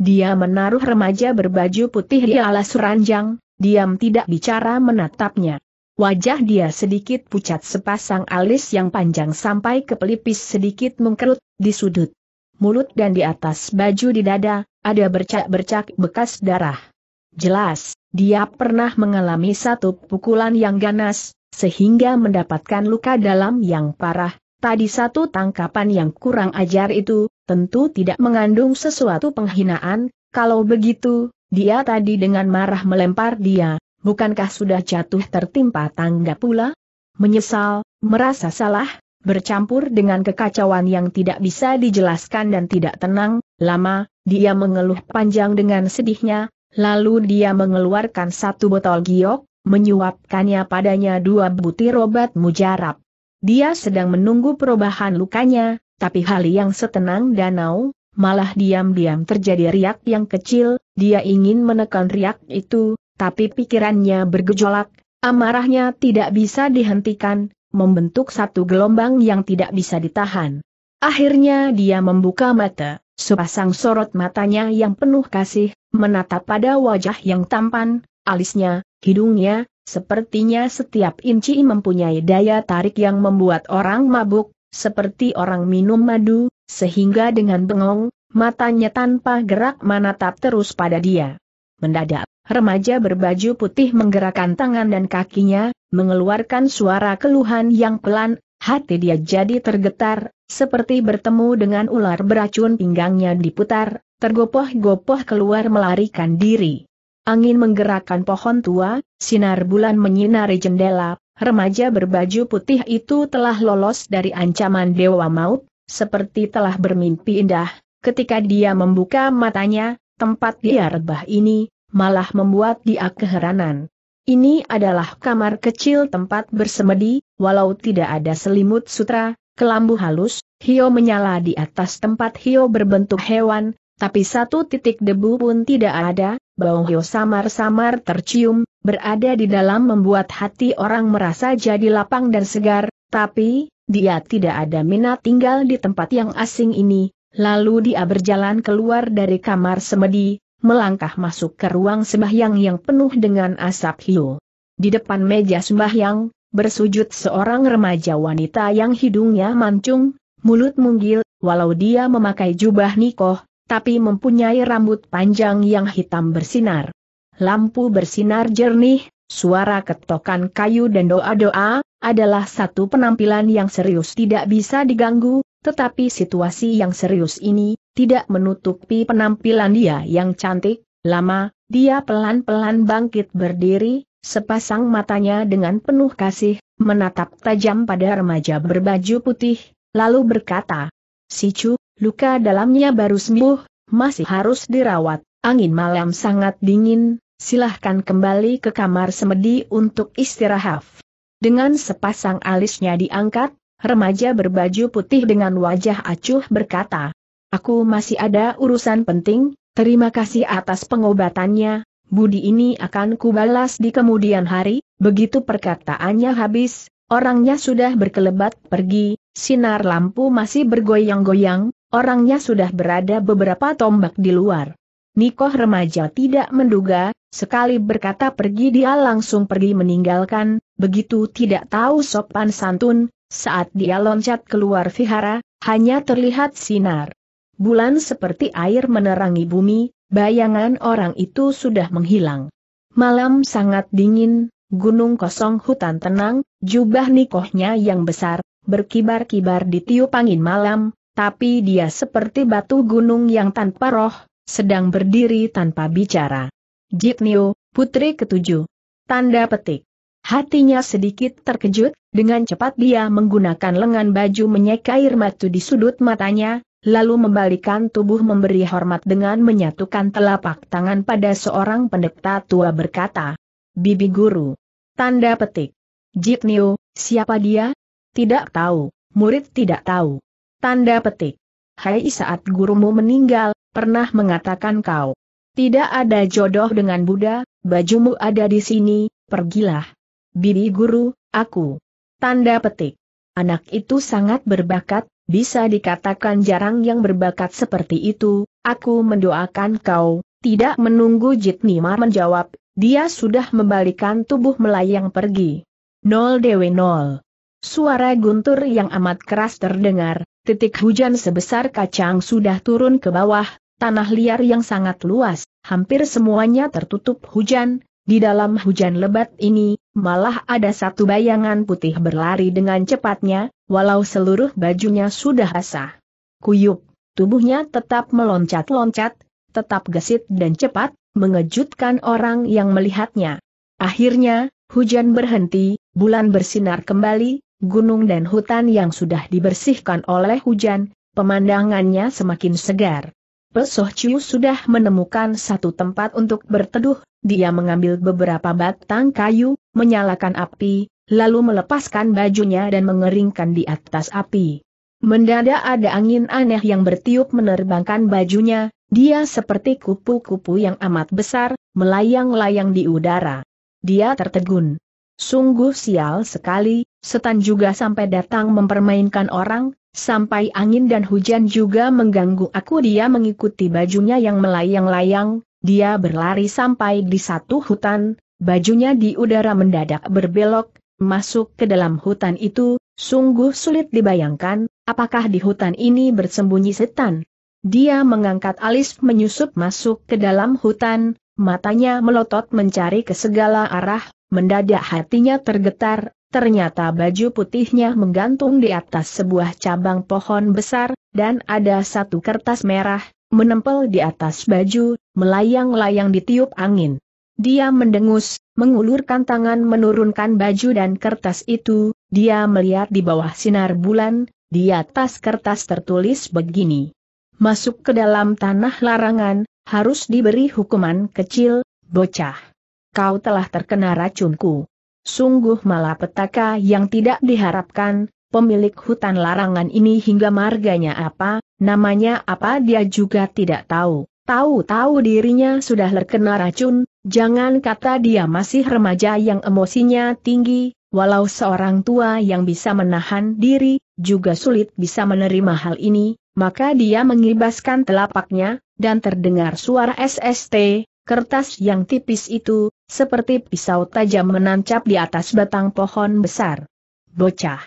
[SPEAKER 1] Dia menaruh remaja berbaju putih di alas ranjang, diam tidak bicara menatapnya. Wajah dia sedikit pucat sepasang alis yang panjang sampai ke pelipis sedikit mengkerut, di sudut mulut dan di atas baju di dada, ada bercak-bercak bekas darah. Jelas, dia pernah mengalami satu pukulan yang ganas, sehingga mendapatkan luka dalam yang parah, Tadi satu tangkapan yang kurang ajar itu, tentu tidak mengandung sesuatu penghinaan, kalau begitu, dia tadi dengan marah melempar dia, bukankah sudah jatuh tertimpa tangga pula? Menyesal, merasa salah, bercampur dengan kekacauan yang tidak bisa dijelaskan dan tidak tenang, lama, dia mengeluh panjang dengan sedihnya, lalu dia mengeluarkan satu botol giok, menyuapkannya padanya dua butir obat mujarab. Dia sedang menunggu perubahan lukanya, tapi hal yang setenang danau, malah diam-diam terjadi riak yang kecil, dia ingin menekan riak itu, tapi pikirannya bergejolak, amarahnya tidak bisa dihentikan, membentuk satu gelombang yang tidak bisa ditahan. Akhirnya dia membuka mata, sepasang sorot matanya yang penuh kasih, menatap pada wajah yang tampan, alisnya, hidungnya, Sepertinya setiap inci mempunyai daya tarik yang membuat orang mabuk, seperti orang minum madu, sehingga dengan bengong, matanya tanpa gerak menatap terus pada dia. Mendadak, remaja berbaju putih menggerakkan tangan dan kakinya, mengeluarkan suara keluhan yang pelan, hati dia jadi tergetar, seperti bertemu dengan ular beracun pinggangnya diputar, tergopoh-gopoh keluar melarikan diri. Angin menggerakkan pohon tua, sinar bulan menyinari jendela, remaja berbaju putih itu telah lolos dari ancaman dewa maut, seperti telah bermimpi indah, ketika dia membuka matanya, tempat dia rebah ini, malah membuat dia keheranan. Ini adalah kamar kecil tempat bersemedi, walau tidak ada selimut sutra, kelambu halus, Hio menyala di atas tempat Hio berbentuk hewan, tapi satu titik debu pun tidak ada, bau hio samar-samar tercium, berada di dalam membuat hati orang merasa jadi lapang dan segar, tapi, dia tidak ada minat tinggal di tempat yang asing ini, lalu dia berjalan keluar dari kamar semedi, melangkah masuk ke ruang sembahyang yang penuh dengan asap hiu. Di depan meja sembahyang, bersujud seorang remaja wanita yang hidungnya mancung, mulut munggil, walau dia memakai jubah nikoh, tapi mempunyai rambut panjang yang hitam bersinar. Lampu bersinar jernih, suara ketokan kayu dan doa-doa, adalah satu penampilan yang serius tidak bisa diganggu, tetapi situasi yang serius ini, tidak menutupi penampilan dia yang cantik, lama, dia pelan-pelan bangkit berdiri, sepasang matanya dengan penuh kasih, menatap tajam pada remaja berbaju putih, lalu berkata, Sicu, Luka dalamnya baru sembuh, masih harus dirawat. Angin malam sangat dingin, silahkan kembali ke kamar semedi untuk istirahat. Dengan sepasang alisnya diangkat, remaja berbaju putih dengan wajah acuh berkata, Aku masih ada urusan penting, terima kasih atas pengobatannya, budi ini akan kubalas di kemudian hari, begitu perkataannya habis, orangnya sudah berkelebat pergi, sinar lampu masih bergoyang-goyang, orangnya sudah berada beberapa tombak di luar. Nikoh remaja tidak menduga, sekali berkata pergi dia langsung pergi meninggalkan, begitu tidak tahu sopan santun, saat dia loncat keluar vihara, hanya terlihat sinar. Bulan seperti air menerangi bumi, bayangan orang itu sudah menghilang. Malam sangat dingin, gunung kosong hutan tenang, jubah nikohnya yang besar, berkibar-kibar di tiup angin malam, tapi dia seperti batu gunung yang tanpa roh, sedang berdiri tanpa bicara. Jitnio, putri ketujuh. Tanda petik. Hatinya sedikit terkejut, dengan cepat dia menggunakan lengan baju menyeka air matu di sudut matanya, lalu membalikan tubuh memberi hormat dengan menyatukan telapak tangan pada seorang pendeta tua berkata, Bibi Guru. Tanda petik. Jitnio, siapa dia? Tidak tahu, murid tidak tahu. Tanda petik. Hai saat gurumu meninggal, pernah mengatakan kau. Tidak ada jodoh dengan Buddha, bajumu ada di sini, pergilah. Bibi guru, aku. Tanda petik. Anak itu sangat berbakat, bisa dikatakan jarang yang berbakat seperti itu, aku mendoakan kau, tidak menunggu Jitnima menjawab, dia sudah membalikan tubuh melayang pergi. Nol Dewi Nol. Suara guntur yang amat keras terdengar, Titik hujan sebesar kacang sudah turun ke bawah, tanah liar yang sangat luas, hampir semuanya tertutup hujan, di dalam hujan lebat ini, malah ada satu bayangan putih berlari dengan cepatnya, walau seluruh bajunya sudah basah. Kuyup, tubuhnya tetap meloncat-loncat, tetap gesit dan cepat, mengejutkan orang yang melihatnya. Akhirnya, hujan berhenti, bulan bersinar kembali, gunung dan hutan yang sudah dibersihkan oleh hujan, pemandangannya semakin segar. Pesoh Chiu sudah menemukan satu tempat untuk berteduh, dia mengambil beberapa batang kayu, menyalakan api, lalu melepaskan bajunya dan mengeringkan di atas api. Mendadak ada angin aneh yang bertiup menerbangkan bajunya, dia seperti kupu-kupu yang amat besar, melayang-layang di udara. Dia tertegun. Sungguh sial sekali, setan juga sampai datang mempermainkan orang, sampai angin dan hujan juga mengganggu aku dia mengikuti bajunya yang melayang-layang, dia berlari sampai di satu hutan, bajunya di udara mendadak berbelok, masuk ke dalam hutan itu, sungguh sulit dibayangkan, apakah di hutan ini bersembunyi setan. Dia mengangkat alis menyusup masuk ke dalam hutan, matanya melotot mencari ke segala arah, mendadak hatinya tergetar, Ternyata baju putihnya menggantung di atas sebuah cabang pohon besar, dan ada satu kertas merah, menempel di atas baju, melayang-layang di tiup angin. Dia mendengus, mengulurkan tangan menurunkan baju dan kertas itu, dia melihat di bawah sinar bulan, di atas kertas tertulis begini. Masuk ke dalam tanah larangan, harus diberi hukuman kecil, bocah. Kau telah terkena racunku. Sungguh malapetaka yang tidak diharapkan, pemilik hutan larangan ini hingga marganya apa, namanya apa dia juga tidak tahu. Tahu-tahu dirinya sudah terkena racun, jangan kata dia masih remaja yang emosinya tinggi, walau seorang tua yang bisa menahan diri, juga sulit bisa menerima hal ini, maka dia mengibaskan telapaknya, dan terdengar suara SST, Kertas yang tipis itu, seperti pisau tajam menancap di atas batang pohon besar. Bocah.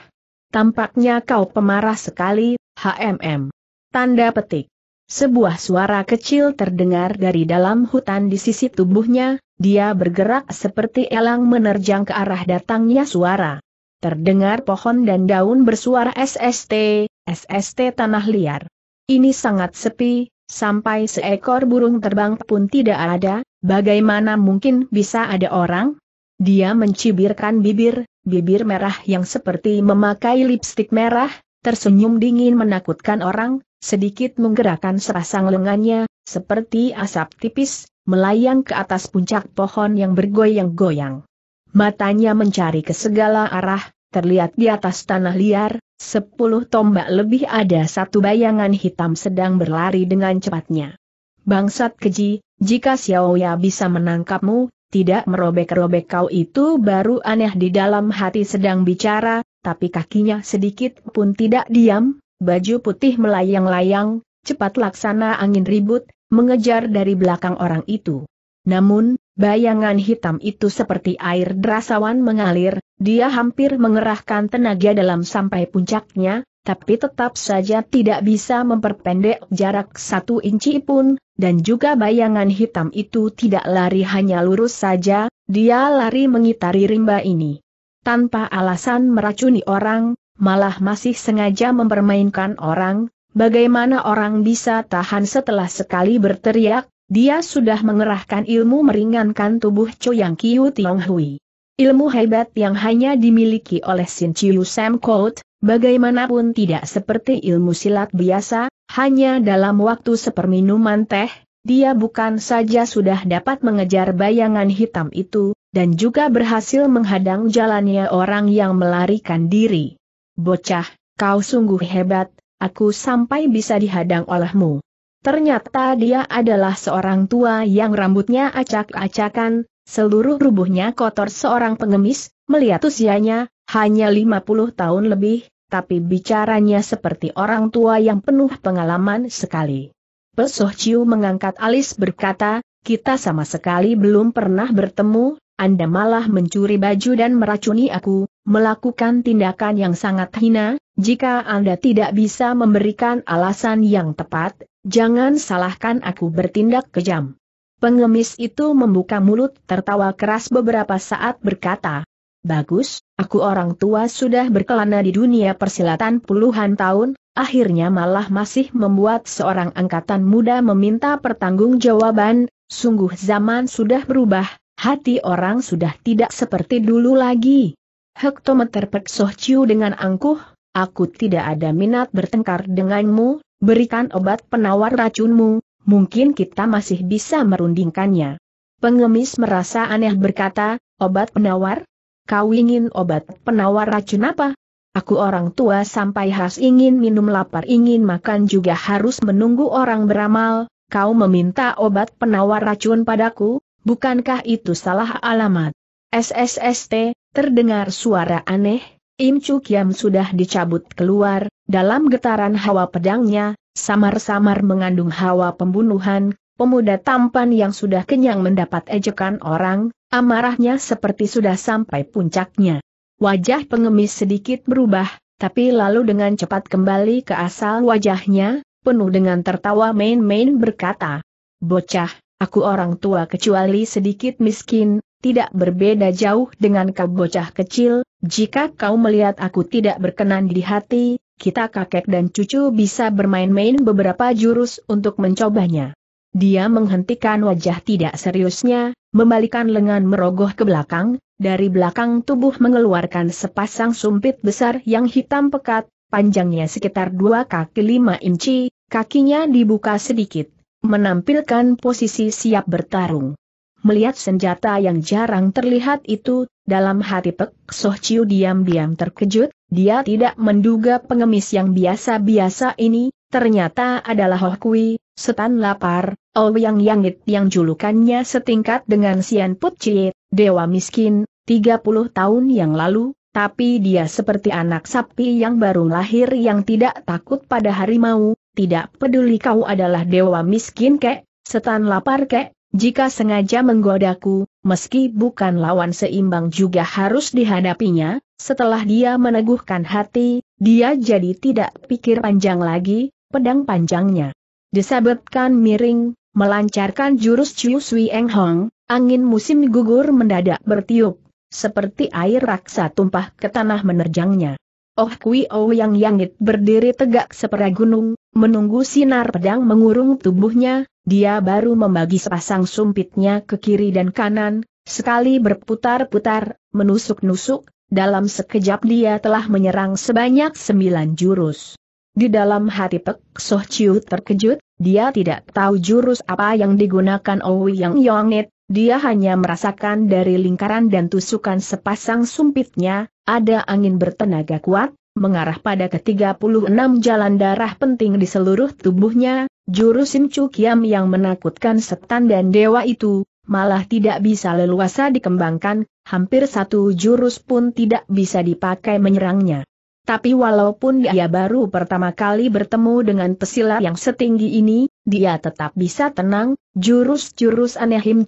[SPEAKER 1] Tampaknya kau pemarah sekali, HMM. Tanda petik. Sebuah suara kecil terdengar dari dalam hutan di sisi tubuhnya, dia bergerak seperti elang menerjang ke arah datangnya suara. Terdengar pohon dan daun bersuara SST, SST tanah liar. Ini sangat sepi, Sampai seekor burung terbang pun tidak ada, bagaimana mungkin bisa ada orang? Dia mencibirkan bibir, bibir merah yang seperti memakai lipstik merah, tersenyum dingin menakutkan orang, sedikit menggerakkan serasang lengannya, seperti asap tipis, melayang ke atas puncak pohon yang bergoyang-goyang. Matanya mencari ke segala arah, terlihat di atas tanah liar, Sepuluh tombak lebih ada satu bayangan hitam sedang berlari dengan cepatnya. Bangsat keji, jika Xiao Xiaoya bisa menangkapmu, tidak merobek-robek kau itu baru aneh di dalam hati sedang bicara, tapi kakinya sedikit pun tidak diam, baju putih melayang-layang, cepat laksana angin ribut, mengejar dari belakang orang itu. Namun, Bayangan hitam itu seperti air derasawan mengalir, dia hampir mengerahkan tenaga dalam sampai puncaknya, tapi tetap saja tidak bisa memperpendek jarak satu inci pun, dan juga bayangan hitam itu tidak lari hanya lurus saja, dia lari mengitari rimba ini. Tanpa alasan meracuni orang, malah masih sengaja mempermainkan orang, bagaimana orang bisa tahan setelah sekali berteriak, dia sudah mengerahkan ilmu meringankan tubuh Yang Kiu Tiong Hui. Ilmu hebat yang hanya dimiliki oleh Sin Chiu Sam Kout, bagaimanapun tidak seperti ilmu silat biasa, hanya dalam waktu seperminuman teh, dia bukan saja sudah dapat mengejar bayangan hitam itu, dan juga berhasil menghadang jalannya orang yang melarikan diri. Bocah, kau sungguh hebat, aku sampai bisa dihadang olehmu. Ternyata dia adalah seorang tua yang rambutnya acak-acakan, seluruh rubuhnya kotor seorang pengemis, melihat usianya, hanya 50 tahun lebih, tapi bicaranya seperti orang tua yang penuh pengalaman sekali. Pesoh Ciu mengangkat alis berkata, kita sama sekali belum pernah bertemu, Anda malah mencuri baju dan meracuni aku, melakukan tindakan yang sangat hina, jika Anda tidak bisa memberikan alasan yang tepat, Jangan salahkan aku bertindak kejam. Pengemis itu membuka mulut tertawa keras beberapa saat berkata, Bagus, aku orang tua sudah berkelana di dunia persilatan puluhan tahun, akhirnya malah masih membuat seorang angkatan muda meminta pertanggungjawaban, sungguh zaman sudah berubah, hati orang sudah tidak seperti dulu lagi. Hektometer Peksoh Ciu dengan angkuh, aku tidak ada minat bertengkar denganmu, Berikan obat penawar racunmu, mungkin kita masih bisa merundingkannya. Pengemis merasa aneh berkata, obat penawar? Kau ingin obat penawar racun apa? Aku orang tua sampai khas ingin minum lapar ingin makan juga harus menunggu orang beramal, kau meminta obat penawar racun padaku, bukankah itu salah alamat? SSST, terdengar suara aneh, Im Chu Kiam sudah dicabut keluar, dalam getaran hawa pedangnya, samar-samar mengandung hawa pembunuhan, pemuda tampan yang sudah kenyang mendapat ejekan orang, amarahnya seperti sudah sampai puncaknya. Wajah pengemis sedikit berubah, tapi lalu dengan cepat kembali ke asal wajahnya, penuh dengan tertawa main-main berkata, Bocah, aku orang tua kecuali sedikit miskin, tidak berbeda jauh dengan kau bocah kecil, jika kau melihat aku tidak berkenan di hati, kita kakek dan cucu bisa bermain-main beberapa jurus untuk mencobanya. Dia menghentikan wajah tidak seriusnya, membalikan lengan merogoh ke belakang, dari belakang tubuh mengeluarkan sepasang sumpit besar yang hitam pekat, panjangnya sekitar 2 kaki 5 inci, kakinya dibuka sedikit, menampilkan posisi siap bertarung. Melihat senjata yang jarang terlihat itu, dalam hati Pek Soh Chiu diam-diam terkejut, dia tidak menduga pengemis yang biasa-biasa ini, ternyata adalah Hoh Kui, setan lapar, oh yang Yangit yang julukannya setingkat dengan Sian Put Chie, dewa miskin, 30 tahun yang lalu, tapi dia seperti anak sapi yang baru lahir yang tidak takut pada harimau, tidak peduli kau adalah dewa miskin kek, setan lapar kek, jika sengaja menggodaku, meski bukan lawan seimbang juga harus dihadapinya, setelah dia meneguhkan hati, dia jadi tidak pikir panjang lagi, pedang panjangnya. Disabetkan miring, melancarkan jurus Chiu Sui Eng Hong, angin musim gugur mendadak bertiup, seperti air raksa tumpah ke tanah menerjangnya. Oh Kui Oh Yang Yangit berdiri tegak seperti gunung, menunggu sinar pedang mengurung tubuhnya, dia baru membagi sepasang sumpitnya ke kiri dan kanan, sekali berputar-putar, menusuk-nusuk, dalam sekejap dia telah menyerang sebanyak sembilan jurus. Di dalam hati Pek Soh Chiu terkejut, dia tidak tahu jurus apa yang digunakan Owi Yang Yongit, dia hanya merasakan dari lingkaran dan tusukan sepasang sumpitnya, ada angin bertenaga kuat, mengarah pada ke-36 jalan darah penting di seluruh tubuhnya, jurus Chu Kiam yang menakutkan setan dan dewa itu, malah tidak bisa leluasa dikembangkan, hampir satu jurus pun tidak bisa dipakai menyerangnya. Tapi walaupun dia baru pertama kali bertemu dengan pesilat yang setinggi ini, dia tetap bisa tenang, jurus-jurus aneh Him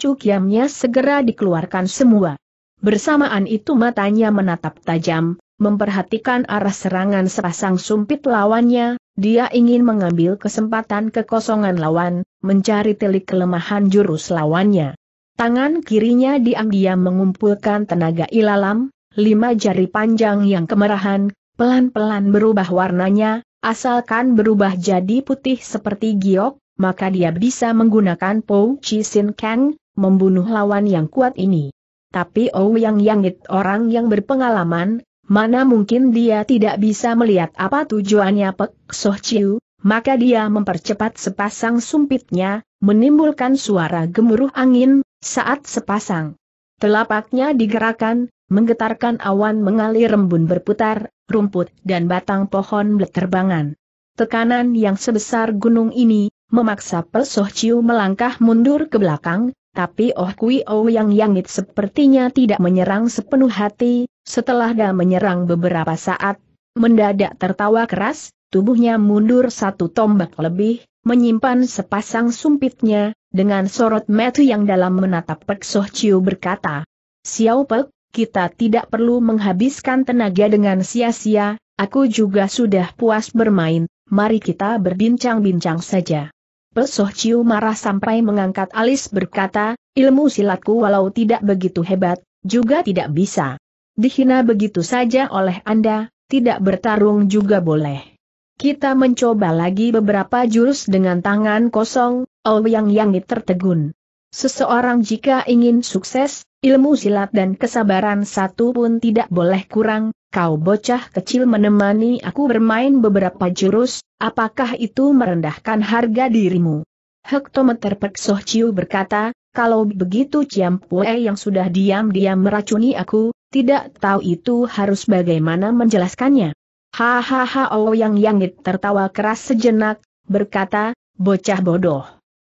[SPEAKER 1] segera dikeluarkan semua. Bersamaan itu matanya menatap tajam, memperhatikan arah serangan sepasang sumpit lawannya, dia ingin mengambil kesempatan kekosongan lawan, mencari telik kelemahan jurus lawannya. Tangan kirinya diam-diam mengumpulkan tenaga ilalam, lima jari panjang yang kemerahan, pelan-pelan berubah warnanya, asalkan berubah jadi putih seperti giok, maka dia bisa menggunakan Po Chi Sin Kang, membunuh lawan yang kuat ini. Tapi Yang Yangit orang yang berpengalaman, mana mungkin dia tidak bisa melihat apa tujuannya Pek Soh Chiu, maka dia mempercepat sepasang sumpitnya, menimbulkan suara gemuruh angin, saat sepasang telapaknya digerakkan, menggetarkan awan mengalir rembun berputar, rumput dan batang pohon berterbangan. Tekanan yang sebesar gunung ini, memaksa Pesoh Chiu melangkah mundur ke belakang, tapi Oh Kui Oh yang yangit sepertinya tidak menyerang sepenuh hati, setelah dia menyerang beberapa saat, mendadak tertawa keras, tubuhnya mundur satu tombak lebih, menyimpan sepasang sumpitnya, dengan sorot metu yang dalam menatap Pek Soh Chiu berkata, Xiao Pek, kita tidak perlu menghabiskan tenaga dengan sia-sia, aku juga sudah puas bermain, mari kita berbincang-bincang saja. Pesoh Ciu marah sampai mengangkat alis berkata, ilmu silatku walau tidak begitu hebat, juga tidak bisa. Dihina begitu saja oleh Anda, tidak bertarung juga boleh. Kita mencoba lagi beberapa jurus dengan tangan kosong, Ouyang Yang tertegun. Seseorang jika ingin sukses, ilmu silat dan kesabaran satu pun tidak boleh kurang, kau bocah kecil menemani aku bermain beberapa jurus, apakah itu merendahkan harga dirimu? Hektometer Peksoh Ciu berkata, kalau begitu Ciam Pue yang sudah diam-diam meracuni aku, tidak tahu itu harus bagaimana menjelaskannya. Hahaha oh Yang Yangit tertawa keras sejenak, berkata, bocah bodoh.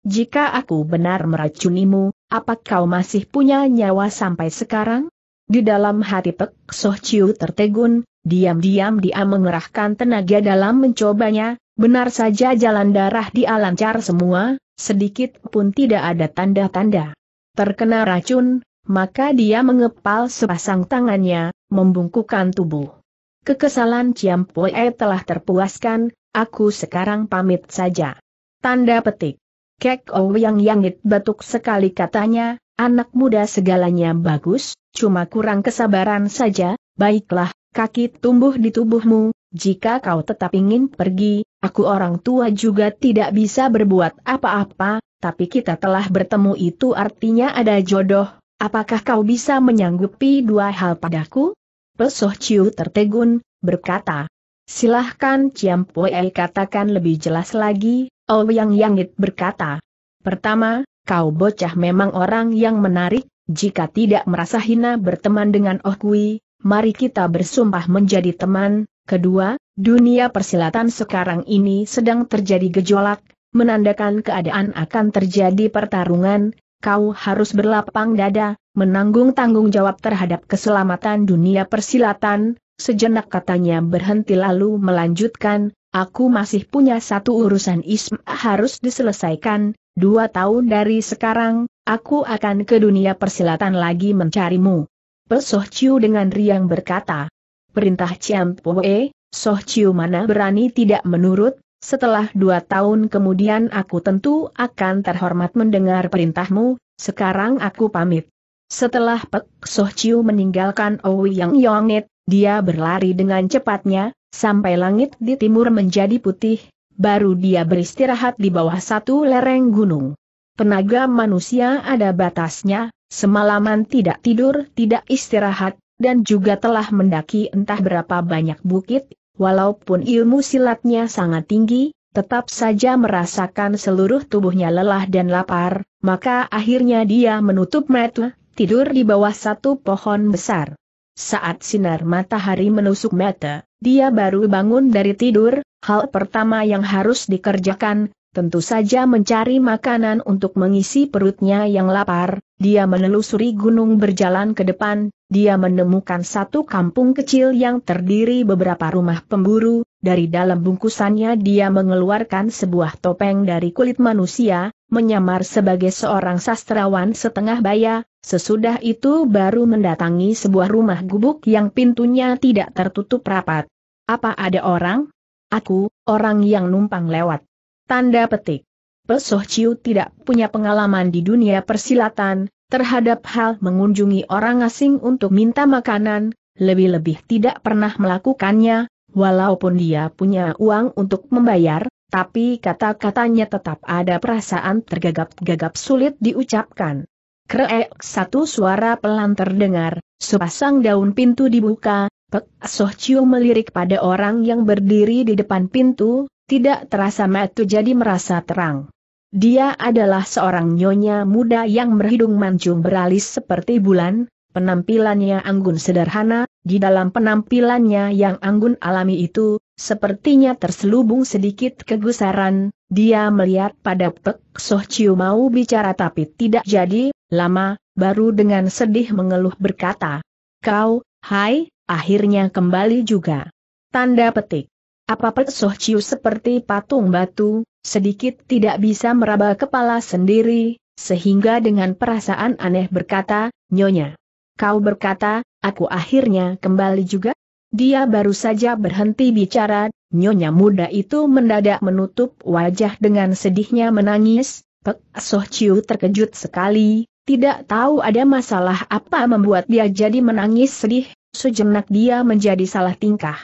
[SPEAKER 1] Jika aku benar meracunimu, apa kau masih punya nyawa sampai sekarang? Di dalam hati Pek Soh Chiu tertegun, diam-diam dia mengerahkan tenaga dalam mencobanya, benar saja jalan darah dia lancar semua, sedikit pun tidak ada tanda-tanda. Terkena racun, maka dia mengepal sepasang tangannya, membungkukkan tubuh. Kekesalan Ciam Poe telah terpuaskan, aku sekarang pamit saja. Tanda petik. Kek Ouyang oh Yangit batuk sekali katanya, anak muda segalanya bagus, cuma kurang kesabaran saja, baiklah, kaki tumbuh di tubuhmu, jika kau tetap ingin pergi, aku orang tua juga tidak bisa berbuat apa-apa, tapi kita telah bertemu itu artinya ada jodoh, apakah kau bisa menyanggupi dua hal padaku? Pesoh Ciu tertegun, berkata, Silahkan Ciam Pue katakan lebih jelas lagi, Yang Yangit berkata. Pertama, kau bocah memang orang yang menarik, jika tidak merasa hina berteman dengan Oh Kui, mari kita bersumpah menjadi teman. Kedua, dunia persilatan sekarang ini sedang terjadi gejolak, menandakan keadaan akan terjadi pertarungan, kau harus berlapang dada, menanggung tanggung jawab terhadap keselamatan dunia persilatan, sejenak katanya berhenti lalu melanjutkan, aku masih punya satu urusan ism harus diselesaikan, dua tahun dari sekarang, aku akan ke dunia persilatan lagi mencarimu. Pesoh Ciu dengan riang berkata, Perintah Ciam Poe, Soh Ciu mana berani tidak menurut, setelah dua tahun kemudian aku tentu akan terhormat mendengar perintahmu, sekarang aku pamit. Setelah Pek Soh Chiu meninggalkan Owi Yang Yongit, dia berlari dengan cepatnya, sampai langit di timur menjadi putih, baru dia beristirahat di bawah satu lereng gunung. Penaga manusia ada batasnya, semalaman tidak tidur tidak istirahat, dan juga telah mendaki entah berapa banyak bukit, Walaupun ilmu silatnya sangat tinggi, tetap saja merasakan seluruh tubuhnya lelah dan lapar, maka akhirnya dia menutup mata, tidur di bawah satu pohon besar. Saat sinar matahari menusuk mata, dia baru bangun dari tidur, hal pertama yang harus dikerjakan, tentu saja mencari makanan untuk mengisi perutnya yang lapar, dia menelusuri gunung berjalan ke depan, dia menemukan satu kampung kecil yang terdiri beberapa rumah pemburu, dari dalam bungkusannya dia mengeluarkan sebuah topeng dari kulit manusia, menyamar sebagai seorang sastrawan setengah baya, sesudah itu baru mendatangi sebuah rumah gubuk yang pintunya tidak tertutup rapat. Apa ada orang? Aku, orang yang numpang lewat. Tanda petik. Pesoh Ciu tidak punya pengalaman di dunia persilatan, terhadap hal mengunjungi orang asing untuk minta makanan, lebih-lebih tidak pernah melakukannya, walaupun dia punya uang untuk membayar, tapi kata-katanya tetap ada perasaan tergagap-gagap sulit diucapkan. Kreek satu suara pelan terdengar, sepasang daun pintu dibuka, Pek Soh Chiu melirik pada orang yang berdiri di depan pintu, tidak terasa matu jadi merasa terang. Dia adalah seorang nyonya muda yang berhidung mancung beralis seperti bulan, penampilannya anggun sederhana, di dalam penampilannya yang anggun alami itu, sepertinya terselubung sedikit kegusaran, dia melihat pada Pek Soh Chiu mau bicara tapi tidak jadi, lama, baru dengan sedih mengeluh berkata, Kau, hai, akhirnya kembali juga. Tanda petik. Apa Pek Soh Chiu seperti patung batu, sedikit tidak bisa meraba kepala sendiri, sehingga dengan perasaan aneh berkata, Nyonya. Kau berkata, aku akhirnya kembali juga? Dia baru saja berhenti bicara, Nyonya muda itu mendadak menutup wajah dengan sedihnya menangis, Pek Soh Chiu terkejut sekali, tidak tahu ada masalah apa membuat dia jadi menangis sedih, sejenak dia menjadi salah tingkah.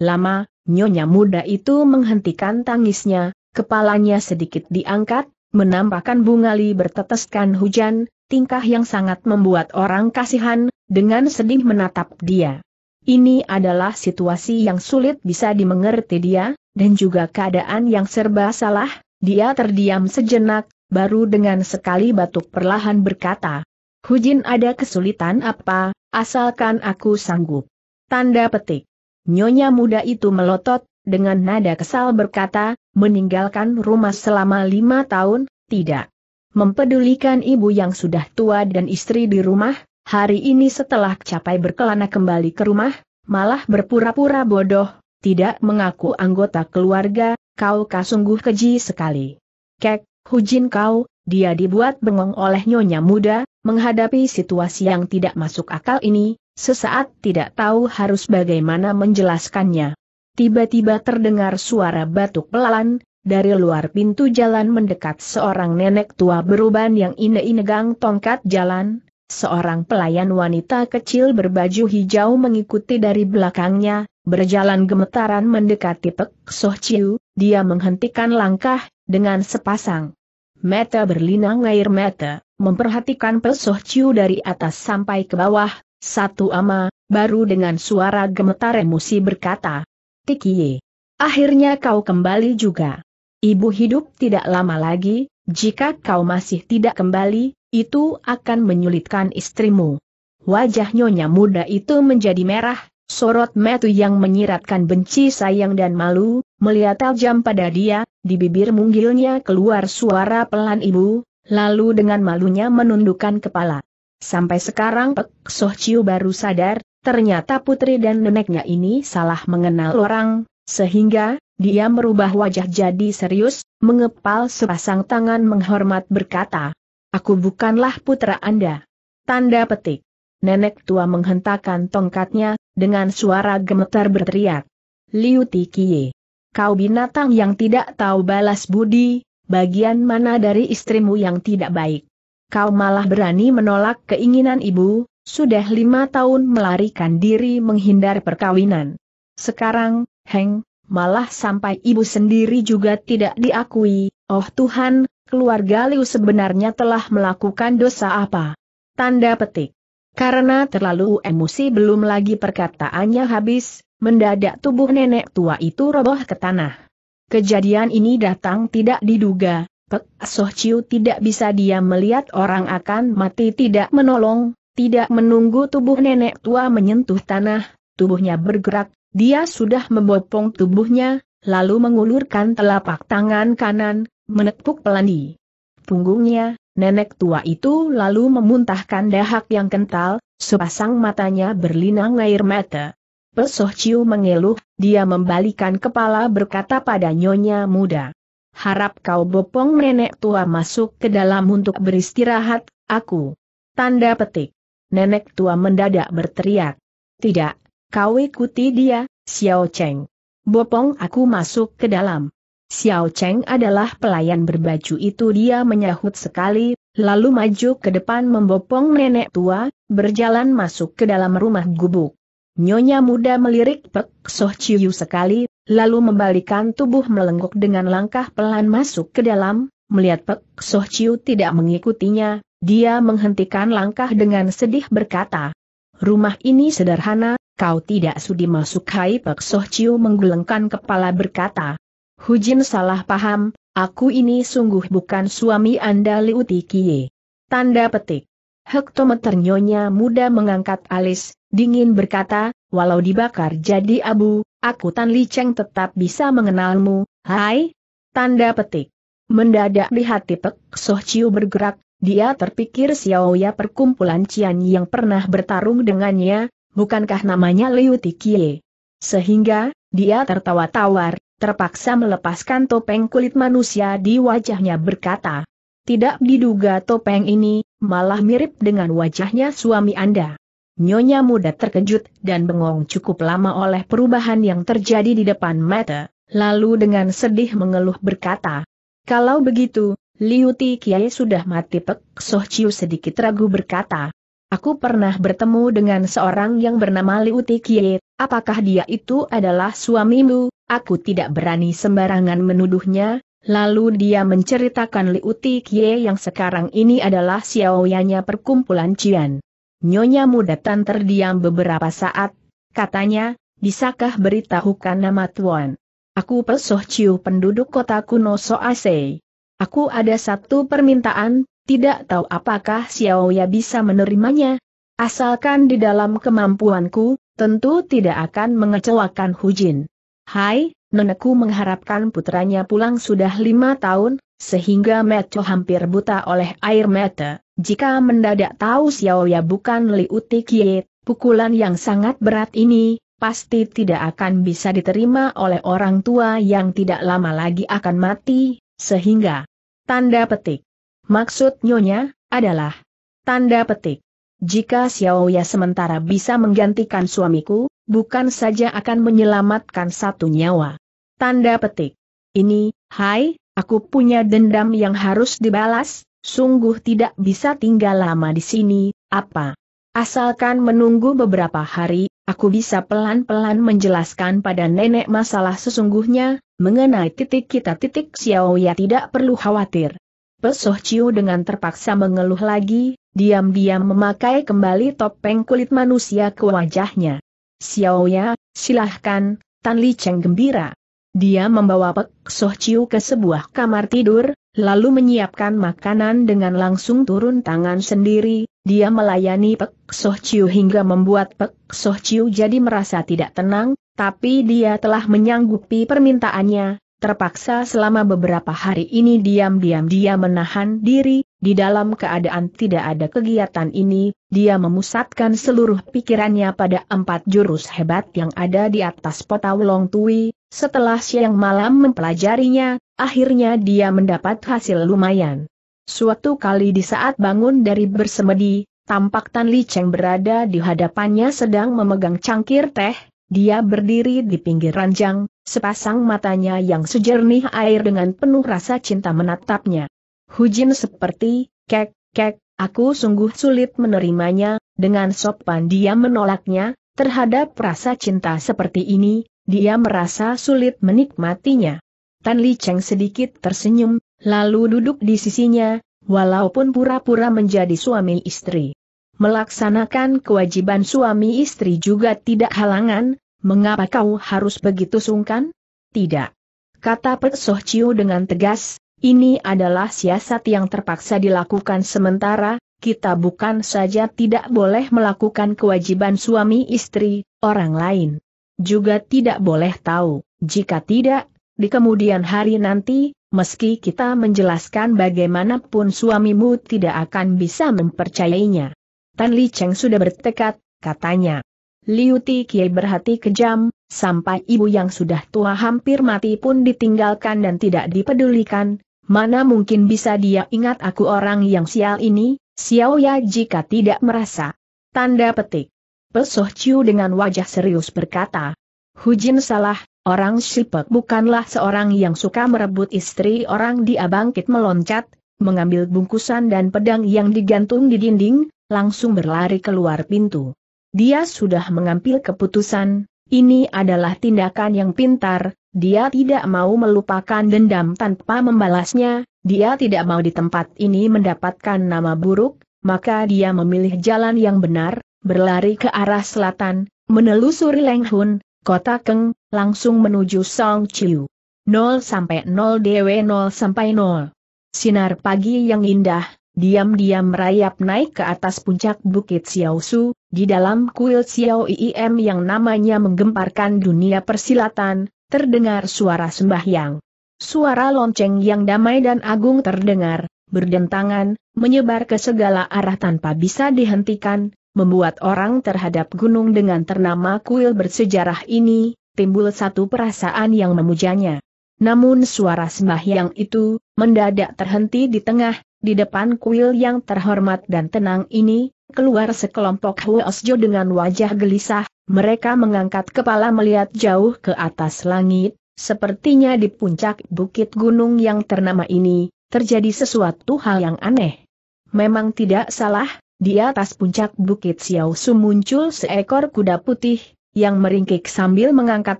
[SPEAKER 1] Lama, nyonya muda itu menghentikan tangisnya, Kepalanya sedikit diangkat, menampakkan bungali berteteskan hujan, tingkah yang sangat membuat orang kasihan, dengan sedih menatap dia. Ini adalah situasi yang sulit bisa dimengerti dia, dan juga keadaan yang serba salah, dia terdiam sejenak, baru dengan sekali batuk perlahan berkata, Hujin ada kesulitan apa, asalkan aku sanggup. Tanda petik. Nyonya muda itu melotot, dengan nada kesal berkata, meninggalkan rumah selama lima tahun, tidak mempedulikan ibu yang sudah tua dan istri di rumah, hari ini setelah capai berkelana kembali ke rumah, malah berpura-pura bodoh, tidak mengaku anggota keluarga, kau kasungguh keji sekali. Kek, hujin kau, dia dibuat bengong oleh nyonya muda, menghadapi situasi yang tidak masuk akal ini, sesaat tidak tahu harus bagaimana menjelaskannya tiba-tiba terdengar suara batuk pelan, dari luar pintu jalan mendekat seorang nenek tua beruban yang ini negang tongkat jalan, seorang pelayan wanita kecil berbaju hijau mengikuti dari belakangnya, berjalan gemetaran mendekati Pek Soh Chiu, dia menghentikan langkah, dengan sepasang mata berlinang air mata, memperhatikan Pek Soh Chiu dari atas sampai ke bawah, satu ama, baru dengan suara gemetar emosi berkata, Tikiye, Akhirnya kau kembali juga. Ibu hidup tidak lama lagi, jika kau masih tidak kembali, itu akan menyulitkan istrimu. Wajah nyonya muda itu menjadi merah, sorot metu yang menyiratkan benci sayang dan malu, melihat tajam pada dia, di bibir munggilnya keluar suara pelan ibu, lalu dengan malunya menundukkan kepala. Sampai sekarang Pek Soh Ciu baru sadar, Ternyata putri dan neneknya ini salah mengenal orang, sehingga, dia merubah wajah jadi serius, mengepal sepasang tangan menghormat berkata, Aku bukanlah putra Anda. Tanda petik. Nenek tua menghentakkan tongkatnya, dengan suara gemetar berteriak. Liu Tikiye. Kau binatang yang tidak tahu balas budi, bagian mana dari istrimu yang tidak baik. Kau malah berani menolak keinginan ibu, sudah lima tahun melarikan diri menghindar perkawinan. Sekarang, Heng, malah sampai ibu sendiri juga tidak diakui, oh Tuhan, keluarga Liu sebenarnya telah melakukan dosa apa? Tanda petik. Karena terlalu emosi belum lagi perkataannya habis, mendadak tubuh nenek tua itu roboh ke tanah. Kejadian ini datang tidak diduga, Pek Soh Chiu tidak bisa dia melihat orang akan mati tidak menolong, tidak menunggu tubuh nenek tua menyentuh tanah, tubuhnya bergerak, dia sudah membopong tubuhnya, lalu mengulurkan telapak tangan kanan, menepuk pelandi. Punggungnya, nenek tua itu lalu memuntahkan dahak yang kental, sepasang matanya berlinang air mata. Pesoh Ciu mengeluh, dia membalikan kepala berkata pada nyonya muda. Harap kau bopong nenek tua masuk ke dalam untuk beristirahat, aku. Tanda petik nenek tua mendadak berteriak. Tidak, kau ikuti dia, Xiao Cheng. Bopong aku masuk ke dalam. Xiao Cheng adalah pelayan berbaju itu dia menyahut sekali, lalu maju ke depan membopong nenek tua, berjalan masuk ke dalam rumah gubuk. Nyonya muda melirik Pek Soh Chiu sekali, lalu membalikan tubuh melengkuk dengan langkah pelan masuk ke dalam, melihat Pek Soh Chiu tidak mengikutinya, dia menghentikan langkah dengan sedih berkata, Rumah ini sederhana, kau tidak sudi masuk Hai Pek Soh Chiu menggelengkan kepala berkata, Hujin salah paham, aku ini sungguh bukan suami Anda Liu Tikie. Tanda petik. Hektometer nyonya muda mengangkat alis, dingin berkata, walau dibakar jadi abu, aku Tan Li Cheng tetap bisa mengenalmu, hai? Tanda petik. Mendadak di hati Pek Soh Chiu bergerak, dia terpikir Xiaoya perkumpulan Cian yang pernah bertarung dengannya, bukankah namanya Liu Tikie? Sehingga, dia tertawa tawar, terpaksa melepaskan topeng kulit manusia di wajahnya berkata. Tidak diduga topeng ini, malah mirip dengan wajahnya suami Anda. Nyonya muda terkejut dan bengong cukup lama oleh perubahan yang terjadi di depan mata, lalu dengan sedih mengeluh berkata, Kalau begitu, Liu Ti Kiai sudah mati Pek Soh Chiu sedikit ragu berkata. Aku pernah bertemu dengan seorang yang bernama Liu Ti Kiai, apakah dia itu adalah suamimu? Aku tidak berani sembarangan menuduhnya, lalu dia menceritakan Liu Ti Kiai yang sekarang ini adalah siawayanya perkumpulan Cian. Nyonya muda Tan terdiam beberapa saat, katanya, bisakah beritahukan nama Tuan? Aku pesoh ciu penduduk kota kuno Soasei. Aku ada satu permintaan, tidak tahu apakah Xiaoya bisa menerimanya. Asalkan di dalam kemampuanku, tentu tidak akan mengecewakan Hujin. Hai, nenekku mengharapkan putranya pulang sudah lima tahun, sehingga Meto hampir buta oleh air mata. Jika mendadak tahu Xiaoya bukan Liuti Kie, pukulan yang sangat berat ini, pasti tidak akan bisa diterima oleh orang tua yang tidak lama lagi akan mati, sehingga, tanda petik. Maksud nyonya, adalah, tanda petik. Jika Xiaoya sementara bisa menggantikan suamiku, bukan saja akan menyelamatkan satu nyawa. Tanda petik. Ini, hai, aku punya dendam yang harus dibalas, sungguh tidak bisa tinggal lama di sini, apa? Asalkan menunggu beberapa hari, aku bisa pelan-pelan menjelaskan pada nenek masalah sesungguhnya, mengenai titik kita titik Xiao ya tidak perlu khawatir. Pesoh Ciu dengan terpaksa mengeluh lagi, diam-diam memakai kembali topeng kulit manusia ke wajahnya. Xiao ya, silahkan, Tan Li Cheng gembira. Dia membawa Pek Soh Ciu ke sebuah kamar tidur, lalu menyiapkan makanan dengan langsung turun tangan sendiri, dia melayani Pek Soh Chiu hingga membuat Pek Soh Chiu jadi merasa tidak tenang, tapi dia telah menyanggupi permintaannya, Terpaksa selama beberapa hari ini diam-diam dia menahan diri, di dalam keadaan tidak ada kegiatan ini, dia memusatkan seluruh pikirannya pada empat jurus hebat yang ada di atas pota Long Tui, setelah siang malam mempelajarinya, akhirnya dia mendapat hasil lumayan. Suatu kali di saat bangun dari bersemedi, tampak Tan Li Cheng berada di hadapannya sedang memegang cangkir teh, dia berdiri di pinggir ranjang, sepasang matanya yang sejernih air dengan penuh rasa cinta menatapnya. Hujin seperti, kek, kek, aku sungguh sulit menerimanya, dengan sopan dia menolaknya, terhadap rasa cinta seperti ini, dia merasa sulit menikmatinya. Tan Li Cheng sedikit tersenyum, Lalu duduk di sisinya, walaupun pura-pura menjadi suami istri. Melaksanakan kewajiban suami istri juga tidak halangan, mengapa kau harus begitu sungkan? Tidak. Kata Pek Soh Chiu dengan tegas, ini adalah siasat yang terpaksa dilakukan sementara, kita bukan saja tidak boleh melakukan kewajiban suami istri, orang lain. Juga tidak boleh tahu, jika tidak, di kemudian hari nanti, meski kita menjelaskan bagaimanapun suamimu tidak akan bisa mempercayainya. Tan Li Cheng sudah bertekad, katanya. Liu Ti Kie berhati kejam, sampai ibu yang sudah tua hampir mati pun ditinggalkan dan tidak dipedulikan, mana mungkin bisa dia ingat aku orang yang sial ini, Xiao Ya jika tidak merasa. Tanda petik. Pesoh Chiu dengan wajah serius berkata, Hujin salah, Orang Sipek bukanlah seorang yang suka merebut istri orang dia bangkit meloncat, mengambil bungkusan dan pedang yang digantung di dinding, langsung berlari keluar pintu. Dia sudah mengambil keputusan, ini adalah tindakan yang pintar, dia tidak mau melupakan dendam tanpa membalasnya, dia tidak mau di tempat ini mendapatkan nama buruk, maka dia memilih jalan yang benar, berlari ke arah selatan, menelusuri Lenghun, kota Keng, langsung menuju Song Chiu. 0 sampai 0 DW 0 sampai 0. Sinar pagi yang indah, diam-diam merayap naik ke atas puncak Bukit Xiaosu, di dalam kuil Xiao IIM yang namanya menggemparkan dunia persilatan, terdengar suara sembahyang. Suara lonceng yang damai dan agung terdengar, berdentangan, menyebar ke segala arah tanpa bisa dihentikan, membuat orang terhadap gunung dengan ternama kuil bersejarah ini, timbul satu perasaan yang memujanya. Namun suara sembahyang itu, mendadak terhenti di tengah, di depan kuil yang terhormat dan tenang ini, keluar sekelompok Huosjo dengan wajah gelisah, mereka mengangkat kepala melihat jauh ke atas langit, sepertinya di puncak bukit gunung yang ternama ini, terjadi sesuatu hal yang aneh. Memang tidak salah, di atas puncak bukit Xiaosu muncul seekor kuda putih, yang meringkik sambil mengangkat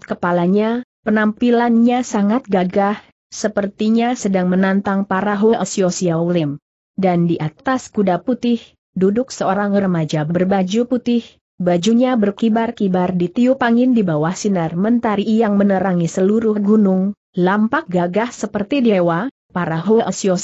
[SPEAKER 1] kepalanya, penampilannya sangat gagah, sepertinya sedang menantang para Hoesio Dan di atas kuda putih, duduk seorang remaja berbaju putih, bajunya berkibar-kibar ditiup angin di bawah sinar mentari yang menerangi seluruh gunung, lampak gagah seperti dewa, para Hoesio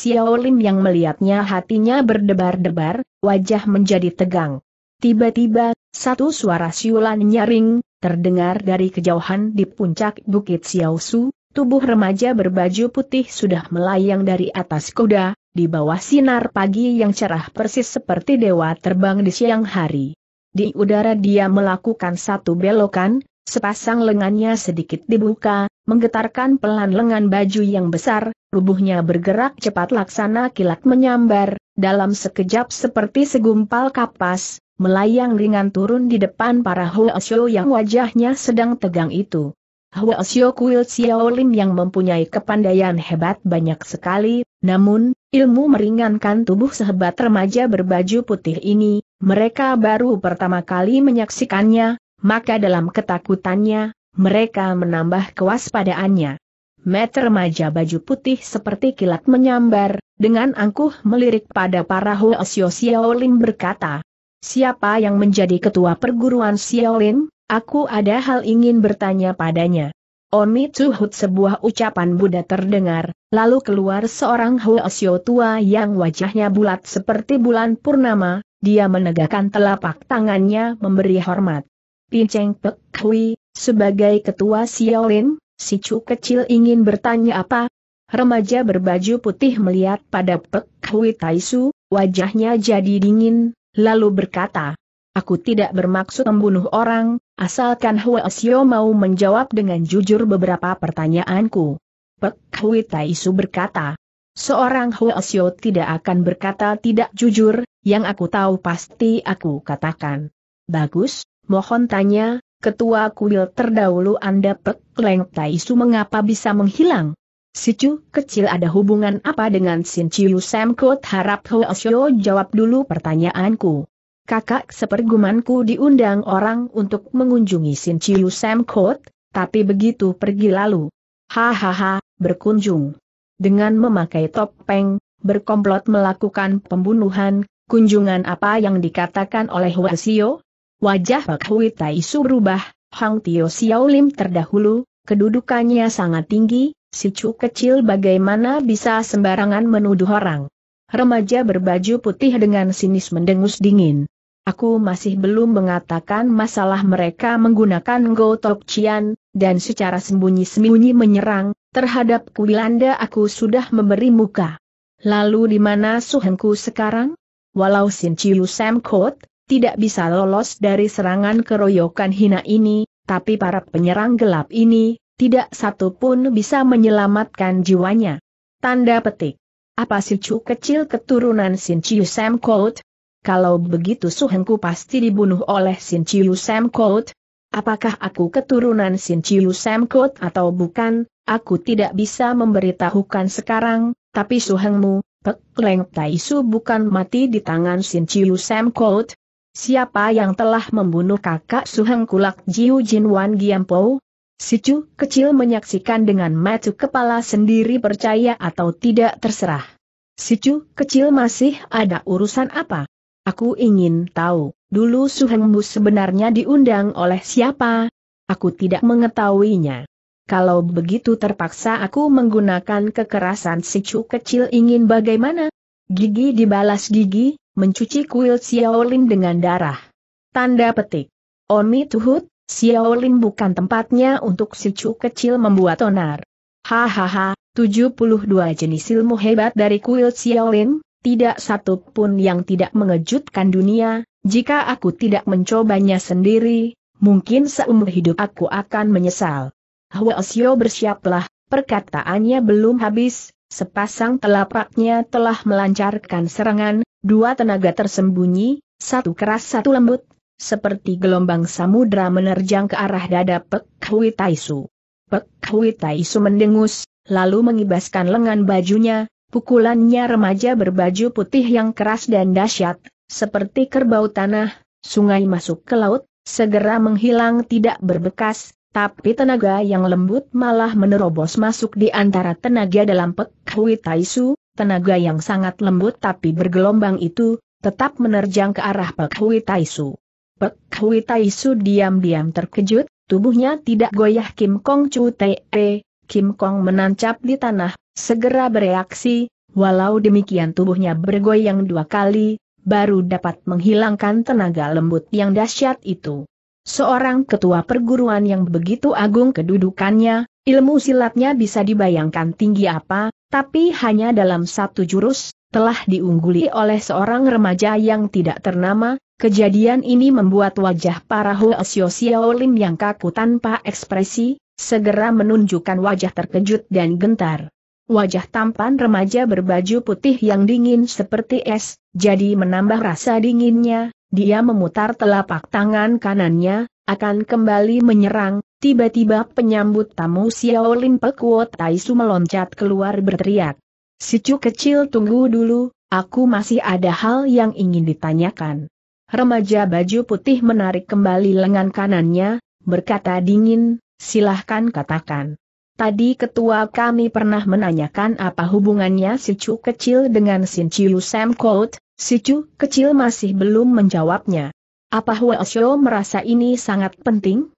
[SPEAKER 1] yang melihatnya hatinya berdebar-debar, wajah menjadi tegang. Tiba-tiba, satu suara siulan nyaring, terdengar dari kejauhan di puncak Bukit Xiaosu, tubuh remaja berbaju putih sudah melayang dari atas kuda, di bawah sinar pagi yang cerah persis seperti dewa terbang di siang hari. Di udara dia melakukan satu belokan, sepasang lengannya sedikit dibuka, menggetarkan pelan lengan baju yang besar, tubuhnya bergerak cepat laksana kilat menyambar, dalam sekejap seperti segumpal kapas, melayang ringan turun di depan para Huasyo yang wajahnya sedang tegang itu. Huasyo Kuil Xiaolin yang mempunyai kepandaian hebat banyak sekali, namun, ilmu meringankan tubuh sehebat remaja berbaju putih ini, mereka baru pertama kali menyaksikannya, maka dalam ketakutannya, mereka menambah kewaspadaannya. Met remaja baju putih seperti kilat menyambar, dengan angkuh melirik pada para Huo Xiao Xiaolin berkata, Siapa yang menjadi ketua perguruan Xiaolin? Aku ada hal ingin bertanya padanya. Oni Tsuhut sebuah ucapan Buddha terdengar, lalu keluar seorang Huo Xiao tua yang wajahnya bulat seperti bulan purnama, dia menegakkan telapak tangannya memberi hormat. Pinceng Pek Hui, sebagai ketua Xiaolin, Si cu kecil ingin bertanya apa? Remaja berbaju putih melihat pada Pek Hui Taisu, wajahnya jadi dingin, lalu berkata, Aku tidak bermaksud membunuh orang, asalkan Hua Xiao mau menjawab dengan jujur beberapa pertanyaanku. Pek Hui Taisu berkata, Seorang Hua Xiao tidak akan berkata tidak jujur, yang aku tahu pasti aku katakan. Bagus, mohon tanya, Ketua kuil terdahulu Anda Pek Leng Taisu mengapa bisa menghilang? Sicu kecil ada hubungan apa dengan Sin Chiu Sam Kut harap Hoesyo jawab dulu pertanyaanku. Kakak sepergumanku diundang orang untuk mengunjungi Sin Chiu Sam Kut, tapi begitu pergi lalu. Hahaha, berkunjung. Dengan memakai topeng, berkomplot melakukan pembunuhan, kunjungan apa yang dikatakan oleh Hoesyo? Wajah Pak Hui Tai Su berubah, Hang Tio Xiao Lim terdahulu, kedudukannya sangat tinggi, si cu kecil bagaimana bisa sembarangan menuduh orang. Remaja berbaju putih dengan sinis mendengus dingin. Aku masih belum mengatakan masalah mereka menggunakan Go Tok Chian, dan secara sembunyi-sembunyi menyerang, terhadap Kuilanda aku sudah memberi muka. Lalu di mana Suhengku sekarang? Walau Sin Chiu Sam Kot, tidak bisa lolos dari serangan keroyokan hina ini, tapi para penyerang gelap ini, tidak satu pun bisa menyelamatkan jiwanya. Tanda petik. Apa si cu kecil keturunan Sin Chiu Sam Kout? Kalau begitu Suhengku pasti dibunuh oleh Sin Chiu Sam Kout. Apakah aku keturunan Sin Chiu Sam Kout atau bukan? Aku tidak bisa memberitahukan sekarang, tapi Suhengmu, Pek Leng Tai Su bukan mati di tangan Sin Chiu Sam Kout, Siapa yang telah membunuh kakak Suheng Kulak Jiu Jin Wan Giampo? Si Chu kecil menyaksikan dengan mata kepala sendiri percaya atau tidak terserah. Si Chu kecil masih ada urusan apa? Aku ingin tahu, dulu Bu sebenarnya diundang oleh siapa? Aku tidak mengetahuinya. Kalau begitu terpaksa aku menggunakan kekerasan si Chu kecil ingin bagaimana? Gigi dibalas gigi, mencuci kuil Xiaolin dengan darah. Tanda petik. Oni Tuhut, Xiaolin bukan tempatnya untuk cucu kecil membuat onar. Hahaha, 72 jenis ilmu hebat dari kuil Xiaolin, tidak satu pun yang tidak mengejutkan dunia, jika aku tidak mencobanya sendiri, mungkin seumur hidup aku akan menyesal. Xiao bersiaplah, perkataannya belum habis, sepasang telapaknya telah melancarkan serangan, Dua tenaga tersembunyi, satu keras satu lembut, seperti gelombang samudra menerjang ke arah dada Pek Hui Taisu. Pek Hui Taisu mendengus, lalu mengibaskan lengan bajunya, pukulannya remaja berbaju putih yang keras dan dahsyat, seperti kerbau tanah, sungai masuk ke laut, segera menghilang tidak berbekas, tapi tenaga yang lembut malah menerobos masuk di antara tenaga dalam Pek Hui Taisu, tenaga yang sangat lembut tapi bergelombang itu, tetap menerjang ke arah Pek Hui Taisu. Pek Hui Taisu diam-diam terkejut, tubuhnya tidak goyah Kim Kong Chu Te, e. Kim Kong menancap di tanah, segera bereaksi, walau demikian tubuhnya bergoyang dua kali, baru dapat menghilangkan tenaga lembut yang dahsyat itu. Seorang ketua perguruan yang begitu agung kedudukannya, Ilmu silatnya bisa dibayangkan tinggi apa, tapi hanya dalam satu jurus, telah diungguli oleh seorang remaja yang tidak ternama, kejadian ini membuat wajah para Hoesio Xiaolin yang kaku tanpa ekspresi, segera menunjukkan wajah terkejut dan gentar. Wajah tampan remaja berbaju putih yang dingin seperti es, jadi menambah rasa dinginnya, dia memutar telapak tangan kanannya, akan kembali menyerang, Tiba-tiba penyambut tamu Xiao Lin Pekuo Taisu meloncat keluar berteriak. Sicu kecil tunggu dulu, aku masih ada hal yang ingin ditanyakan. Remaja baju putih menarik kembali lengan kanannya, berkata dingin, silahkan katakan. Tadi ketua kami pernah menanyakan apa hubungannya si kecil dengan Sin Chiu Sam Kout, si kecil masih belum menjawabnya. Apa Xiao merasa ini sangat penting?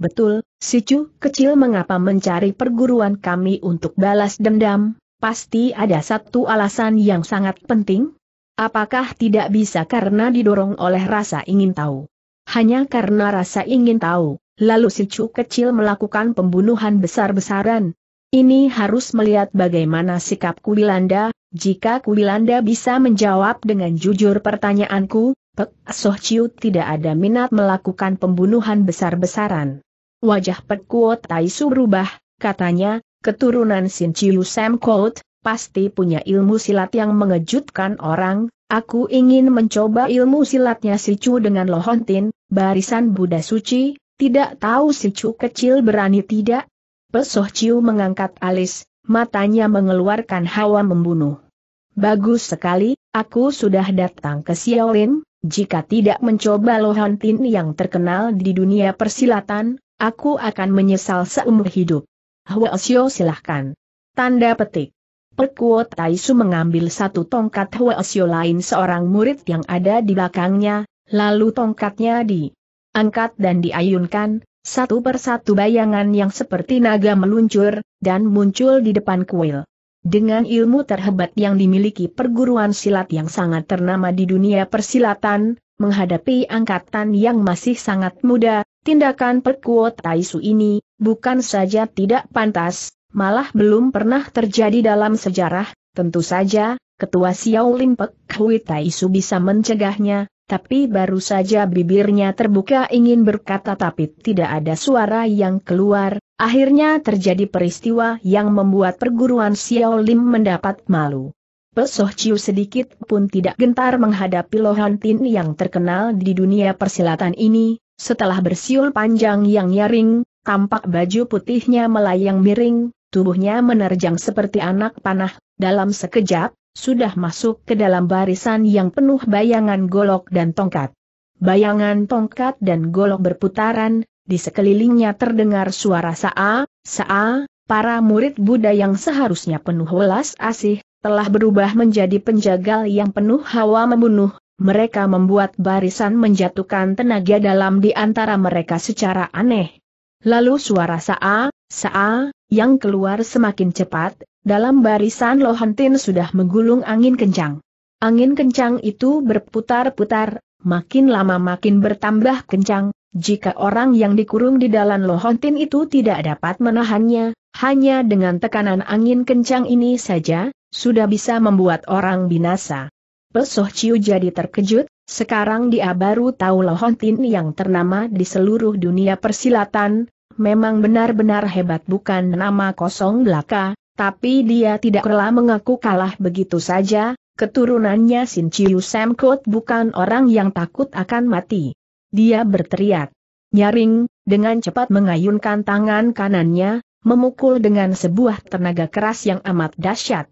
[SPEAKER 1] Betul, Sicu kecil mengapa mencari perguruan kami untuk balas dendam, pasti ada satu alasan yang sangat penting? Apakah tidak bisa karena didorong oleh rasa ingin tahu? Hanya karena rasa ingin tahu, lalu Sicu kecil melakukan pembunuhan besar-besaran. Ini harus melihat bagaimana sikap Kuilanda, jika Kuilanda bisa menjawab dengan jujur pertanyaanku, Pek Soh Chiu tidak ada minat melakukan pembunuhan besar-besaran. Wajah Pekuo Taisu berubah, katanya, keturunan Sin Chiu Sam Kout, pasti punya ilmu silat yang mengejutkan orang, aku ingin mencoba ilmu silatnya si Chu dengan Lohontin, barisan Buddha Suci, tidak tahu si Chu kecil berani tidak? Pesoh Ciu mengangkat alis, matanya mengeluarkan hawa membunuh. Bagus sekali, aku sudah datang ke Xiaolin, jika tidak mencoba Lohontin yang terkenal di dunia persilatan, Aku akan menyesal seumur hidup. Osio, silahkan. Tanda petik. Pekuo Taisu mengambil satu tongkat Osio lain seorang murid yang ada di belakangnya, lalu tongkatnya diangkat dan diayunkan, satu persatu bayangan yang seperti naga meluncur, dan muncul di depan kuil. Dengan ilmu terhebat yang dimiliki perguruan silat yang sangat ternama di dunia persilatan, menghadapi angkatan yang masih sangat muda, tindakan perkuat Taisu ini, bukan saja tidak pantas, malah belum pernah terjadi dalam sejarah, tentu saja, Ketua Xiao Lim Pek Hui Taisu bisa mencegahnya, tapi baru saja bibirnya terbuka ingin berkata tapi tidak ada suara yang keluar, akhirnya terjadi peristiwa yang membuat perguruan Xiao Lim mendapat malu. Pesoh Ciu sedikit pun tidak gentar menghadapi Lohan Tin yang terkenal di dunia persilatan ini, setelah bersiul panjang yang nyaring, tampak baju putihnya melayang miring, tubuhnya menerjang seperti anak panah, dalam sekejap, sudah masuk ke dalam barisan yang penuh bayangan golok dan tongkat. Bayangan tongkat dan golok berputaran, di sekelilingnya terdengar suara saa, saa, para murid Buddha yang seharusnya penuh welas asih, telah berubah menjadi penjagal yang penuh hawa membunuh, mereka membuat barisan menjatuhkan tenaga dalam di antara mereka secara aneh. Lalu suara saa, saa, yang keluar semakin cepat, dalam barisan Lohantin sudah menggulung angin kencang. Angin kencang itu berputar-putar, makin lama makin bertambah kencang, jika orang yang dikurung di dalam Lohantin itu tidak dapat menahannya, hanya dengan tekanan angin kencang ini saja, sudah bisa membuat orang binasa. Pesoh Ciu jadi terkejut, sekarang dia baru tahu Lohontin yang ternama di seluruh dunia persilatan, memang benar-benar hebat bukan nama kosong belaka, tapi dia tidak rela mengaku kalah begitu saja, keturunannya Sin Ciu Samkot bukan orang yang takut akan mati. Dia berteriak. Nyaring, dengan cepat mengayunkan tangan kanannya, memukul dengan sebuah tenaga keras yang amat dahsyat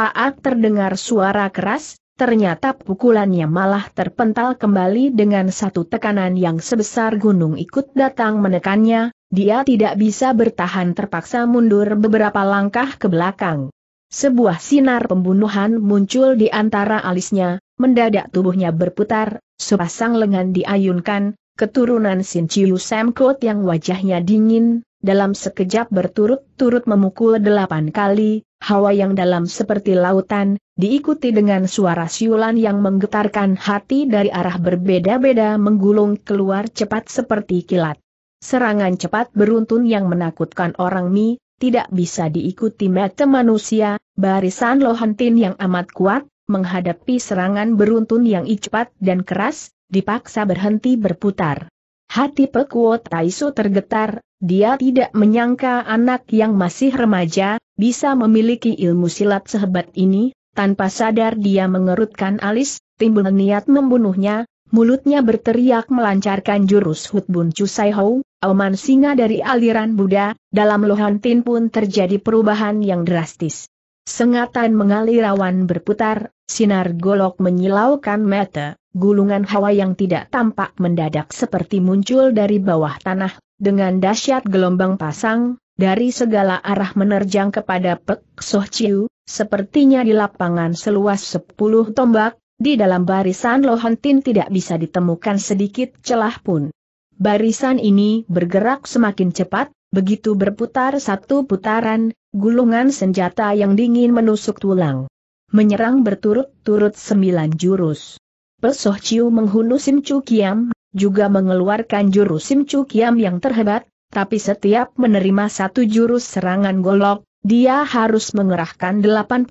[SPEAKER 1] saat terdengar suara keras, ternyata pukulannya malah terpental kembali dengan satu tekanan yang sebesar gunung ikut datang menekannya, dia tidak bisa bertahan terpaksa mundur beberapa langkah ke belakang. Sebuah sinar pembunuhan muncul di antara alisnya, mendadak tubuhnya berputar, sepasang lengan diayunkan, keturunan Sin Chiu Sam yang wajahnya dingin, dalam sekejap berturut-turut memukul delapan kali, hawa yang dalam seperti lautan, diikuti dengan suara siulan yang menggetarkan hati dari arah berbeda-beda menggulung keluar cepat seperti kilat. Serangan cepat beruntun yang menakutkan orang Mi, tidak bisa diikuti mata manusia, barisan Lohantin yang amat kuat, menghadapi serangan beruntun yang cepat dan keras, dipaksa berhenti berputar. Hati Pekuo Taisu tergetar, dia tidak menyangka anak yang masih remaja, bisa memiliki ilmu silat sehebat ini, tanpa sadar dia mengerutkan alis, timbul niat membunuhnya, mulutnya berteriak melancarkan jurus Hutbun cusai Hou, auman singa dari aliran Buddha, dalam Lohan Tin pun terjadi perubahan yang drastis. Sengatan mengalir awan berputar, sinar golok menyilaukan mata. Gulungan hawa yang tidak tampak mendadak seperti muncul dari bawah tanah, dengan dahsyat gelombang pasang, dari segala arah menerjang kepada Pek Soh Chiu, sepertinya di lapangan seluas 10 tombak, di dalam barisan Lohantin tidak bisa ditemukan sedikit celah pun. Barisan ini bergerak semakin cepat, begitu berputar satu putaran, gulungan senjata yang dingin menusuk tulang. Menyerang berturut-turut sembilan jurus. Pesoh Ciu menghunu Sim Chu Kiam, juga mengeluarkan jurus Sim Chu Kiam yang terhebat, tapi setiap menerima satu jurus serangan golok, dia harus mengerahkan 80%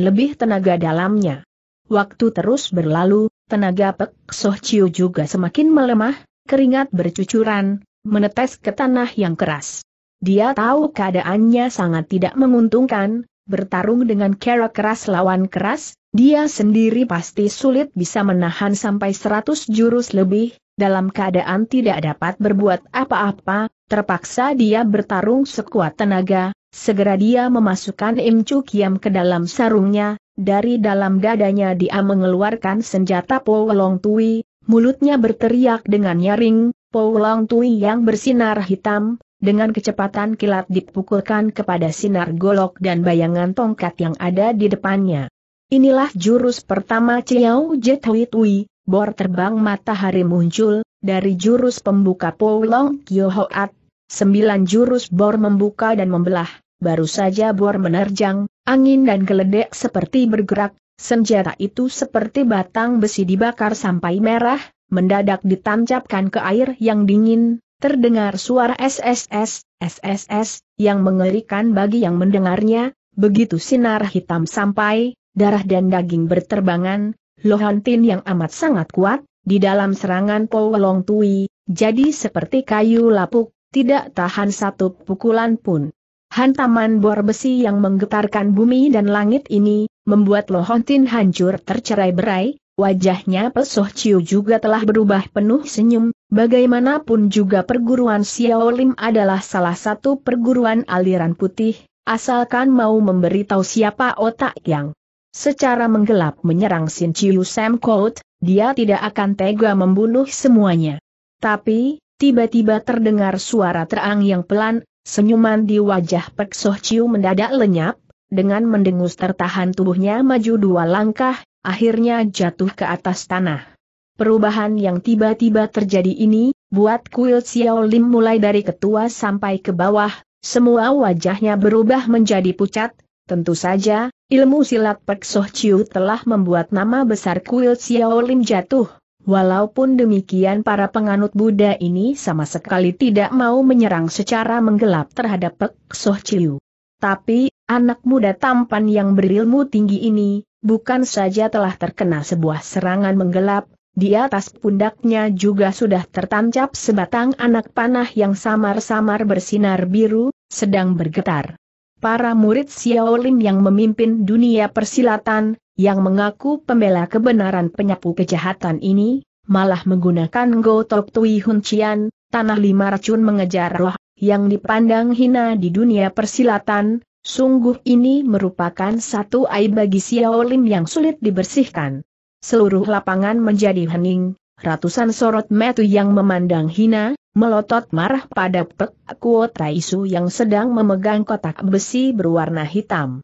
[SPEAKER 1] lebih tenaga dalamnya. Waktu terus berlalu, tenaga Pek Soh Ciu juga semakin melemah, keringat bercucuran, menetes ke tanah yang keras. Dia tahu keadaannya sangat tidak menguntungkan, bertarung dengan kera keras lawan keras, dia sendiri pasti sulit bisa menahan sampai 100 jurus lebih, dalam keadaan tidak dapat berbuat apa-apa, terpaksa dia bertarung sekuat tenaga, segera dia memasukkan Chu Kiam ke dalam sarungnya, dari dalam dadanya dia mengeluarkan senjata long Tui, mulutnya berteriak dengan nyaring, long Tui yang bersinar hitam, dengan kecepatan kilat dipukulkan kepada sinar golok dan bayangan tongkat yang ada di depannya. Inilah jurus pertama Ciao Jet Tui, bor terbang matahari muncul, dari jurus pembuka Poulong Hoat. sembilan jurus bor membuka dan membelah, baru saja bor menerjang, angin dan geledek seperti bergerak, senjata itu seperti batang besi dibakar sampai merah, mendadak ditancapkan ke air yang dingin, Terdengar suara SSS, SSS, yang mengerikan bagi yang mendengarnya, begitu sinar hitam sampai, darah dan daging berterbangan, Lohantin yang amat sangat kuat, di dalam serangan Powelong Tui, jadi seperti kayu lapuk, tidak tahan satu pukulan pun. Hantaman bor besi yang menggetarkan bumi dan langit ini, membuat Lohantin hancur tercerai berai, wajahnya Pesoh Ciu juga telah berubah penuh senyum, Bagaimanapun juga perguruan Xiaolim adalah salah satu perguruan aliran putih, asalkan mau memberitahu siapa otak yang secara menggelap menyerang Sin Chiu Sam Kout, dia tidak akan tega membunuh semuanya. Tapi, tiba-tiba terdengar suara terang yang pelan, senyuman di wajah Pek Soh Chiu mendadak lenyap, dengan mendengus tertahan tubuhnya maju dua langkah, akhirnya jatuh ke atas tanah. Perubahan yang tiba-tiba terjadi ini, buat kuil Xiao Lim mulai dari ketua sampai ke bawah, semua wajahnya berubah menjadi pucat, tentu saja, ilmu silat Pek Soh Chiu telah membuat nama besar kuil Xiao Lim jatuh. Walaupun demikian para penganut Buddha ini sama sekali tidak mau menyerang secara menggelap terhadap Pek Soh Chiu. Tapi, anak muda tampan yang berilmu tinggi ini, bukan saja telah terkena sebuah serangan menggelap, di atas pundaknya juga sudah tertancap sebatang anak panah yang samar-samar bersinar biru, sedang bergetar. Para murid Xiaolin yang memimpin dunia persilatan, yang mengaku pembela kebenaran penyapu kejahatan ini, malah menggunakan Gotok Tui Huncian, tanah lima racun mengejar roh, yang dipandang hina di dunia persilatan, sungguh ini merupakan satu aib bagi Xiaolin yang sulit dibersihkan seluruh lapangan menjadi hening, ratusan sorot metu yang memandang hina, melotot marah pada Pek Kuo Taisu yang sedang memegang kotak besi berwarna hitam.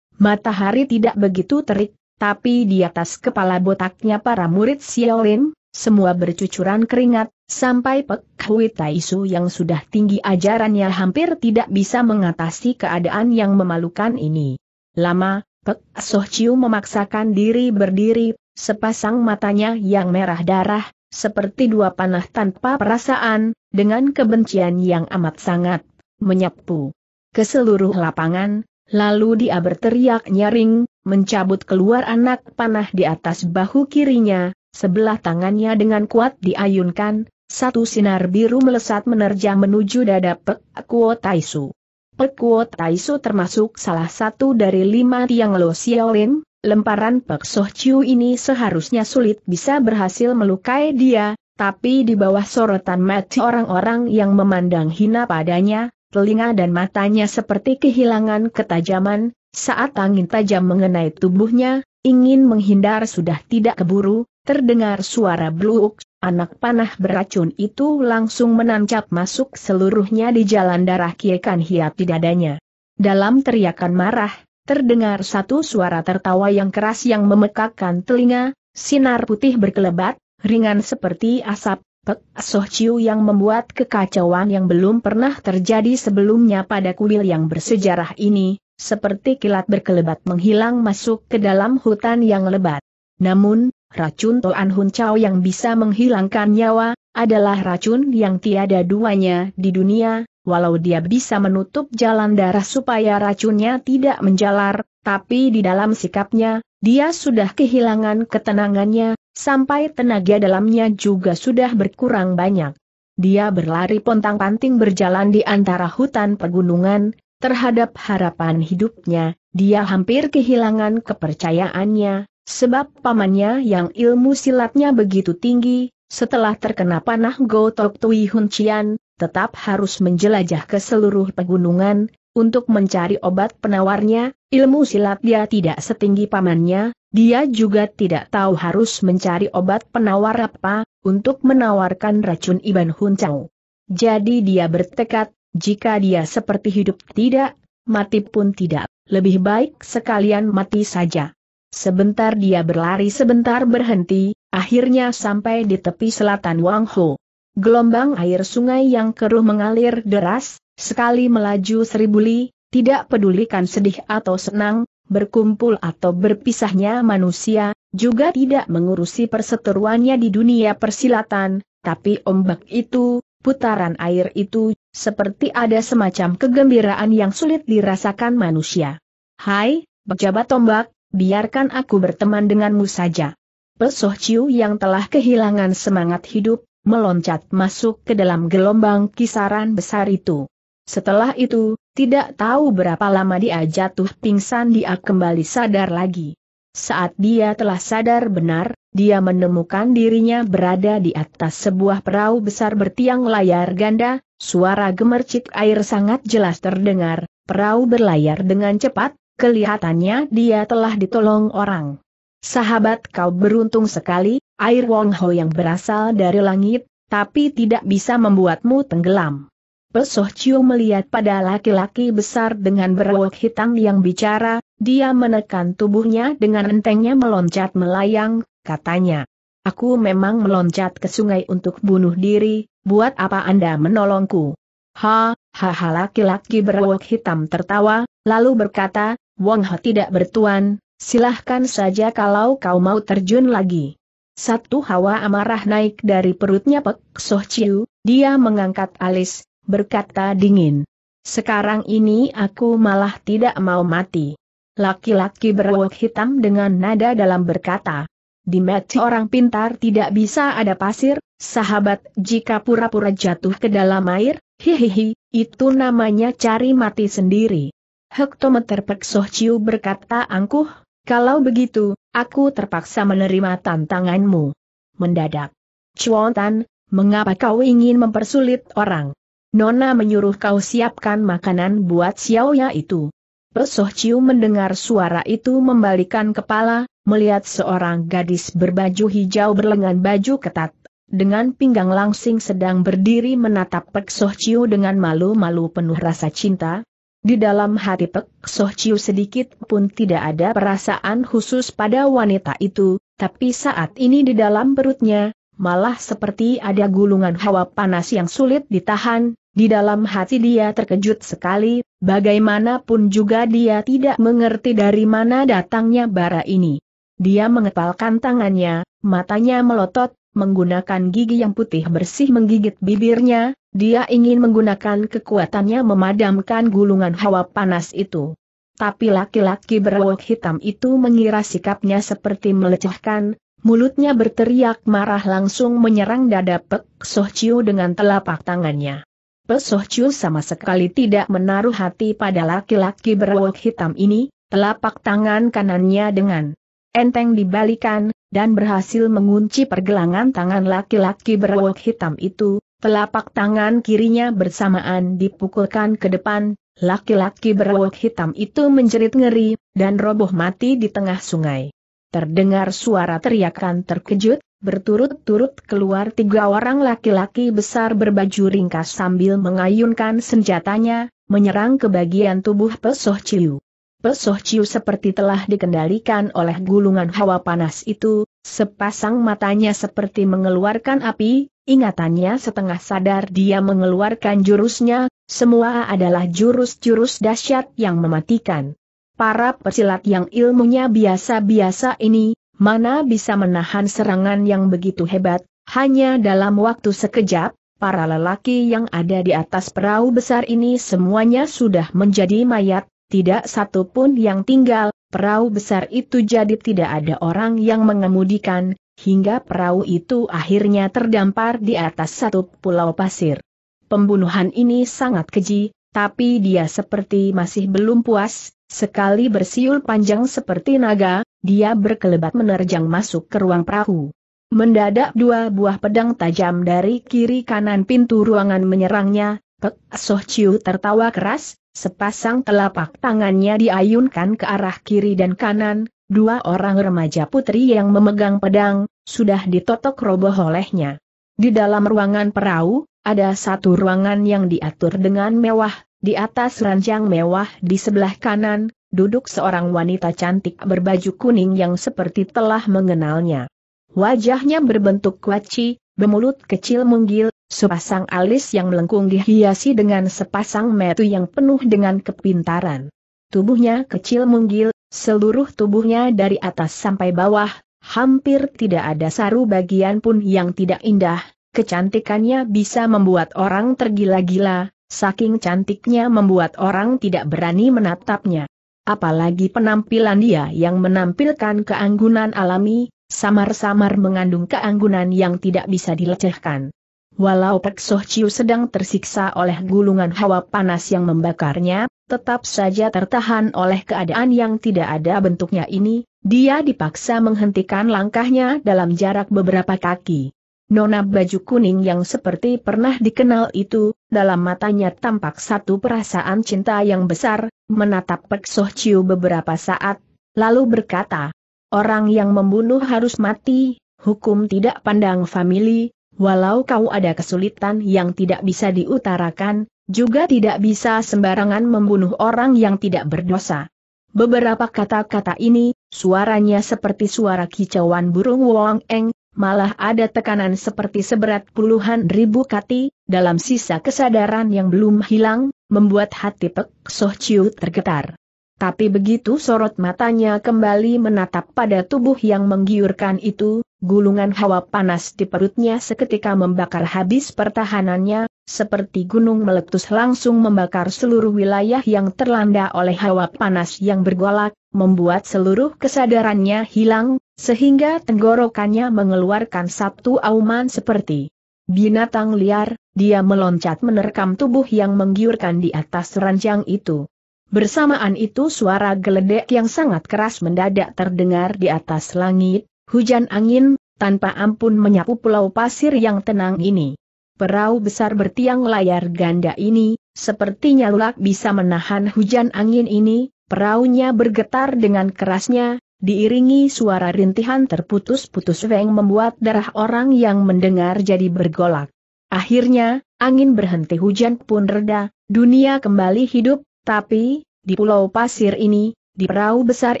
[SPEAKER 1] Matahari tidak begitu terik, tapi di atas kepala botaknya para murid Xiaolin, semua bercucuran keringat, sampai Pek Hui Taisu yang sudah tinggi ajarannya hampir tidak bisa mengatasi keadaan yang memalukan ini. Lama, Pek Soh Chiu memaksakan diri berdiri, sepasang matanya yang merah darah, seperti dua panah tanpa perasaan, dengan kebencian yang amat sangat, menyapu ke seluruh lapangan, lalu dia berteriak nyaring, mencabut keluar anak panah di atas bahu kirinya, sebelah tangannya dengan kuat diayunkan, satu sinar biru melesat menerjang menuju dada Pek Kuo Taisu. Pek Kuo Taisu termasuk salah satu dari lima tiang Lo Xiaolin, Lemparan Pek Soh Chiu ini seharusnya sulit bisa berhasil melukai dia, tapi di bawah sorotan mati orang-orang yang memandang hina padanya, telinga dan matanya seperti kehilangan ketajaman, saat angin tajam mengenai tubuhnya, ingin menghindar sudah tidak keburu, terdengar suara bluuk, anak panah beracun itu langsung menancap masuk seluruhnya di jalan darah kiekan hiap di dadanya. Dalam teriakan marah, terdengar satu suara tertawa yang keras yang memekakkan telinga, sinar putih berkelebat, ringan seperti asap, Pek Soh Chiu yang membuat kekacauan yang belum pernah terjadi sebelumnya pada kuil yang bersejarah ini, seperti kilat berkelebat menghilang masuk ke dalam hutan yang lebat. Namun, racun Toan Hun Chao yang bisa menghilangkan nyawa, adalah racun yang tiada duanya di dunia, walau dia bisa menutup jalan darah supaya racunnya tidak menjalar, tapi di dalam sikapnya, dia sudah kehilangan ketenangannya, sampai tenaga dalamnya juga sudah berkurang banyak. Dia berlari pontang-panting berjalan di antara hutan pegunungan, terhadap harapan hidupnya, dia hampir kehilangan kepercayaannya, sebab pamannya yang ilmu silatnya begitu tinggi, setelah terkena panah Gotok Tui Hun Chian, tetap harus menjelajah ke seluruh pegunungan, untuk mencari obat penawarnya, ilmu silat dia tidak setinggi pamannya, dia juga tidak tahu harus mencari obat penawar apa, untuk menawarkan racun Iban Huncau. Jadi dia bertekad, jika dia seperti hidup tidak, mati pun tidak, lebih baik sekalian mati saja. Sebentar dia berlari sebentar berhenti, akhirnya sampai di tepi selatan Wang Ho. Gelombang air sungai yang keruh mengalir deras, sekali melaju seribu li, tidak pedulikan sedih atau senang, berkumpul atau berpisahnya manusia, juga tidak mengurusi perseteruannya di dunia persilatan, tapi ombak itu, putaran air itu, seperti ada semacam kegembiraan yang sulit dirasakan manusia. Hai, pejabat tombak, biarkan aku berteman denganmu saja. Pesoh Ciu yang telah kehilangan semangat hidup, meloncat masuk ke dalam gelombang kisaran besar itu. Setelah itu, tidak tahu berapa lama dia jatuh pingsan dia kembali sadar lagi. Saat dia telah sadar benar, dia menemukan dirinya berada di atas sebuah perahu besar bertiang layar ganda, suara gemercik air sangat jelas terdengar, perahu berlayar dengan cepat, kelihatannya dia telah ditolong orang. Sahabat kau beruntung sekali, air Wong Ho yang berasal dari langit, tapi tidak bisa membuatmu tenggelam. Pesoh Chiu melihat pada laki-laki besar dengan berwok hitam yang bicara, dia menekan tubuhnya dengan entengnya meloncat melayang, katanya. Aku memang meloncat ke sungai untuk bunuh diri, buat apa Anda menolongku? Ha, ha ha laki-laki berwok hitam tertawa, lalu berkata, Wong Ho tidak bertuan, silahkan saja kalau kau mau terjun lagi. Satu hawa amarah naik dari perutnya Pek Soh Chiu, dia mengangkat alis, berkata dingin. Sekarang ini aku malah tidak mau mati. Laki-laki berwok hitam dengan nada dalam berkata. Di mati orang pintar tidak bisa ada pasir, sahabat jika pura-pura jatuh ke dalam air, hihihi, itu namanya cari mati sendiri. Hektometer Pek Soh Chiu berkata angkuh, kalau begitu, aku terpaksa menerima tantanganmu. Mendadak. Cuontan, mengapa kau ingin mempersulit orang? Nona menyuruh kau siapkan makanan buat Xiaoya itu. Pesoh Ciu mendengar suara itu membalikan kepala, melihat seorang gadis berbaju hijau berlengan baju ketat, dengan pinggang langsing sedang berdiri menatap Pesoh Ciu dengan malu-malu penuh rasa cinta, di dalam hati Pek Soh Chiu sedikit pun tidak ada perasaan khusus pada wanita itu, tapi saat ini di dalam perutnya, malah seperti ada gulungan hawa panas yang sulit ditahan, di dalam hati dia terkejut sekali, bagaimanapun juga dia tidak mengerti dari mana datangnya bara ini. Dia mengepalkan tangannya, matanya melotot, menggunakan gigi yang putih bersih menggigit bibirnya, dia ingin menggunakan kekuatannya memadamkan gulungan hawa panas itu. Tapi laki-laki berwok hitam itu mengira sikapnya seperti melecehkan, mulutnya berteriak marah langsung menyerang dada Pek Soh Chiu dengan telapak tangannya. Pek Soh Chiu sama sekali tidak menaruh hati pada laki-laki berwok hitam ini, telapak tangan kanannya dengan enteng dibalikan, dan berhasil mengunci pergelangan tangan laki-laki berwok hitam itu, Telapak tangan kirinya bersamaan dipukulkan ke depan, laki-laki berwok hitam itu menjerit ngeri, dan roboh mati di tengah sungai. Terdengar suara teriakan terkejut, berturut-turut keluar tiga orang laki-laki besar berbaju ringkas sambil mengayunkan senjatanya, menyerang ke bagian tubuh Pesoh Ciu. Pesoh Ciu seperti telah dikendalikan oleh gulungan hawa panas itu, Sepasang matanya seperti mengeluarkan api, ingatannya setengah sadar dia mengeluarkan jurusnya, semua adalah jurus-jurus dahsyat yang mematikan. Para pesilat yang ilmunya biasa-biasa ini, mana bisa menahan serangan yang begitu hebat, hanya dalam waktu sekejap, para lelaki yang ada di atas perahu besar ini semuanya sudah menjadi mayat, tidak satu pun yang tinggal, Perahu besar itu jadi tidak ada orang yang mengemudikan, hingga perahu itu akhirnya terdampar di atas satu pulau pasir. Pembunuhan ini sangat keji, tapi dia seperti masih belum puas, sekali bersiul panjang seperti naga, dia berkelebat menerjang masuk ke ruang perahu. Mendadak dua buah pedang tajam dari kiri kanan pintu ruangan menyerangnya, Pek Soh Chiu tertawa keras, sepasang telapak tangannya diayunkan ke arah kiri dan kanan, dua orang remaja putri yang memegang pedang, sudah ditotok roboh olehnya. Di dalam ruangan perahu, ada satu ruangan yang diatur dengan mewah, di atas ranjang mewah di sebelah kanan, duduk seorang wanita cantik berbaju kuning yang seperti telah mengenalnya. Wajahnya berbentuk kuaci, bermulut kecil munggil, Sepasang alis yang melengkung dihiasi dengan sepasang metu yang penuh dengan kepintaran. Tubuhnya kecil munggil, seluruh tubuhnya dari atas sampai bawah, hampir tidak ada saru bagian pun yang tidak indah, kecantikannya bisa membuat orang tergila-gila, saking cantiknya membuat orang tidak berani menatapnya. Apalagi penampilan dia yang menampilkan keanggunan alami, samar-samar mengandung keanggunan yang tidak bisa dilecehkan. Walau Pek Soh Chiu sedang tersiksa oleh gulungan hawa panas yang membakarnya, tetap saja tertahan oleh keadaan yang tidak ada bentuknya ini, dia dipaksa menghentikan langkahnya dalam jarak beberapa kaki. Nona baju kuning yang seperti pernah dikenal itu, dalam matanya tampak satu perasaan cinta yang besar, menatap Pek Soh Chiu beberapa saat, lalu berkata, Orang yang membunuh harus mati, hukum tidak pandang famili, walau kau ada kesulitan yang tidak bisa diutarakan, juga tidak bisa sembarangan membunuh orang yang tidak berdosa. Beberapa kata-kata ini, suaranya seperti suara kicauan burung Wong Eng, malah ada tekanan seperti seberat puluhan ribu kati, dalam sisa kesadaran yang belum hilang, membuat hati Pek Soh Chiu tergetar. Tapi begitu sorot matanya kembali menatap pada tubuh yang menggiurkan itu, gulungan hawa panas di perutnya seketika membakar habis pertahanannya, seperti gunung meletus langsung membakar seluruh wilayah yang terlanda oleh hawa panas yang bergolak, membuat seluruh kesadarannya hilang, sehingga tenggorokannya mengeluarkan satu auman seperti binatang liar, dia meloncat menerkam tubuh yang menggiurkan di atas ranjang itu. Bersamaan itu suara geledek yang sangat keras mendadak terdengar di atas langit, hujan angin, tanpa ampun menyapu pulau pasir yang tenang ini. Perahu besar bertiang layar ganda ini, sepertinya lulak bisa menahan hujan angin ini, perahunya bergetar dengan kerasnya, diiringi suara rintihan terputus-putus Weng membuat darah orang yang mendengar jadi bergolak. Akhirnya, angin berhenti hujan pun reda, dunia kembali hidup, tapi, di pulau pasir ini, di perahu besar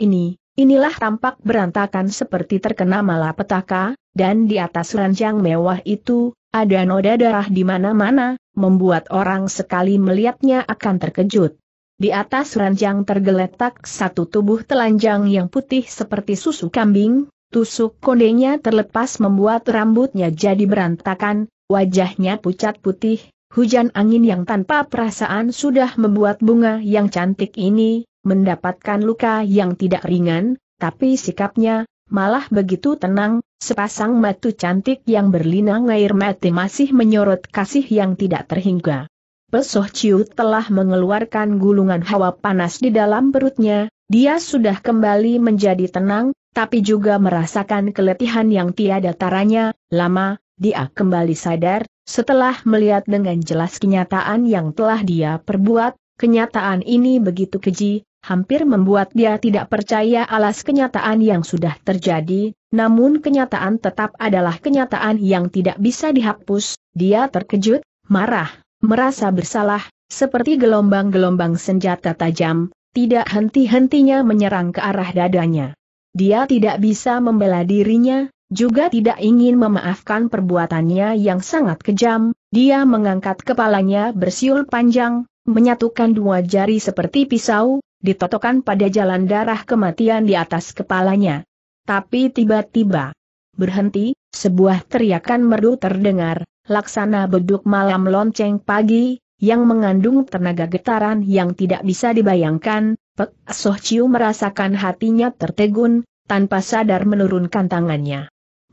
[SPEAKER 1] ini, inilah tampak berantakan seperti terkena malapetaka, dan di atas ranjang mewah itu, ada noda darah di mana-mana, membuat orang sekali melihatnya akan terkejut. Di atas ranjang tergeletak satu tubuh telanjang yang putih seperti susu kambing, tusuk kondenya terlepas membuat rambutnya jadi berantakan, wajahnya pucat putih, Hujan angin yang tanpa perasaan sudah membuat bunga yang cantik ini mendapatkan luka yang tidak ringan, tapi sikapnya malah begitu tenang, sepasang mata cantik yang berlinang air mata masih menyorot kasih yang tidak terhingga. Pesoh Ciu telah mengeluarkan gulungan hawa panas di dalam perutnya, dia sudah kembali menjadi tenang, tapi juga merasakan keletihan yang tiada taranya, lama, dia kembali sadar, setelah melihat dengan jelas kenyataan yang telah dia perbuat, kenyataan ini begitu keji, hampir membuat dia tidak percaya alas kenyataan yang sudah terjadi, namun kenyataan tetap adalah kenyataan yang tidak bisa dihapus, dia terkejut, marah, merasa bersalah, seperti gelombang-gelombang senjata tajam, tidak henti-hentinya menyerang ke arah dadanya. Dia tidak bisa membela dirinya, juga tidak ingin memaafkan perbuatannya yang sangat kejam, dia mengangkat kepalanya bersiul panjang, menyatukan dua jari seperti pisau, ditotokkan pada jalan darah kematian di atas kepalanya. Tapi tiba-tiba, berhenti, sebuah teriakan merdu terdengar, laksana beduk malam lonceng pagi, yang mengandung tenaga getaran yang tidak bisa dibayangkan, Pek Soh Ciu merasakan hatinya tertegun, tanpa sadar menurunkan tangannya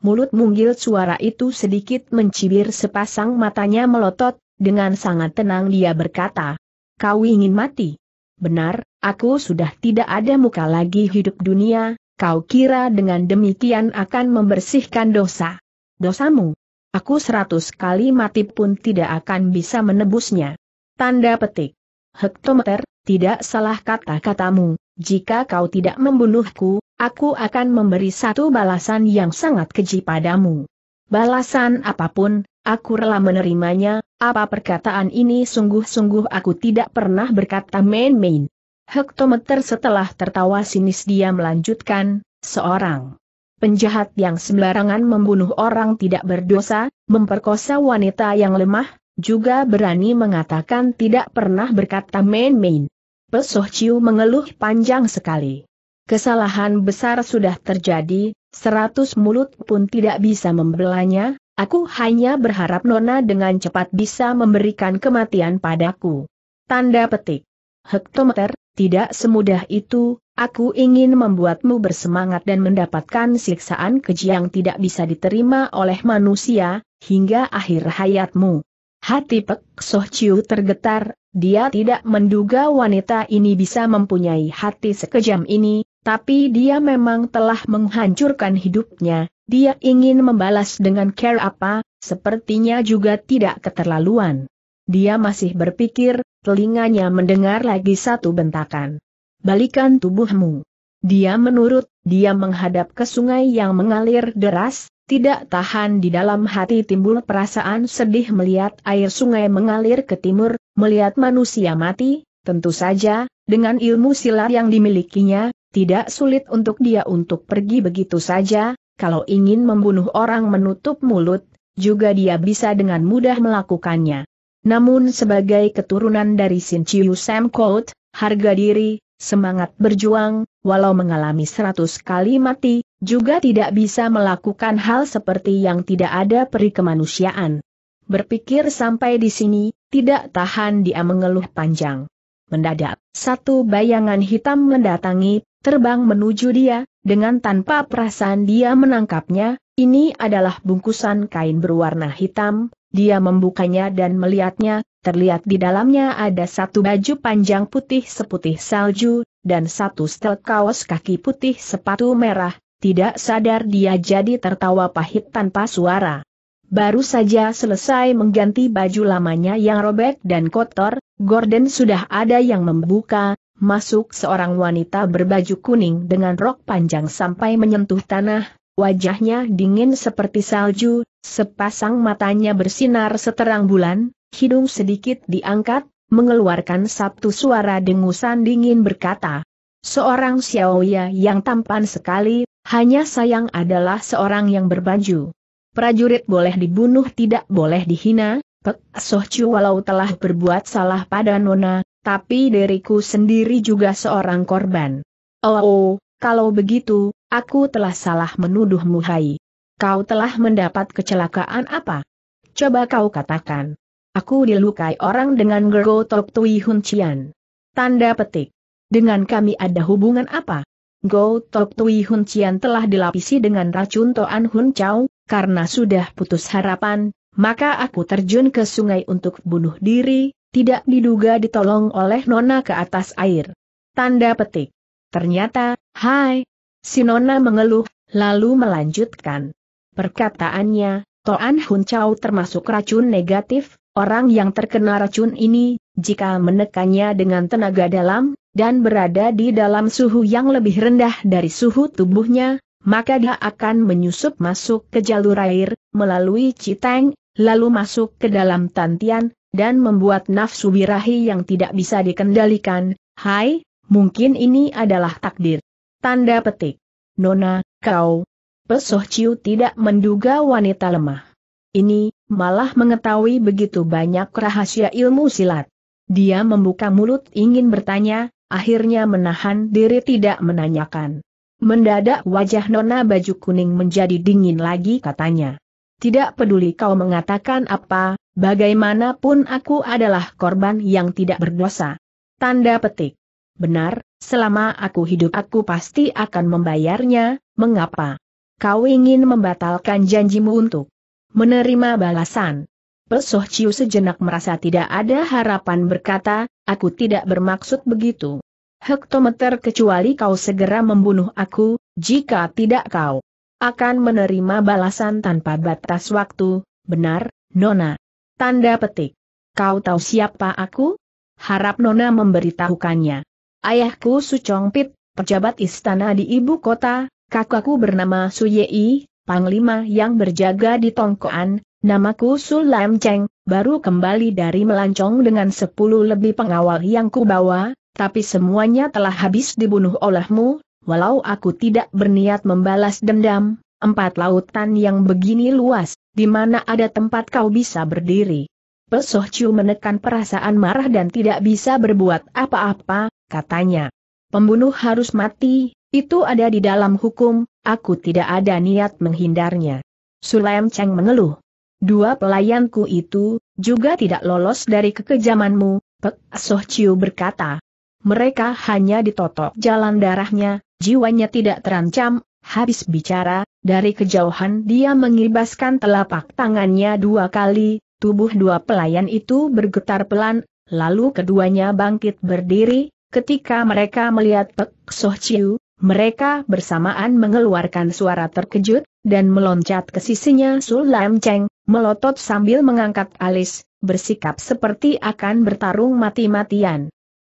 [SPEAKER 1] mulut munggil suara itu sedikit mencibir sepasang matanya melotot, dengan sangat tenang dia berkata, kau ingin mati. Benar, aku sudah tidak ada muka lagi hidup dunia, kau kira dengan demikian akan membersihkan dosa. Dosamu. Aku seratus kali mati pun tidak akan bisa menebusnya. Tanda petik. Hektometer, tidak salah kata-katamu, jika kau tidak membunuhku, Aku akan memberi satu balasan yang sangat keji padamu. Balasan apapun, aku rela menerimanya, apa perkataan ini sungguh-sungguh aku tidak pernah berkata main-main. Hektometer setelah tertawa sinis dia melanjutkan, seorang penjahat yang sembarangan membunuh orang tidak berdosa, memperkosa wanita yang lemah, juga berani mengatakan tidak pernah berkata main-main. Pesoh Ciu mengeluh panjang sekali. Kesalahan besar sudah terjadi, seratus mulut pun tidak bisa membelanya, aku hanya berharap Nona dengan cepat bisa memberikan kematian padaku. Tanda petik. Hektometer, tidak semudah itu, aku ingin membuatmu bersemangat dan mendapatkan siksaan keji yang tidak bisa diterima oleh manusia, hingga akhir hayatmu. Hati Pek Soh Chiu tergetar, dia tidak menduga wanita ini bisa mempunyai hati sekejam ini, tapi dia memang telah menghancurkan hidupnya, dia ingin membalas dengan care apa, sepertinya juga tidak keterlaluan. Dia masih berpikir, telinganya mendengar lagi satu bentakan. Balikan tubuhmu. Dia menurut, dia menghadap ke sungai yang mengalir deras, tidak tahan di dalam hati timbul perasaan sedih melihat air sungai mengalir ke timur, melihat manusia mati, tentu saja, dengan ilmu silat yang dimilikinya, tidak sulit untuk dia untuk pergi begitu saja, kalau ingin membunuh orang menutup mulut, juga dia bisa dengan mudah melakukannya. Namun sebagai keturunan dari Sin Chiu Sam Kout, harga diri, semangat berjuang, walau mengalami seratus kali mati, juga tidak bisa melakukan hal seperti yang tidak ada peri kemanusiaan. Berpikir sampai di sini, tidak tahan dia mengeluh panjang. Mendadak, satu bayangan hitam mendatangi, terbang menuju dia, dengan tanpa perasaan dia menangkapnya, ini adalah bungkusan kain berwarna hitam, dia membukanya dan melihatnya, terlihat di dalamnya ada satu baju panjang putih seputih salju, dan satu setel kaos kaki putih sepatu merah, tidak sadar dia jadi tertawa pahit tanpa suara. Baru saja selesai mengganti baju lamanya yang robek dan kotor, Gordon sudah ada yang membuka, masuk seorang wanita berbaju kuning dengan rok panjang sampai menyentuh tanah, wajahnya dingin seperti salju, sepasang matanya bersinar seterang bulan, hidung sedikit diangkat, mengeluarkan satu suara dengusan dingin berkata, Seorang Xiaoya yang tampan sekali, hanya sayang adalah seorang yang berbaju. Prajurit boleh dibunuh tidak boleh dihina, Pek Sohcu walau telah berbuat salah pada Nona, tapi diriku sendiri juga seorang korban. Oh, oh kalau begitu, aku telah salah menuduhmu hai. Kau telah mendapat kecelakaan apa? Coba kau katakan. Aku dilukai orang dengan tok Tui Hun Cian. Tanda petik. Dengan kami ada hubungan apa? Go Tok Tui Hun Cian telah dilapisi dengan racun Toan Hun chau, karena sudah putus harapan, maka aku terjun ke sungai untuk bunuh diri, tidak diduga ditolong oleh Nona ke atas air. Tanda petik. Ternyata, hai, si Nona mengeluh, lalu melanjutkan. Perkataannya, Toan Hun Chau termasuk racun negatif, orang yang terkena racun ini, jika menekannya dengan tenaga dalam, dan berada di dalam suhu yang lebih rendah dari suhu tubuhnya, maka dia akan menyusup masuk ke jalur air, melalui Citeng, lalu masuk ke dalam Tantian, dan membuat nafsu birahi yang tidak bisa dikendalikan, hai, mungkin ini adalah takdir. Tanda petik. Nona, kau. Pesoh Ciu tidak menduga wanita lemah. Ini, malah mengetahui begitu banyak rahasia ilmu silat. Dia membuka mulut ingin bertanya, akhirnya menahan diri tidak menanyakan. Mendadak wajah Nona baju kuning menjadi dingin lagi katanya. Tidak peduli kau mengatakan apa, bagaimanapun aku adalah korban yang tidak berdosa. Tanda petik. Benar, selama aku hidup aku pasti akan membayarnya, mengapa? Kau ingin membatalkan janjimu untuk menerima balasan. Pesoh Ciu sejenak merasa tidak ada harapan berkata, aku tidak bermaksud begitu. Hektometer kecuali kau segera membunuh aku, jika tidak kau akan menerima balasan tanpa batas waktu, benar, Nona? Tanda petik. Kau tahu siapa aku? Harap Nona memberitahukannya. Ayahku Pit, pejabat istana di ibu kota, kakakku bernama Su Yei, panglima yang berjaga di Tongkoan, namaku Sulam Cheng, baru kembali dari melancong dengan sepuluh lebih pengawal yang kubawa, tapi semuanya telah habis dibunuh olehmu, walau aku tidak berniat membalas dendam, empat lautan yang begini luas, di mana ada tempat kau bisa berdiri. Pesoh Chu menekan perasaan marah dan tidak bisa berbuat apa-apa, katanya. Pembunuh harus mati, itu ada di dalam hukum, aku tidak ada niat menghindarnya. Sulaim Cheng mengeluh. Dua pelayanku itu, juga tidak lolos dari kekejamanmu, Pek Soh Chiu berkata mereka hanya ditotok jalan darahnya, jiwanya tidak terancam, habis bicara, dari kejauhan dia mengibaskan telapak tangannya dua kali, tubuh dua pelayan itu bergetar pelan, lalu keduanya bangkit berdiri, ketika mereka melihat Pek Soh Chiu, mereka bersamaan mengeluarkan suara terkejut, dan meloncat ke sisinya Sul Lam Cheng, melotot sambil mengangkat alis, bersikap seperti akan bertarung mati-matian.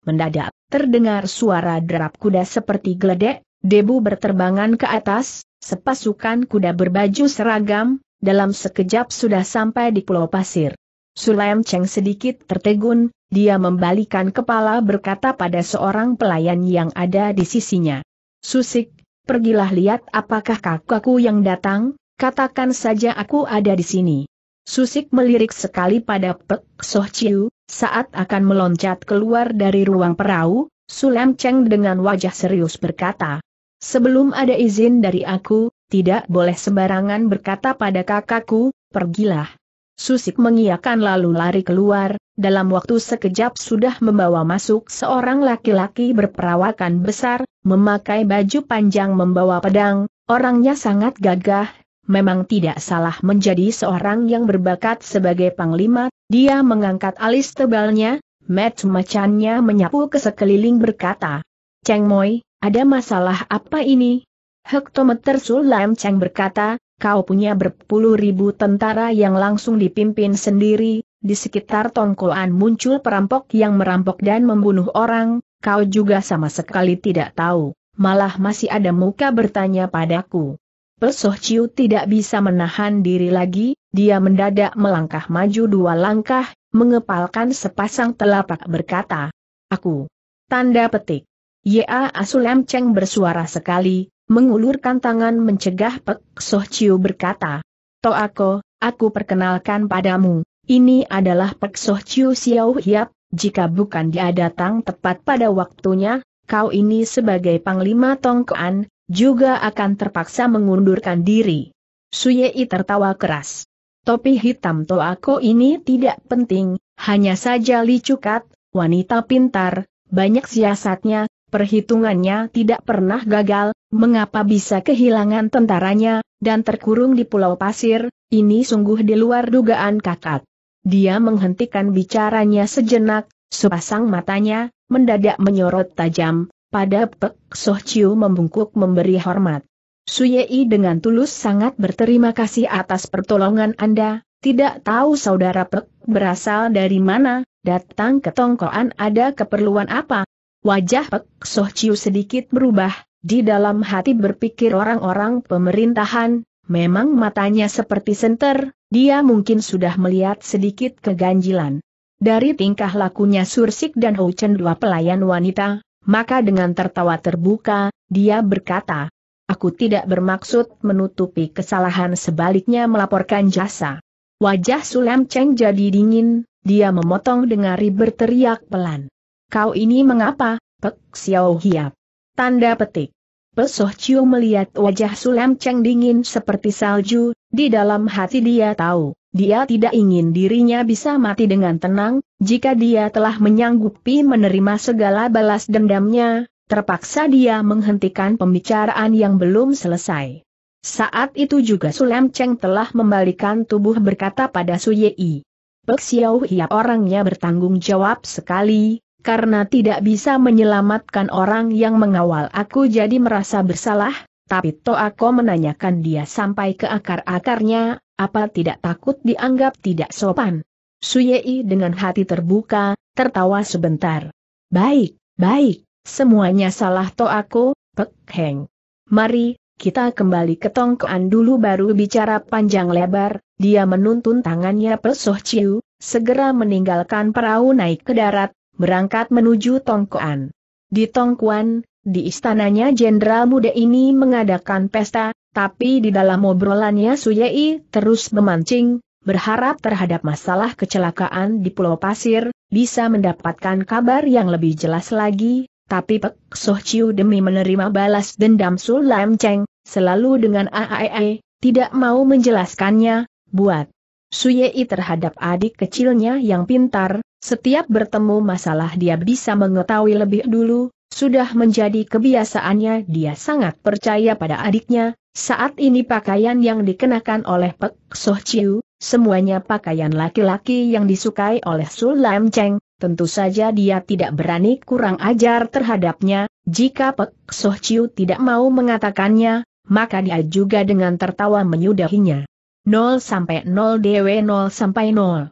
[SPEAKER 1] Mendadak, terdengar suara derap kuda seperti geledek, debu berterbangan ke atas, sepasukan kuda berbaju seragam, dalam sekejap sudah sampai di pulau pasir. Sulaim Cheng sedikit tertegun, dia membalikan kepala berkata pada seorang pelayan yang ada di sisinya. Susik, pergilah lihat apakah kakakku yang datang, katakan saja aku ada di sini. Susik melirik sekali pada Pek Soh Chiu, saat akan meloncat keluar dari ruang perahu, Sulam Cheng dengan wajah serius berkata, Sebelum ada izin dari aku, tidak boleh sembarangan berkata pada kakakku, pergilah. Susik mengiakan lalu lari keluar, dalam waktu sekejap sudah membawa masuk seorang laki-laki berperawakan besar, memakai baju panjang membawa pedang, orangnya sangat gagah, memang tidak salah menjadi seorang yang berbakat sebagai panglima, dia mengangkat alis tebalnya, Met macannya menyapu ke sekeliling berkata, Cheng Moi, ada masalah apa ini? Hektometer Sulam Cheng berkata, kau punya berpuluh ribu tentara yang langsung dipimpin sendiri, di sekitar tongkoan muncul perampok yang merampok dan membunuh orang, kau juga sama sekali tidak tahu, malah masih ada muka bertanya padaku. Pesoh Ciu tidak bisa menahan diri lagi, dia mendadak melangkah maju dua langkah, mengepalkan sepasang telapak berkata, Aku. Tanda petik. Ya Asulem Cheng bersuara sekali, mengulurkan tangan mencegah Pesoh Ciu berkata, to aku aku perkenalkan padamu, ini adalah Pesoh Ciu Xiao Hiap, jika bukan dia datang tepat pada waktunya, kau ini sebagai Panglima Tongkoan, juga akan terpaksa mengundurkan diri. Suyei tertawa keras. Topi hitam Toako ini tidak penting, hanya saja licukat, wanita pintar, banyak siasatnya, perhitungannya tidak pernah gagal, mengapa bisa kehilangan tentaranya, dan terkurung di pulau pasir, ini sungguh di luar dugaan kakak. Dia menghentikan bicaranya sejenak, sepasang matanya, mendadak menyorot tajam, pada Pek Soh Chiu membungkuk memberi hormat. Suyei dengan tulus sangat berterima kasih atas pertolongan Anda, tidak tahu saudara Pek berasal dari mana, datang ke tongkoan ada keperluan apa. Wajah Pek Soh Chiu sedikit berubah, di dalam hati berpikir orang-orang pemerintahan, memang matanya seperti senter, dia mungkin sudah melihat sedikit keganjilan. Dari tingkah lakunya Sursik dan Ho Chen dua pelayan wanita, maka dengan tertawa terbuka, dia berkata, Aku tidak bermaksud menutupi kesalahan sebaliknya melaporkan jasa. Wajah Sulam Cheng jadi dingin, dia memotong dengan dengari berteriak pelan. Kau ini mengapa, Pek Xiao Hiap? Tanda petik. Pesoh Chiu melihat wajah Sulam Cheng dingin seperti salju, di dalam hati dia tahu. Dia tidak ingin dirinya bisa mati dengan tenang, jika dia telah menyanggupi menerima segala balas dendamnya, terpaksa dia menghentikan pembicaraan yang belum selesai. Saat itu juga Sulam Cheng telah membalikan tubuh berkata pada Su Yei. Pek Xiao Hia orangnya bertanggung jawab sekali, karena tidak bisa menyelamatkan orang yang mengawal aku jadi merasa bersalah, tapi toh aku menanyakan dia sampai ke akar-akarnya, apa tidak takut dianggap tidak sopan? Suyei dengan hati terbuka, tertawa sebentar. Baik, baik, semuanya salah to aku, Pek Heng. Mari, kita kembali ke tongkoan dulu baru bicara panjang lebar, dia menuntun tangannya pesoh Ciu, segera meninggalkan perahu naik ke darat, berangkat menuju tongkoan. Di tongkoan, di istananya Jenderal Muda ini mengadakan pesta, tapi di dalam obrolannya Suyei terus memancing, berharap terhadap masalah kecelakaan di Pulau Pasir, bisa mendapatkan kabar yang lebih jelas lagi, tapi Pek Soh Chiu demi menerima balas dendam Sulam Cheng, selalu dengan AAE, tidak mau menjelaskannya, buat Suyei terhadap adik kecilnya yang pintar, setiap bertemu masalah dia bisa mengetahui lebih dulu, sudah menjadi kebiasaannya dia sangat percaya pada adiknya, saat ini pakaian yang dikenakan oleh Pek Soh Chiu, semuanya pakaian laki-laki yang disukai oleh Sul Lam Cheng, tentu saja dia tidak berani kurang ajar terhadapnya, jika Pek Soh Chiu tidak mau mengatakannya, maka dia juga dengan tertawa menyudahinya. 0 0 DW 0 0.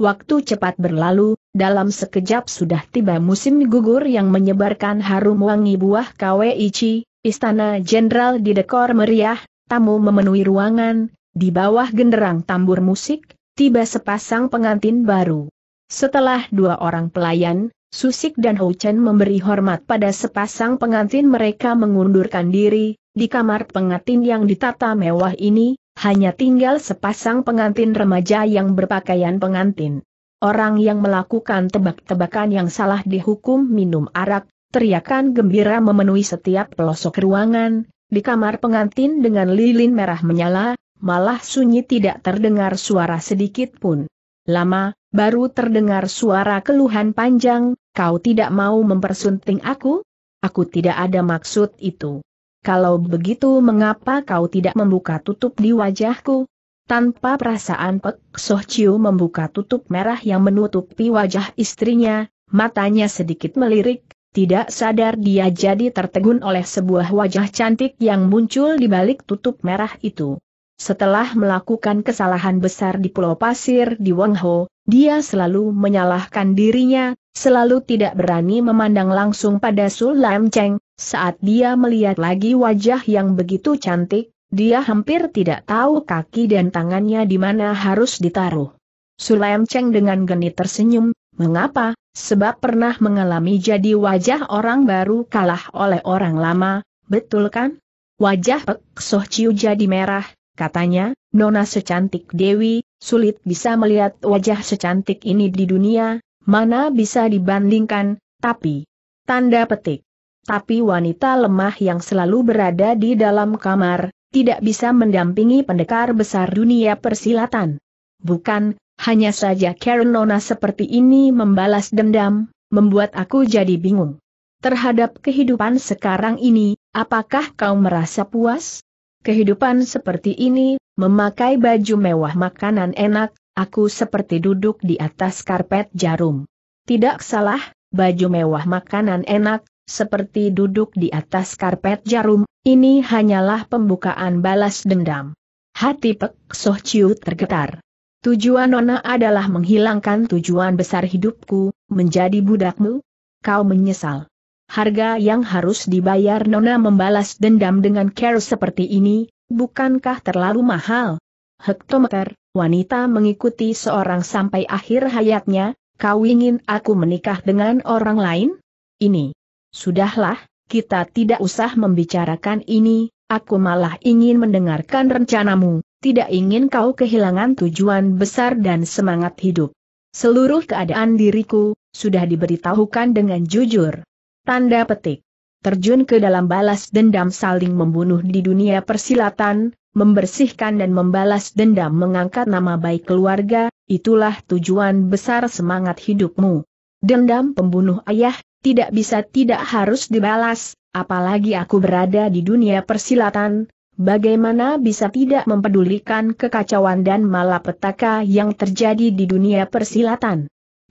[SPEAKER 1] Waktu cepat berlalu, dalam sekejap sudah tiba musim gugur yang menyebarkan harum wangi buah kawaii. istana jenderal di dekor meriah, tamu memenuhi ruangan, di bawah genderang tambur musik, tiba sepasang pengantin baru. Setelah dua orang pelayan, Susik dan Ho Chen memberi hormat pada sepasang pengantin mereka mengundurkan diri, di kamar pengantin yang ditata mewah ini, hanya tinggal sepasang pengantin remaja yang berpakaian pengantin. Orang yang melakukan tebak-tebakan yang salah dihukum minum arak, teriakan gembira memenuhi setiap pelosok ruangan, di kamar pengantin dengan lilin merah menyala, malah sunyi tidak terdengar suara sedikit pun. Lama, baru terdengar suara keluhan panjang, kau tidak mau mempersunting aku? Aku tidak ada maksud itu. Kalau begitu mengapa kau tidak membuka tutup di wajahku? Tanpa perasaan Pek Soh Chiu membuka tutup merah yang menutupi wajah istrinya, matanya sedikit melirik, tidak sadar dia jadi tertegun oleh sebuah wajah cantik yang muncul di balik tutup merah itu. Setelah melakukan kesalahan besar di Pulau Pasir di Wangho, dia selalu menyalahkan dirinya, selalu tidak berani memandang langsung pada Sul Lam Cheng, saat dia melihat lagi wajah yang begitu cantik, dia hampir tidak tahu kaki dan tangannya di mana harus ditaruh. Sulaim Cheng dengan geni tersenyum, mengapa? Sebab pernah mengalami jadi wajah orang baru kalah oleh orang lama, betul kan? Wajah Pek Soh Chiu jadi merah, katanya, Nona secantik Dewi, sulit bisa melihat wajah secantik ini di dunia, mana bisa dibandingkan, tapi... Tanda petik. Tapi wanita lemah yang selalu berada di dalam kamar, tidak bisa mendampingi pendekar besar dunia persilatan. Bukan, hanya saja Karen Nona seperti ini membalas dendam, membuat aku jadi bingung. Terhadap kehidupan sekarang ini, apakah kau merasa puas? Kehidupan seperti ini, memakai baju mewah makanan enak, aku seperti duduk di atas karpet jarum. Tidak salah, baju mewah makanan enak, seperti duduk di atas karpet jarum, ini hanyalah pembukaan balas dendam. Hati Pek Soh Chiu tergetar. Tujuan Nona adalah menghilangkan tujuan besar hidupku, menjadi budakmu? Kau menyesal. Harga yang harus dibayar Nona membalas dendam dengan care seperti ini, bukankah terlalu mahal? Hektometer, wanita mengikuti seorang sampai akhir hayatnya, kau ingin aku menikah dengan orang lain? Ini Sudahlah, kita tidak usah membicarakan ini, aku malah ingin mendengarkan rencanamu, tidak ingin kau kehilangan tujuan besar dan semangat hidup. Seluruh keadaan diriku, sudah diberitahukan dengan jujur. Tanda petik. Terjun ke dalam balas dendam saling membunuh di dunia persilatan, membersihkan dan membalas dendam mengangkat nama baik keluarga, itulah tujuan besar semangat hidupmu. Dendam pembunuh ayah, tidak bisa tidak harus dibalas, apalagi aku berada di dunia persilatan, bagaimana bisa tidak mempedulikan kekacauan dan malapetaka yang terjadi di dunia persilatan.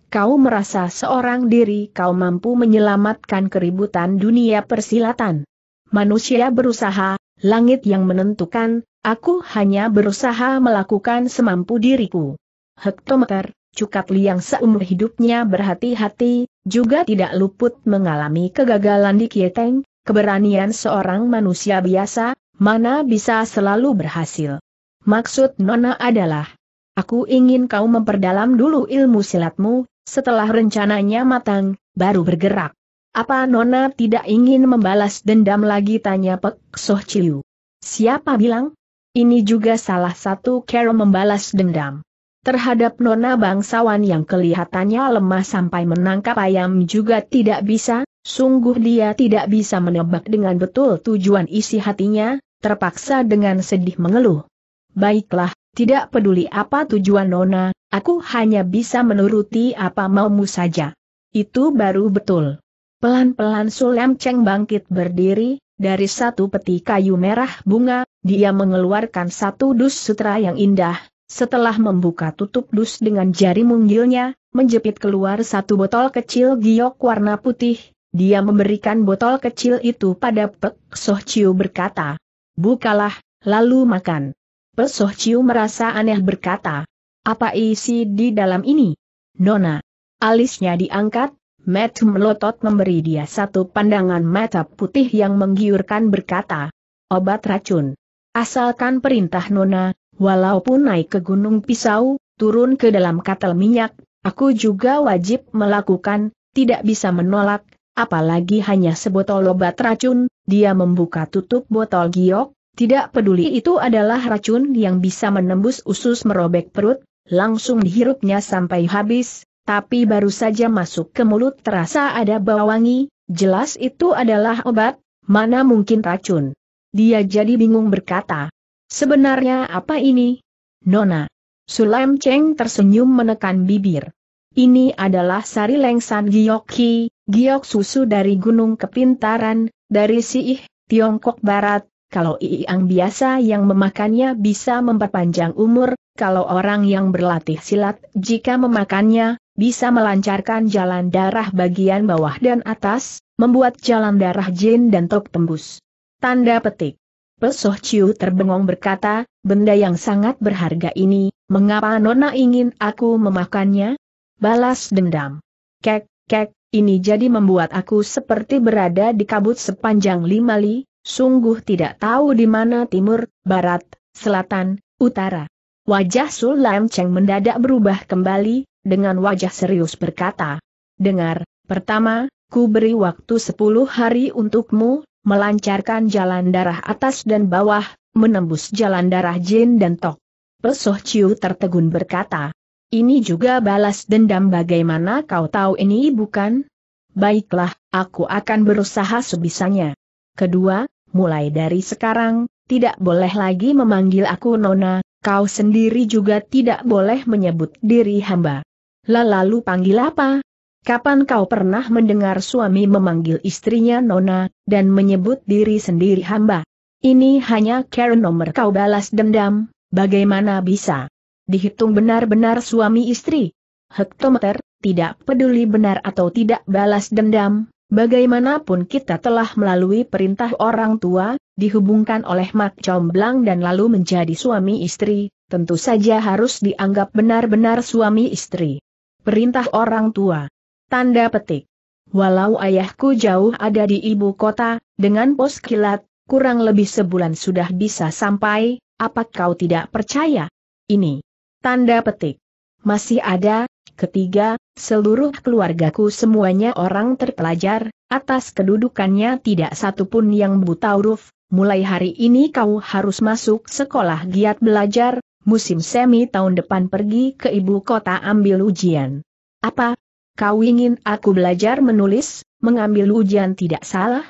[SPEAKER 1] Kau merasa seorang diri kau mampu menyelamatkan keributan dunia persilatan. Manusia berusaha, langit yang menentukan, aku hanya berusaha melakukan semampu diriku. Hektometer, Cukat Liang seumur hidupnya berhati-hati, juga tidak luput mengalami kegagalan di Kieteng, keberanian seorang manusia biasa, mana bisa selalu berhasil. Maksud Nona adalah, aku ingin kau memperdalam dulu ilmu silatmu, setelah rencananya matang, baru bergerak. Apa Nona tidak ingin membalas dendam lagi tanya Pek Soh Ciu. Siapa bilang? Ini juga salah satu cara membalas dendam. Terhadap nona bangsawan yang kelihatannya lemah sampai menangkap ayam juga tidak bisa, sungguh dia tidak bisa menebak dengan betul tujuan isi hatinya, terpaksa dengan sedih mengeluh. Baiklah, tidak peduli apa tujuan nona, aku hanya bisa menuruti apa maumu saja. Itu baru betul. Pelan-pelan Sulem Cheng bangkit berdiri, dari satu peti kayu merah bunga, dia mengeluarkan satu dus sutra yang indah, setelah membuka tutup dus dengan jari mungilnya, menjepit keluar satu botol kecil giok warna putih, dia memberikan botol kecil itu pada Pek Soh Chiu berkata, Bukalah, lalu makan. Pek Soh Chiu merasa aneh berkata, Apa isi di dalam ini? Nona. Alisnya diangkat, Matt melotot memberi dia satu pandangan mata putih yang menggiurkan berkata, Obat racun. Asalkan perintah Nona, Walaupun naik ke gunung pisau, turun ke dalam katal minyak, aku juga wajib melakukan, tidak bisa menolak, apalagi hanya sebotol obat racun, dia membuka tutup botol giok, tidak peduli itu adalah racun yang bisa menembus usus merobek perut, langsung dihirupnya sampai habis, tapi baru saja masuk ke mulut terasa ada bau wangi, jelas itu adalah obat, mana mungkin racun. Dia jadi bingung berkata, Sebenarnya apa ini? Nona. Sulam Cheng tersenyum menekan bibir. Ini adalah sari lengsan Giyokhi, giok susu dari Gunung Kepintaran, dari Siih, Tiongkok Barat, kalau iang biasa yang memakannya bisa memperpanjang umur, kalau orang yang berlatih silat jika memakannya, bisa melancarkan jalan darah bagian bawah dan atas, membuat jalan darah jin dan tok tembus. Tanda petik. Pesoh Ciu terbengong berkata, benda yang sangat berharga ini, mengapa Nona ingin aku memakannya? Balas dendam. Kek, kek, ini jadi membuat aku seperti berada di kabut sepanjang lima li, sungguh tidak tahu di mana timur, barat, selatan, utara. Wajah Sulam Cheng mendadak berubah kembali, dengan wajah serius berkata. Dengar, pertama, ku beri waktu sepuluh hari untukmu, melancarkan jalan darah atas dan bawah, menembus jalan darah Jin dan Tok. Pesoh Ciu tertegun berkata, ini juga balas dendam bagaimana kau tahu ini bukan? Baiklah, aku akan berusaha sebisanya. Kedua, mulai dari sekarang, tidak boleh lagi memanggil aku Nona, kau sendiri juga tidak boleh menyebut diri hamba. Lalu panggil apa? Kapan kau pernah mendengar suami memanggil istrinya Nona, dan menyebut diri sendiri hamba? Ini hanya Karen nomor kau balas dendam, bagaimana bisa? Dihitung benar-benar suami istri. Hektometer, tidak peduli benar atau tidak balas dendam, bagaimanapun kita telah melalui perintah orang tua, dihubungkan oleh mak comblang dan lalu menjadi suami istri, tentu saja harus dianggap benar-benar suami istri. Perintah orang tua Tanda petik. Walau ayahku jauh ada di ibu kota, dengan pos kilat, kurang lebih sebulan sudah bisa sampai, apa kau tidak percaya? Ini. Tanda petik. Masih ada, ketiga, seluruh keluargaku semuanya orang terpelajar, atas kedudukannya tidak satu pun yang buta huruf, mulai hari ini kau harus masuk sekolah giat belajar, musim semi tahun depan pergi ke ibu kota ambil ujian. Apa, Kau ingin aku belajar menulis, mengambil ujian tidak salah?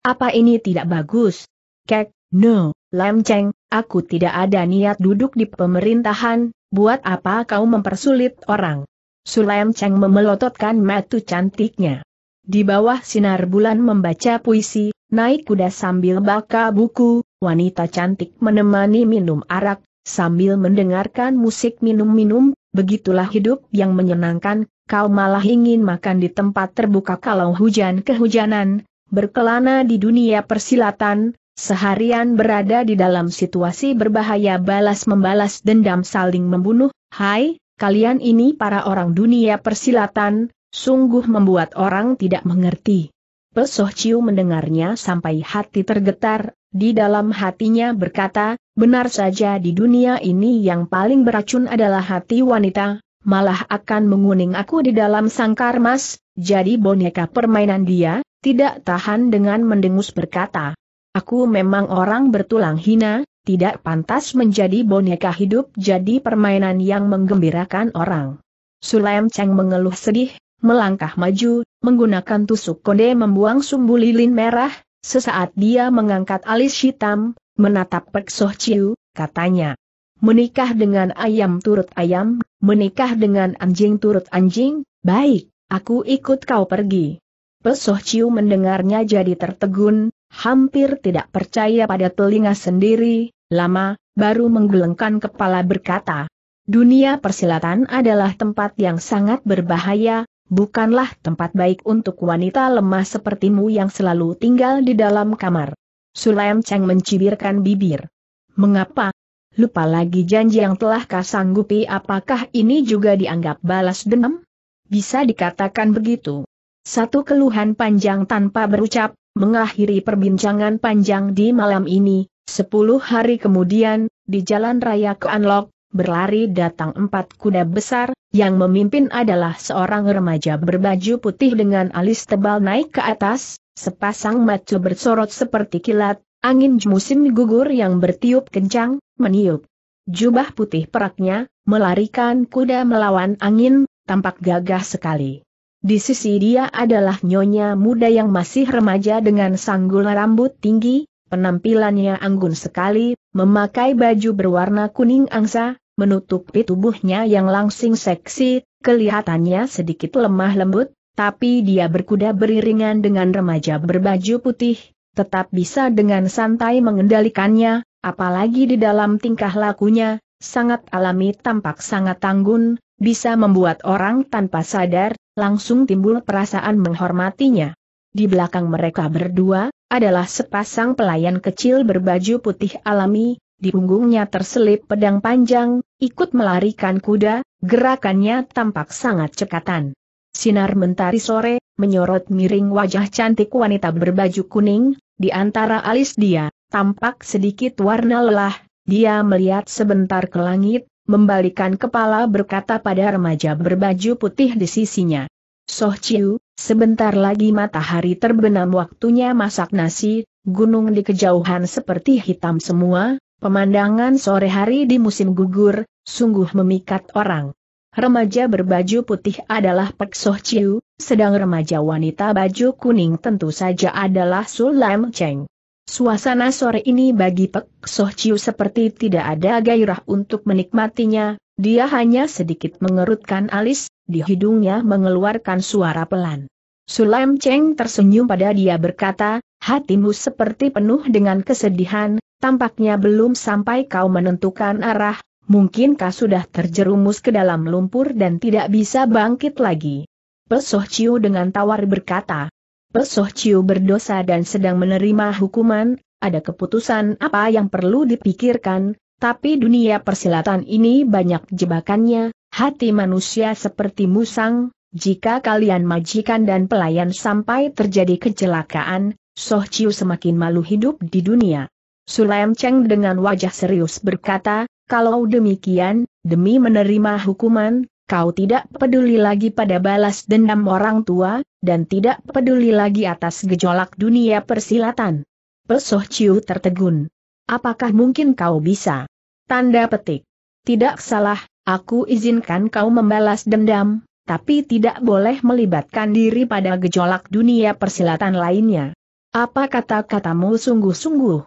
[SPEAKER 1] Apa ini tidak bagus? Kek, no, Lam Cheng, aku tidak ada niat duduk di pemerintahan, buat apa kau mempersulit orang? Sulaim Cheng memelototkan matu cantiknya. Di bawah sinar bulan membaca puisi, naik kuda sambil baca buku, wanita cantik menemani minum arak, sambil mendengarkan musik minum-minum, begitulah hidup yang menyenangkan, kau malah ingin makan di tempat terbuka kalau hujan kehujanan, berkelana di dunia persilatan, seharian berada di dalam situasi berbahaya balas membalas dendam saling membunuh, hai, kalian ini para orang dunia persilatan, sungguh membuat orang tidak mengerti. Pesoh Ciu mendengarnya sampai hati tergetar, di dalam hatinya berkata, benar saja di dunia ini yang paling beracun adalah hati wanita, malah akan menguning aku di dalam sangkar mas, jadi boneka permainan dia, tidak tahan dengan mendengus berkata. Aku memang orang bertulang hina, tidak pantas menjadi boneka hidup jadi permainan yang menggembirakan orang. Sulaim Cheng mengeluh sedih, melangkah maju, menggunakan tusuk konde membuang sumbu lilin merah, sesaat dia mengangkat alis hitam, menatap Pek Soh Chiu, katanya menikah dengan ayam turut ayam, menikah dengan anjing turut anjing, baik, aku ikut kau pergi. Pesoh Ciu mendengarnya jadi tertegun, hampir tidak percaya pada telinga sendiri, lama, baru menggelengkan kepala berkata, Dunia persilatan adalah tempat yang sangat berbahaya, bukanlah tempat baik untuk wanita lemah sepertimu yang selalu tinggal di dalam kamar. Sulaim Cheng mencibirkan bibir. Mengapa, Lupa lagi janji yang telah kau sanggupi. apakah ini juga dianggap balas dendam? Bisa dikatakan begitu. Satu keluhan panjang tanpa berucap, mengakhiri perbincangan panjang di malam ini, sepuluh hari kemudian, di jalan raya ke Anlok, berlari datang empat kuda besar, yang memimpin adalah seorang remaja berbaju putih dengan alis tebal naik ke atas, sepasang mata bersorot seperti kilat, Angin musim gugur yang bertiup kencang, meniup. Jubah putih peraknya, melarikan kuda melawan angin, tampak gagah sekali. Di sisi dia adalah nyonya muda yang masih remaja dengan sanggul rambut tinggi, penampilannya anggun sekali, memakai baju berwarna kuning angsa, menutupi tubuhnya yang langsing seksi, kelihatannya sedikit lemah lembut, tapi dia berkuda beriringan dengan remaja berbaju putih, tetap bisa dengan santai mengendalikannya, apalagi di dalam tingkah lakunya, sangat alami tampak sangat tanggun, bisa membuat orang tanpa sadar, langsung timbul perasaan menghormatinya. Di belakang mereka berdua, adalah sepasang pelayan kecil berbaju putih alami, di punggungnya terselip pedang panjang, ikut melarikan kuda, gerakannya tampak sangat cekatan. Sinar mentari sore, menyorot miring wajah cantik wanita berbaju kuning, di antara alis dia, tampak sedikit warna lelah, dia melihat sebentar ke langit, membalikan kepala berkata pada remaja berbaju putih di sisinya. Soh Chiu, sebentar lagi matahari terbenam waktunya masak nasi, gunung di kejauhan seperti hitam semua, pemandangan sore hari di musim gugur, sungguh memikat orang. Remaja berbaju putih adalah Pek Soh Chiu, sedang remaja wanita baju kuning tentu saja adalah Sulam Cheng. Suasana sore ini bagi Pek Soh Chiu seperti tidak ada gairah untuk menikmatinya, dia hanya sedikit mengerutkan alis, di hidungnya mengeluarkan suara pelan. Sulam Cheng tersenyum pada dia berkata, hatimu seperti penuh dengan kesedihan, tampaknya belum sampai kau menentukan arah, mungkinkah sudah terjerumus ke dalam lumpur dan tidak bisa bangkit lagi. Pesoh Ciu dengan tawar berkata. Pesoh Ciu berdosa dan sedang menerima hukuman, ada keputusan apa yang perlu dipikirkan, tapi dunia persilatan ini banyak jebakannya, hati manusia seperti musang, jika kalian majikan dan pelayan sampai terjadi kecelakaan, Soh Ciu semakin malu hidup di dunia. Sulaim Cheng dengan wajah serius berkata, kalau demikian, demi menerima hukuman, kau tidak peduli lagi pada balas dendam orang tua, dan tidak peduli lagi atas gejolak dunia persilatan. Pesoh Ciu tertegun. Apakah mungkin kau bisa? Tanda petik. Tidak salah, aku izinkan kau membalas dendam, tapi tidak boleh melibatkan diri pada gejolak dunia persilatan lainnya. Apa kata-katamu sungguh-sungguh?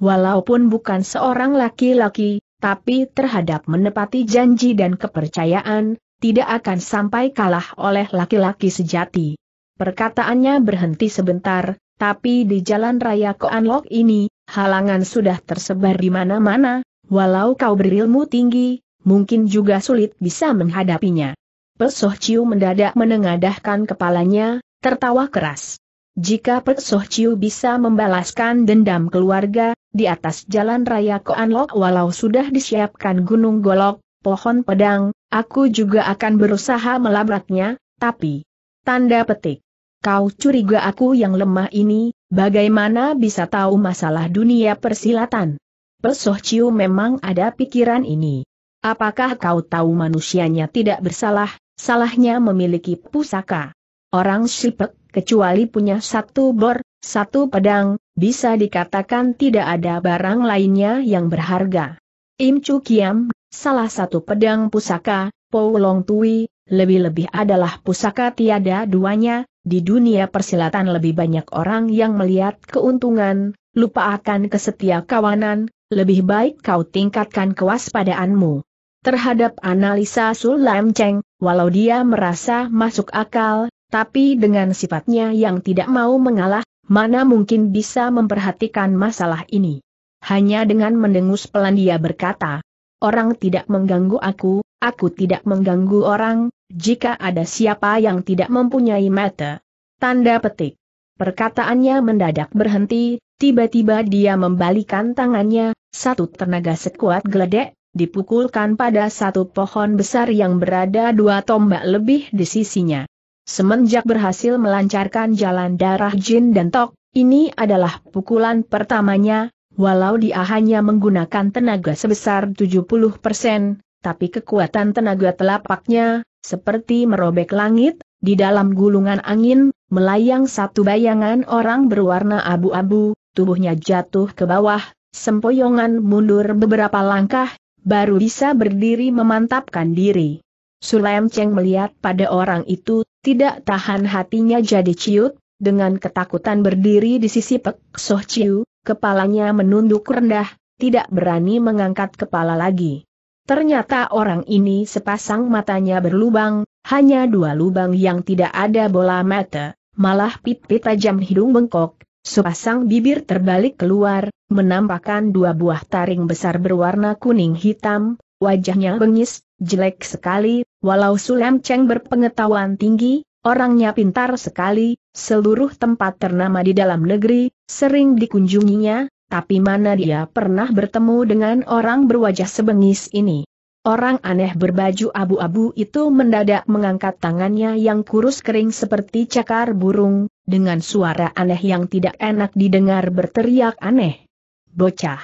[SPEAKER 1] Walaupun bukan seorang laki-laki, tapi terhadap menepati janji dan kepercayaan, tidak akan sampai kalah oleh laki-laki sejati. Perkataannya berhenti sebentar, tapi di jalan raya Koanlok ini, halangan sudah tersebar di mana-mana, walau kau berilmu tinggi, mungkin juga sulit bisa menghadapinya. Pesoh Ciu mendadak menengadahkan kepalanya, tertawa keras. Jika Pesoh Ciu bisa membalaskan dendam keluarga, di atas jalan raya Koanlok walau sudah disiapkan gunung golok, pohon pedang, aku juga akan berusaha melabraknya, tapi... Tanda petik. Kau curiga aku yang lemah ini, bagaimana bisa tahu masalah dunia persilatan? Pesoh Ciu memang ada pikiran ini. Apakah kau tahu manusianya tidak bersalah, salahnya memiliki pusaka? Orang Sipek, kecuali punya satu bor, satu pedang, bisa dikatakan tidak ada barang lainnya yang berharga. Im Chu Kiam, salah satu pedang pusaka, Po Long Tui, lebih-lebih adalah pusaka tiada duanya, di dunia persilatan lebih banyak orang yang melihat keuntungan, lupa akan kesetia kawanan, lebih baik kau tingkatkan kewaspadaanmu. Terhadap analisa Sul Lam Cheng, walau dia merasa masuk akal, tapi dengan sifatnya yang tidak mau mengalah, mana mungkin bisa memperhatikan masalah ini. Hanya dengan mendengus pelan dia berkata, Orang tidak mengganggu aku, aku tidak mengganggu orang, jika ada siapa yang tidak mempunyai mata. Tanda petik. Perkataannya mendadak berhenti, tiba-tiba dia membalikan tangannya, satu tenaga sekuat geledek, dipukulkan pada satu pohon besar yang berada dua tombak lebih di sisinya. Semenjak berhasil melancarkan jalan darah Jin dan Tok, ini adalah pukulan pertamanya, walau dia hanya menggunakan tenaga sebesar 70 persen, tapi kekuatan tenaga telapaknya, seperti merobek langit, di dalam gulungan angin, melayang satu bayangan orang berwarna abu-abu, tubuhnya jatuh ke bawah, sempoyongan mundur beberapa langkah, baru bisa berdiri memantapkan diri. Sulaim Cheng melihat pada orang itu, tidak tahan hatinya jadi ciut, dengan ketakutan berdiri di sisi Pek Soh Chiu, kepalanya menunduk rendah, tidak berani mengangkat kepala lagi. Ternyata orang ini sepasang matanya berlubang, hanya dua lubang yang tidak ada bola mata, malah pipit tajam hidung bengkok, sepasang bibir terbalik keluar, menampakkan dua buah taring besar berwarna kuning hitam, wajahnya bengis, Jelek sekali, walau Sulam Cheng berpengetahuan tinggi, orangnya pintar sekali, seluruh tempat ternama di dalam negeri, sering dikunjunginya, tapi mana dia pernah bertemu dengan orang berwajah sebengis ini. Orang aneh berbaju abu-abu itu mendadak mengangkat tangannya yang kurus kering seperti cakar burung, dengan suara aneh yang tidak enak didengar berteriak aneh. Bocah.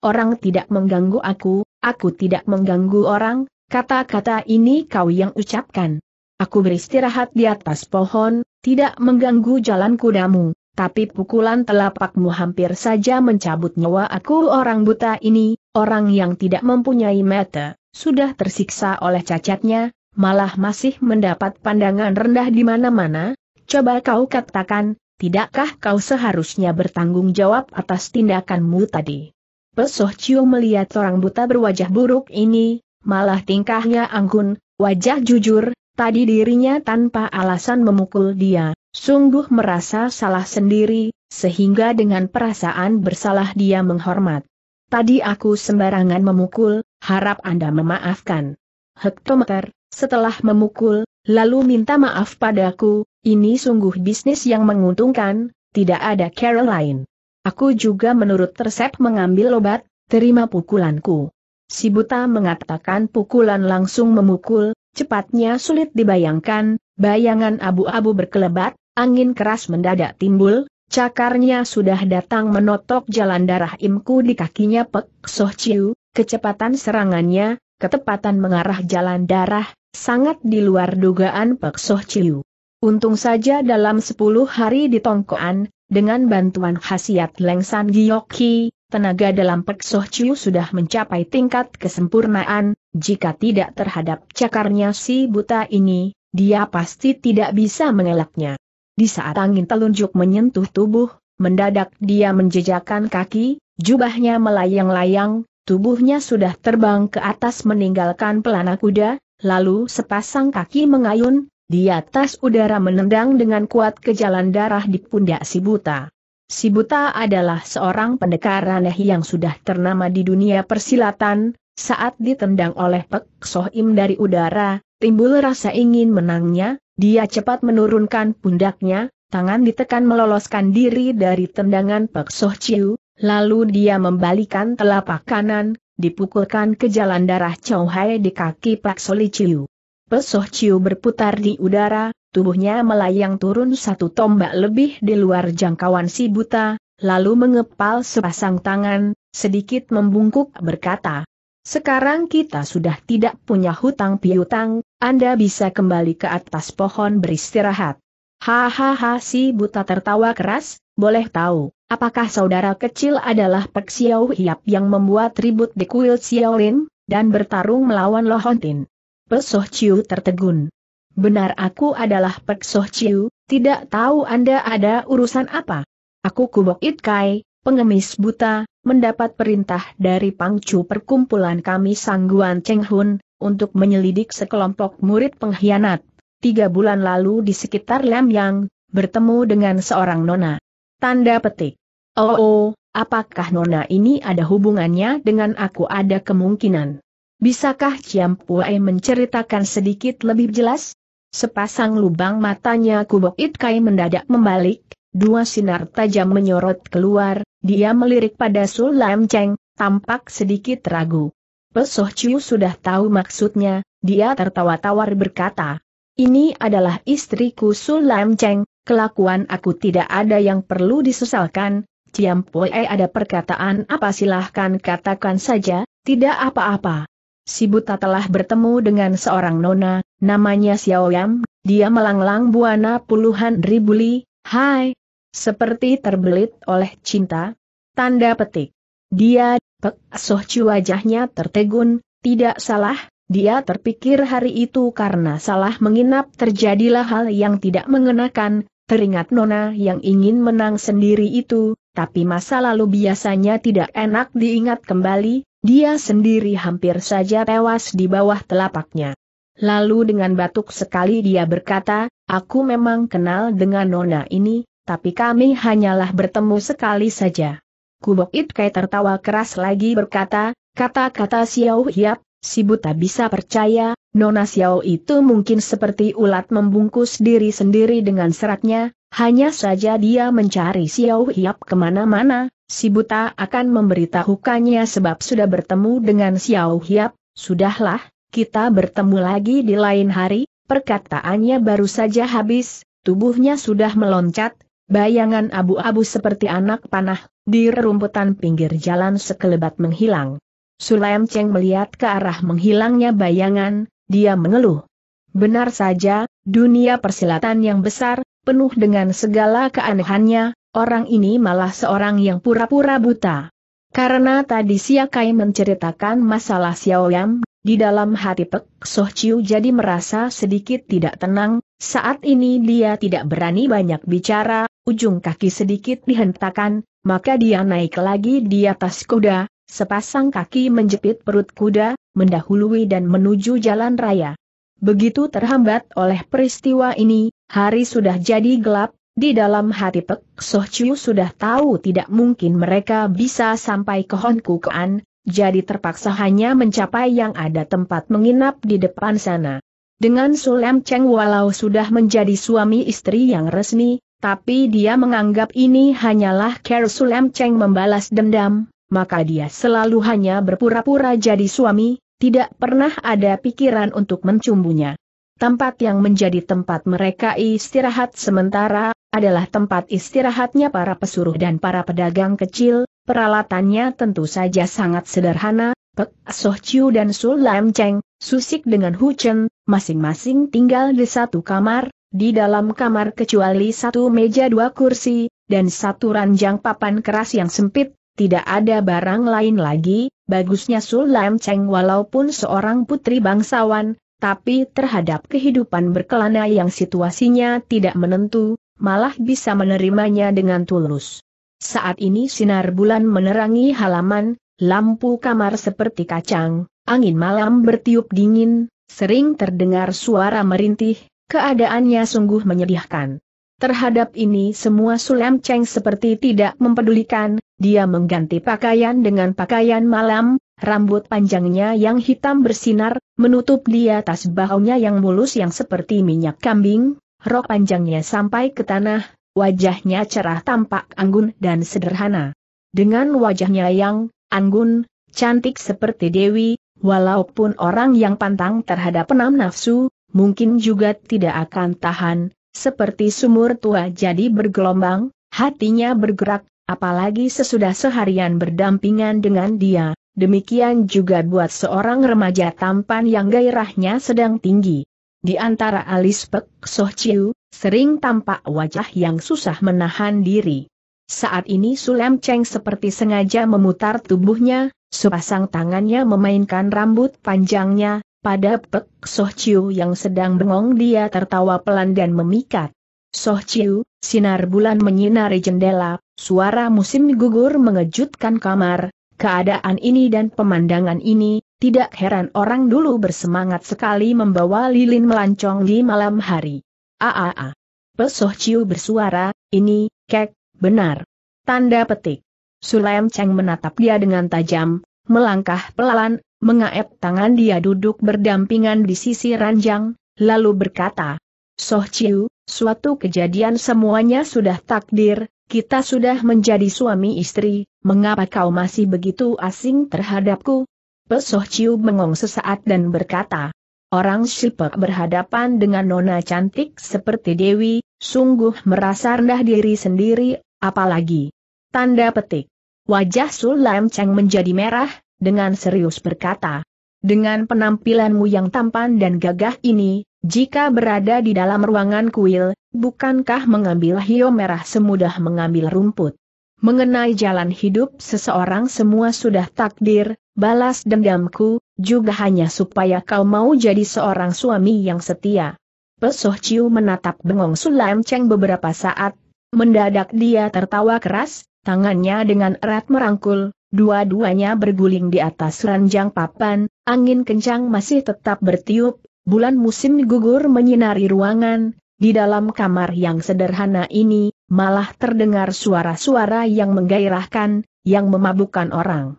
[SPEAKER 1] Orang tidak mengganggu aku, aku tidak mengganggu orang, Kata-kata ini kau yang ucapkan. Aku beristirahat di atas pohon, tidak mengganggu jalan kudamu, tapi pukulan telapakmu hampir saja mencabut nyawa aku orang buta ini, orang yang tidak mempunyai mata, sudah tersiksa oleh cacatnya, malah masih mendapat pandangan rendah di mana-mana, coba kau katakan, tidakkah kau seharusnya bertanggung jawab atas tindakanmu tadi? Pesoh Ciu melihat orang buta berwajah buruk ini, malah tingkahnya anggun, wajah jujur, tadi dirinya tanpa alasan memukul dia, sungguh merasa salah sendiri, sehingga dengan perasaan bersalah dia menghormat. Tadi aku sembarangan memukul, harap Anda memaafkan. Hektometer, setelah memukul, lalu minta maaf padaku, ini sungguh bisnis yang menguntungkan, tidak ada Caroline. Aku juga menurut resep mengambil obat, terima pukulanku. Si buta mengatakan pukulan langsung memukul, cepatnya sulit dibayangkan, bayangan abu-abu berkelebat, angin keras mendadak timbul, cakarnya sudah datang menotok jalan darah imku di kakinya Pek Soh Chiu, kecepatan serangannya, ketepatan mengarah jalan darah, sangat di luar dugaan Pek Soh Chiu. Untung saja dalam 10 hari di Tongkoan, dengan bantuan khasiat Lengsan Giyoki, tenaga dalam Pek Soh Chiu sudah mencapai tingkat kesempurnaan, jika tidak terhadap cakarnya si buta ini, dia pasti tidak bisa mengelaknya. Di saat angin telunjuk menyentuh tubuh, mendadak dia menjejakkan kaki, jubahnya melayang-layang, tubuhnya sudah terbang ke atas meninggalkan pelana kuda, lalu sepasang kaki mengayun, di atas udara menendang dengan kuat ke jalan darah di pundak si buta si Buta adalah seorang pendekar aneh yang sudah ternama di dunia persilatan, saat ditendang oleh Pek Sohim dari udara, timbul rasa ingin menangnya, dia cepat menurunkan pundaknya, tangan ditekan meloloskan diri dari tendangan Pek Soh Chiu, lalu dia membalikan telapak kanan, dipukulkan ke jalan darah Chow Hai di kaki Pek Soli Chiu. Pek Soh Chiu berputar di udara, tubuhnya melayang turun satu tombak lebih di luar jangkauan si buta, lalu mengepal sepasang tangan, sedikit membungkuk berkata, sekarang kita sudah tidak punya hutang piutang, Anda bisa kembali ke atas pohon beristirahat. Hahaha si buta tertawa keras, boleh tahu, apakah saudara kecil adalah Pek Xiao Hiap yang membuat ribut di kuil Xiaolin, dan bertarung melawan Lohontin? Pesoh Ciu tertegun. Benar aku adalah Pek Soh Chiu, tidak tahu Anda ada urusan apa. Aku Kubok It Kai, pengemis buta, mendapat perintah dari pangcu perkumpulan kami Sangguan Cheng Hun, untuk menyelidik sekelompok murid pengkhianat. Tiga bulan lalu di sekitar Lam Yang, bertemu dengan seorang nona. Tanda petik. Oh, oh, apakah nona ini ada hubungannya dengan aku ada kemungkinan? Bisakah Chiam Puai menceritakan sedikit lebih jelas? Sepasang lubang matanya kubok Itkai mendadak membalik, dua sinar tajam menyorot keluar, dia melirik pada Sulam Cheng, tampak sedikit ragu. Pesoh Chiu sudah tahu maksudnya, dia tertawa-tawar berkata, ini adalah istriku Sulam Cheng, kelakuan aku tidak ada yang perlu disesalkan, Ciam Poe ada perkataan apa silahkan katakan saja, tidak apa-apa. Si buta telah bertemu dengan seorang nona, Namanya Xiao Yam, dia melanglang buana puluhan ribu li, hai. Seperti terbelit oleh cinta. Tanda petik. Dia, Pek Sohcu wajahnya tertegun, tidak salah, dia terpikir hari itu karena salah menginap terjadilah hal yang tidak mengenakan, teringat Nona yang ingin menang sendiri itu, tapi masa lalu biasanya tidak enak diingat kembali, dia sendiri hampir saja tewas di bawah telapaknya. Lalu dengan batuk sekali dia berkata, aku memang kenal dengan nona ini, tapi kami hanyalah bertemu sekali saja. Kubok Itkai tertawa keras lagi berkata, kata-kata Xiao Hiap, si buta bisa percaya, nona Xiao itu mungkin seperti ulat membungkus diri sendiri dengan seratnya, hanya saja dia mencari Xiao Hiap kemana-mana, si buta akan memberitahukannya sebab sudah bertemu dengan Xiao Hiap, sudahlah, kita bertemu lagi di lain hari, perkataannya baru saja habis, tubuhnya sudah meloncat, bayangan abu-abu seperti anak panah, di rerumputan pinggir jalan sekelebat menghilang. Sulaim Cheng melihat ke arah menghilangnya bayangan, dia mengeluh. Benar saja, dunia persilatan yang besar, penuh dengan segala keanehannya, orang ini malah seorang yang pura-pura buta. Karena tadi Siakai menceritakan masalah Xiao Yam di dalam hati Pek Soh Chiu jadi merasa sedikit tidak tenang, saat ini dia tidak berani banyak bicara, ujung kaki sedikit dihentakan, maka dia naik lagi di atas kuda, sepasang kaki menjepit perut kuda, mendahului dan menuju jalan raya. Begitu terhambat oleh peristiwa ini, hari sudah jadi gelap, di dalam hati Pek Soh Chiu sudah tahu tidak mungkin mereka bisa sampai ke Hon Kukuan, jadi terpaksa hanya mencapai yang ada tempat menginap di depan sana. Dengan Sulem Cheng walau sudah menjadi suami istri yang resmi, tapi dia menganggap ini hanyalah care Sulem Cheng membalas dendam, maka dia selalu hanya berpura-pura jadi suami, tidak pernah ada pikiran untuk mencumbunya. Tempat yang menjadi tempat mereka istirahat sementara, adalah tempat istirahatnya para pesuruh dan para pedagang kecil, Peralatannya tentu saja sangat sederhana, Pek Soh Chiu dan Sul Lam Cheng, Susik dengan Hu Chen, masing-masing tinggal di satu kamar, di dalam kamar kecuali satu meja dua kursi, dan satu ranjang papan keras yang sempit, tidak ada barang lain lagi, bagusnya Sul Lam Cheng walaupun seorang putri bangsawan, tapi terhadap kehidupan berkelana yang situasinya tidak menentu, malah bisa menerimanya dengan tulus. Saat ini sinar bulan menerangi halaman, lampu kamar seperti kacang, angin malam bertiup dingin, sering terdengar suara merintih, keadaannya sungguh menyedihkan. Terhadap ini semua sulam Cheng seperti tidak mempedulikan, dia mengganti pakaian dengan pakaian malam, rambut panjangnya yang hitam bersinar, menutup di atas bahunya yang mulus yang seperti minyak kambing, rok panjangnya sampai ke tanah, Wajahnya cerah tampak anggun dan sederhana. Dengan wajahnya yang anggun, cantik seperti Dewi, walaupun orang yang pantang terhadap enam nafsu, mungkin juga tidak akan tahan, seperti sumur tua jadi bergelombang, hatinya bergerak, apalagi sesudah seharian berdampingan dengan dia, demikian juga buat seorang remaja tampan yang gairahnya sedang tinggi. Di antara alis Pek Soh Chiu, sering tampak wajah yang susah menahan diri. Saat ini Sulem Cheng seperti sengaja memutar tubuhnya, sepasang tangannya memainkan rambut panjangnya, pada Pek Soh Chiu yang sedang bengong dia tertawa pelan dan memikat. Soh Chiu, sinar bulan menyinari jendela, suara musim gugur mengejutkan kamar, keadaan ini dan pemandangan ini, tidak heran orang dulu bersemangat sekali membawa lilin melancong di malam hari. Aaa. Pesoh Ciu bersuara, ini, kek, benar. Tanda petik. Sulaim Cheng menatap dia dengan tajam, melangkah pelan, mengaep tangan dia duduk berdampingan di sisi ranjang, lalu berkata, Soh Ciu, suatu kejadian semuanya sudah takdir, kita sudah menjadi suami istri, mengapa kau masih begitu asing terhadapku? Pesoh Ciu mengong sesaat dan berkata, Orang Shipek berhadapan dengan nona cantik seperti Dewi, sungguh merasa rendah diri sendiri, apalagi. Tanda petik. Wajah Sulam Cheng menjadi merah, dengan serius berkata. Dengan penampilanmu yang tampan dan gagah ini, jika berada di dalam ruangan kuil, bukankah mengambil hio merah semudah mengambil rumput? Mengenai jalan hidup seseorang semua sudah takdir, balas dendamku, juga hanya supaya kau mau jadi seorang suami yang setia. Pesoh Ciu menatap bengong Sulam Cheng beberapa saat, mendadak dia tertawa keras, tangannya dengan erat merangkul, dua-duanya berguling di atas ranjang papan, angin kencang masih tetap bertiup, bulan musim gugur menyinari ruangan, di dalam kamar yang sederhana ini, malah terdengar suara-suara yang menggairahkan, yang memabukkan orang.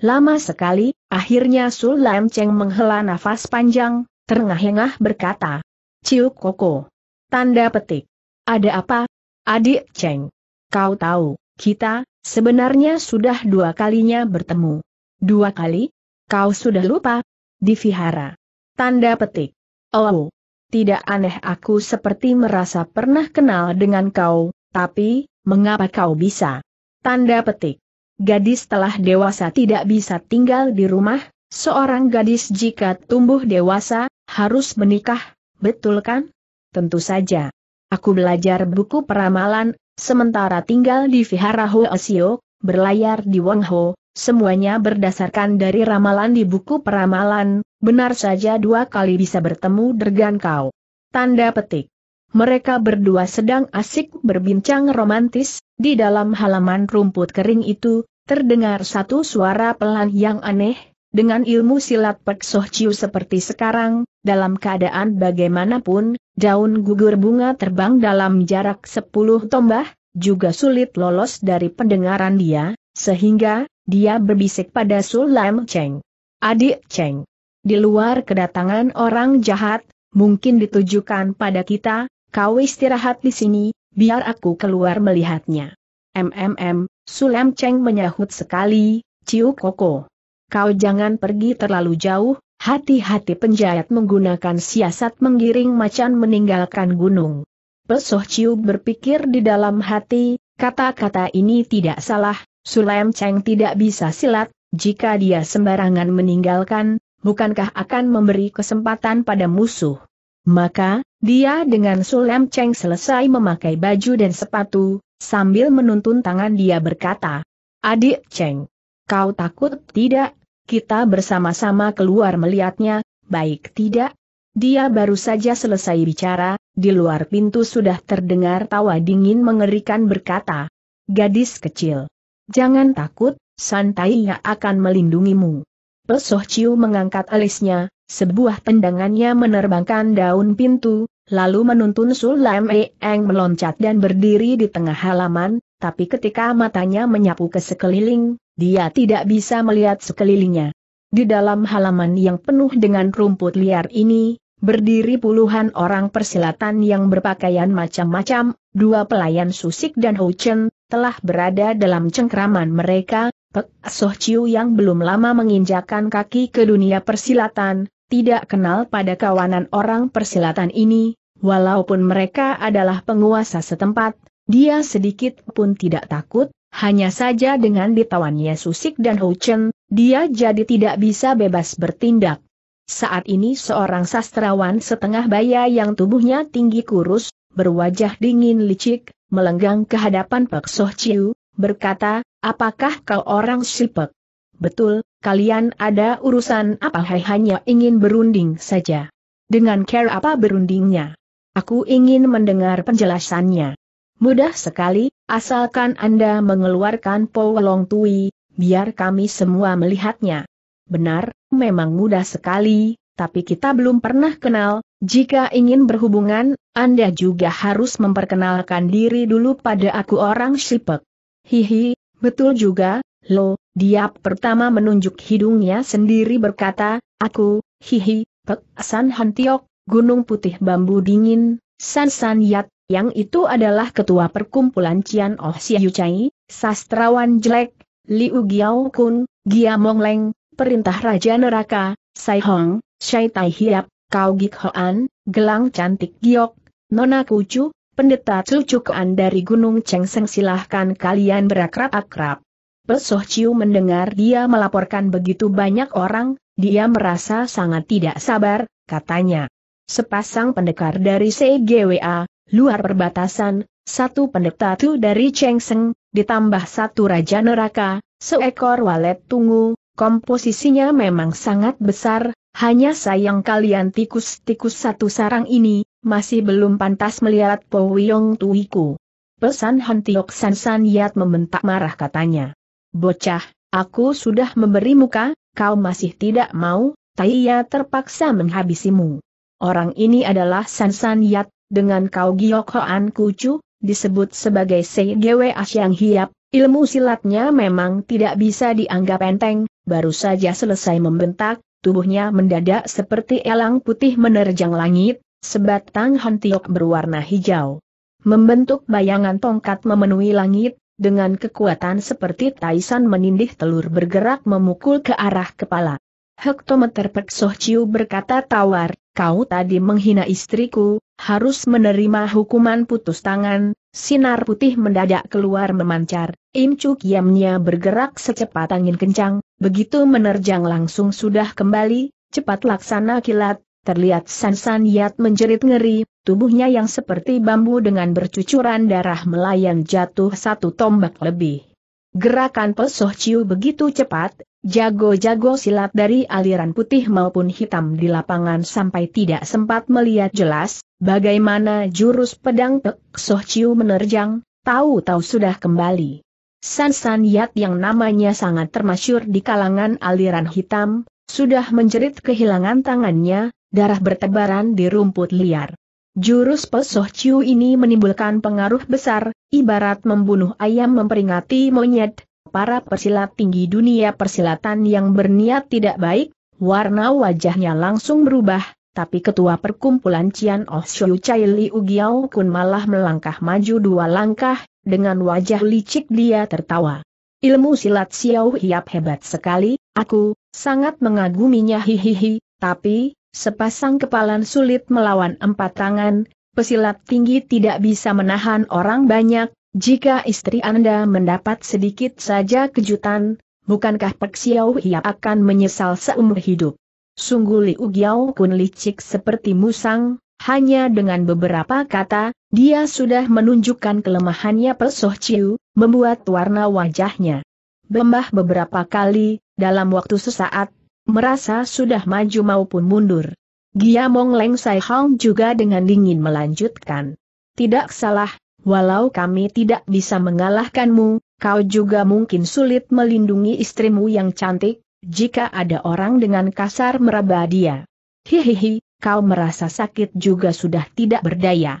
[SPEAKER 1] Lama sekali, akhirnya sul Lam Cheng menghela nafas panjang, terengah-engah berkata. Ciu Koko. Tanda petik. Ada apa? Adik Cheng. Kau tahu, kita, sebenarnya sudah dua kalinya bertemu. Dua kali? Kau sudah lupa? Di vihara. Tanda petik. Oh, tidak aneh aku seperti merasa pernah kenal dengan kau, tapi, mengapa kau bisa? Tanda petik. Gadis telah dewasa tidak bisa tinggal di rumah, seorang gadis jika tumbuh dewasa, harus menikah, betul kan? Tentu saja. Aku belajar buku peramalan, sementara tinggal di Vihara Hoesio, berlayar di Wangho, semuanya berdasarkan dari ramalan di buku peramalan, benar saja dua kali bisa bertemu dengan kau. Tanda petik mereka berdua sedang asik berbincang romantis, di dalam halaman rumput kering itu, terdengar satu suara pelan yang aneh, dengan ilmu silat Pek Soh Chiu seperti sekarang, dalam keadaan bagaimanapun, daun gugur bunga terbang dalam jarak sepuluh tombah, juga sulit lolos dari pendengaran dia, sehingga, dia berbisik pada Sulam Cheng. Adik Cheng. Di luar kedatangan orang jahat, mungkin ditujukan pada kita, Kau istirahat di sini, biar aku keluar melihatnya. MMM, Sulam Cheng menyahut sekali, Ciu Koko. Kau jangan pergi terlalu jauh, hati-hati penjahat menggunakan siasat menggiring macan meninggalkan gunung. Pesoh Ciu berpikir di dalam hati, kata-kata ini tidak salah, Sulam Cheng tidak bisa silat, jika dia sembarangan meninggalkan, bukankah akan memberi kesempatan pada musuh? Maka, dia dengan Sulem Cheng selesai memakai baju dan sepatu, sambil menuntun tangan dia berkata, Adik Cheng, kau takut tidak? Kita bersama-sama keluar melihatnya, baik tidak? Dia baru saja selesai bicara, di luar pintu sudah terdengar tawa dingin mengerikan berkata, Gadis kecil, jangan takut, santai santainya akan melindungimu. Pesoh Ciu mengangkat alisnya, sebuah tendangannya menerbangkan daun pintu, lalu menuntun Sulam Eng meloncat dan berdiri di tengah halaman, tapi ketika matanya menyapu ke sekeliling, dia tidak bisa melihat sekelilingnya. Di dalam halaman yang penuh dengan rumput liar ini, berdiri puluhan orang persilatan yang berpakaian macam-macam, dua pelayan Susik dan Ho Chen, telah berada dalam cengkraman mereka, Pek Soh Chiu yang belum lama menginjakan kaki ke dunia persilatan, tidak kenal pada kawanan orang persilatan ini, walaupun mereka adalah penguasa setempat, dia sedikit pun tidak takut, hanya saja dengan ditawannya Susik dan Chen, dia jadi tidak bisa bebas bertindak. Saat ini seorang sastrawan setengah baya yang tubuhnya tinggi kurus, berwajah dingin licik, melenggang ke hadapan Pek Soh Chiu, berkata, apakah kau orang Sipek? Betul, kalian ada urusan apa hai hanya ingin berunding saja. Dengan care apa berundingnya? Aku ingin mendengar penjelasannya. Mudah sekali, asalkan Anda mengeluarkan Powelong Tui, biar kami semua melihatnya. Benar, memang mudah sekali, tapi kita belum pernah kenal, jika ingin berhubungan, Anda juga harus memperkenalkan diri dulu pada aku orang sipek. Hihi, betul juga, Lo, dia pertama menunjuk hidungnya sendiri berkata, Aku, hihi, Pek San Hantiok, Gunung Putih Bambu Dingin, San San Yat, yang itu adalah ketua perkumpulan Cian Oh Siu Chai, sastrawan jelek, Liu Giao Kun, Gia Mong Leng, perintah Raja Neraka, Sai Hong, Shai Tai Hiap, Kau Gik Hoan, Gelang Cantik Giok, Nona Kucu, pendeta cucukan dari Gunung Chengseng silahkan kalian berakrab-akrab. Pesoh Ciu mendengar dia melaporkan begitu banyak orang, dia merasa sangat tidak sabar, katanya. Sepasang pendekar dari CGWA, luar perbatasan, satu pendeta tu dari Cheng Chengseng, ditambah satu raja neraka, seekor walet tunggu, komposisinya memang sangat besar, hanya sayang kalian tikus-tikus satu sarang ini, masih belum pantas melihat Po Wiong Tuiku. Pesan Han Tiok San San Yat membentak marah katanya. Bocah, aku sudah memberi muka, kau masih tidak mau, Taiya terpaksa menghabisimu. Orang ini adalah San Yat, dengan kau Giok Hoan Kucu, disebut sebagai Sei Gwe Asyang Hiap, ilmu silatnya memang tidak bisa dianggap enteng, baru saja selesai membentak, tubuhnya mendadak seperti elang putih menerjang langit, sebatang hantiok berwarna hijau. Membentuk bayangan tongkat memenuhi langit, dengan kekuatan seperti Tyson menindih telur bergerak memukul ke arah kepala. Hektometer Pek Soh berkata tawar, kau tadi menghina istriku, harus menerima hukuman putus tangan, sinar putih mendadak keluar memancar, Im Chu Kiamnya bergerak secepat angin kencang, begitu menerjang langsung sudah kembali, cepat laksana kilat, Terlihat San San Yat menjerit ngeri, tubuhnya yang seperti bambu dengan bercucuran darah melayang jatuh satu tombak lebih. Gerakan Pesoh Ciu begitu cepat, jago-jago silat dari aliran putih maupun hitam di lapangan sampai tidak sempat melihat jelas, bagaimana jurus pedang Pesoh Ciu menerjang, tahu-tahu sudah kembali. San San Yat yang namanya sangat termasyur di kalangan aliran hitam, sudah menjerit kehilangan tangannya, darah bertebaran di rumput liar. Jurus pesoh ciu ini menimbulkan pengaruh besar, ibarat membunuh ayam memperingati monyet, para persilat tinggi dunia persilatan yang berniat tidak baik, warna wajahnya langsung berubah, tapi ketua perkumpulan Cian Oh Shou Chai Li Ugiao Kun malah melangkah maju dua langkah, dengan wajah licik dia tertawa. Ilmu silat Xiao Hiap hebat sekali, aku, sangat mengaguminya hihihi, tapi, Sepasang kepalan sulit melawan empat tangan, pesilat tinggi tidak bisa menahan orang banyak, jika istri Anda mendapat sedikit saja kejutan, bukankah Pek Xiao Hia akan menyesal seumur hidup? Sungguh Liu Giao Kun licik seperti musang, hanya dengan beberapa kata, dia sudah menunjukkan kelemahannya Pesoh Chiu, membuat warna wajahnya. Bembah beberapa kali, dalam waktu sesaat, merasa sudah maju maupun mundur. Giamong Leng Sai Hong juga dengan dingin melanjutkan. Tidak salah, walau kami tidak bisa mengalahkanmu, kau juga mungkin sulit melindungi istrimu yang cantik, jika ada orang dengan kasar meraba dia. Hihihi, kau merasa sakit juga sudah tidak berdaya.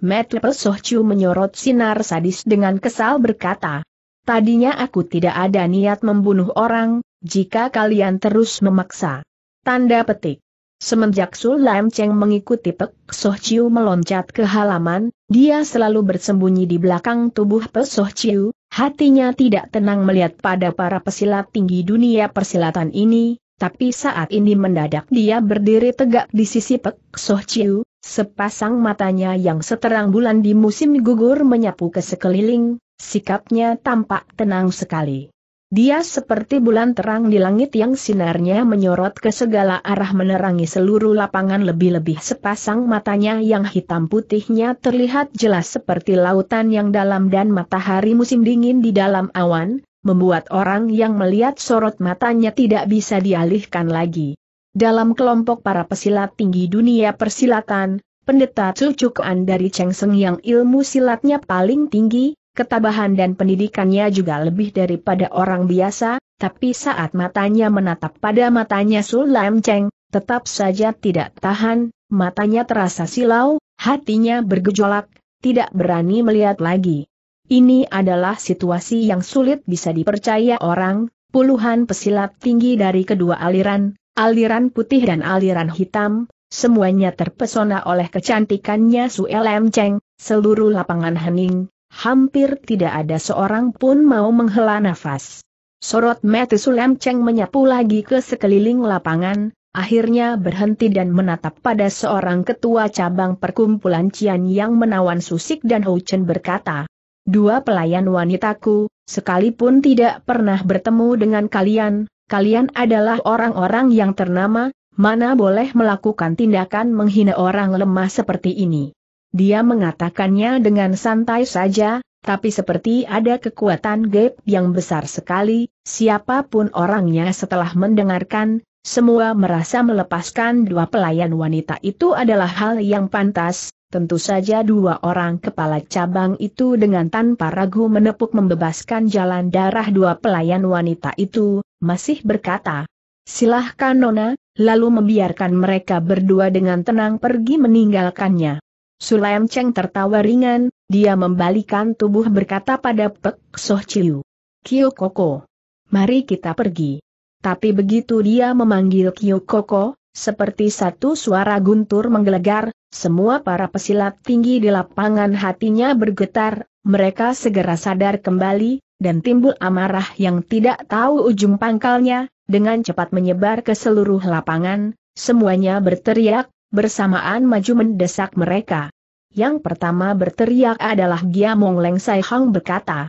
[SPEAKER 1] Metle Sohchu menyorot sinar sadis dengan kesal berkata, Tadinya aku tidak ada niat membunuh orang, jika kalian terus memaksa. Tanda petik. Semenjak Sul Lam Cheng mengikuti Pek Soh Chiu meloncat ke halaman, dia selalu bersembunyi di belakang tubuh Pek Soh Chiu, hatinya tidak tenang melihat pada para pesilat tinggi dunia persilatan ini, tapi saat ini mendadak dia berdiri tegak di sisi Pek Soh Chiu, sepasang matanya yang seterang bulan di musim gugur menyapu ke sekeliling, sikapnya tampak tenang sekali. Dia seperti bulan terang di langit yang sinarnya menyorot ke segala arah menerangi seluruh lapangan lebih-lebih sepasang matanya yang hitam putihnya terlihat jelas seperti lautan yang dalam dan matahari musim dingin di dalam awan, membuat orang yang melihat sorot matanya tidak bisa dialihkan lagi. Dalam kelompok para pesilat tinggi dunia persilatan, pendeta cucukan dari Cheng Seng yang ilmu silatnya paling tinggi, ketabahan dan pendidikannya juga lebih daripada orang biasa, tapi saat matanya menatap pada matanya Sulam Cheng, tetap saja tidak tahan, matanya terasa silau, hatinya bergejolak, tidak berani melihat lagi. Ini adalah situasi yang sulit bisa dipercaya orang, puluhan pesilat tinggi dari kedua aliran, aliran putih dan aliran hitam, semuanya terpesona oleh kecantikannya Su Cheng, seluruh lapangan hening, Hampir tidak ada seorang pun mau menghela nafas. Sorot mata Sulam Cheng menyapu lagi ke sekeliling lapangan, akhirnya berhenti dan menatap pada seorang ketua cabang perkumpulan Cian yang menawan Susik dan Hou Chen berkata, Dua pelayan wanitaku, sekalipun tidak pernah bertemu dengan kalian, kalian adalah orang-orang yang ternama, mana boleh melakukan tindakan menghina orang lemah seperti ini. Dia mengatakannya dengan santai saja, tapi seperti ada kekuatan gap yang besar sekali, siapapun orangnya setelah mendengarkan, semua merasa melepaskan dua pelayan wanita itu adalah hal yang pantas, tentu saja dua orang kepala cabang itu dengan tanpa ragu menepuk membebaskan jalan darah dua pelayan wanita itu, masih berkata, Silahkan Nona, lalu membiarkan mereka berdua dengan tenang pergi meninggalkannya. Sulaim Cheng tertawa ringan, dia membalikan tubuh berkata pada Pek Soh Chiu. Kyo Koko. Mari kita pergi. Tapi begitu dia memanggil Kyo Koko, seperti satu suara guntur menggelegar, semua para pesilat tinggi di lapangan hatinya bergetar, mereka segera sadar kembali, dan timbul amarah yang tidak tahu ujung pangkalnya, dengan cepat menyebar ke seluruh lapangan, semuanya berteriak, bersamaan maju mendesak mereka. Yang pertama berteriak adalah Giamong Leng Sai Hong berkata,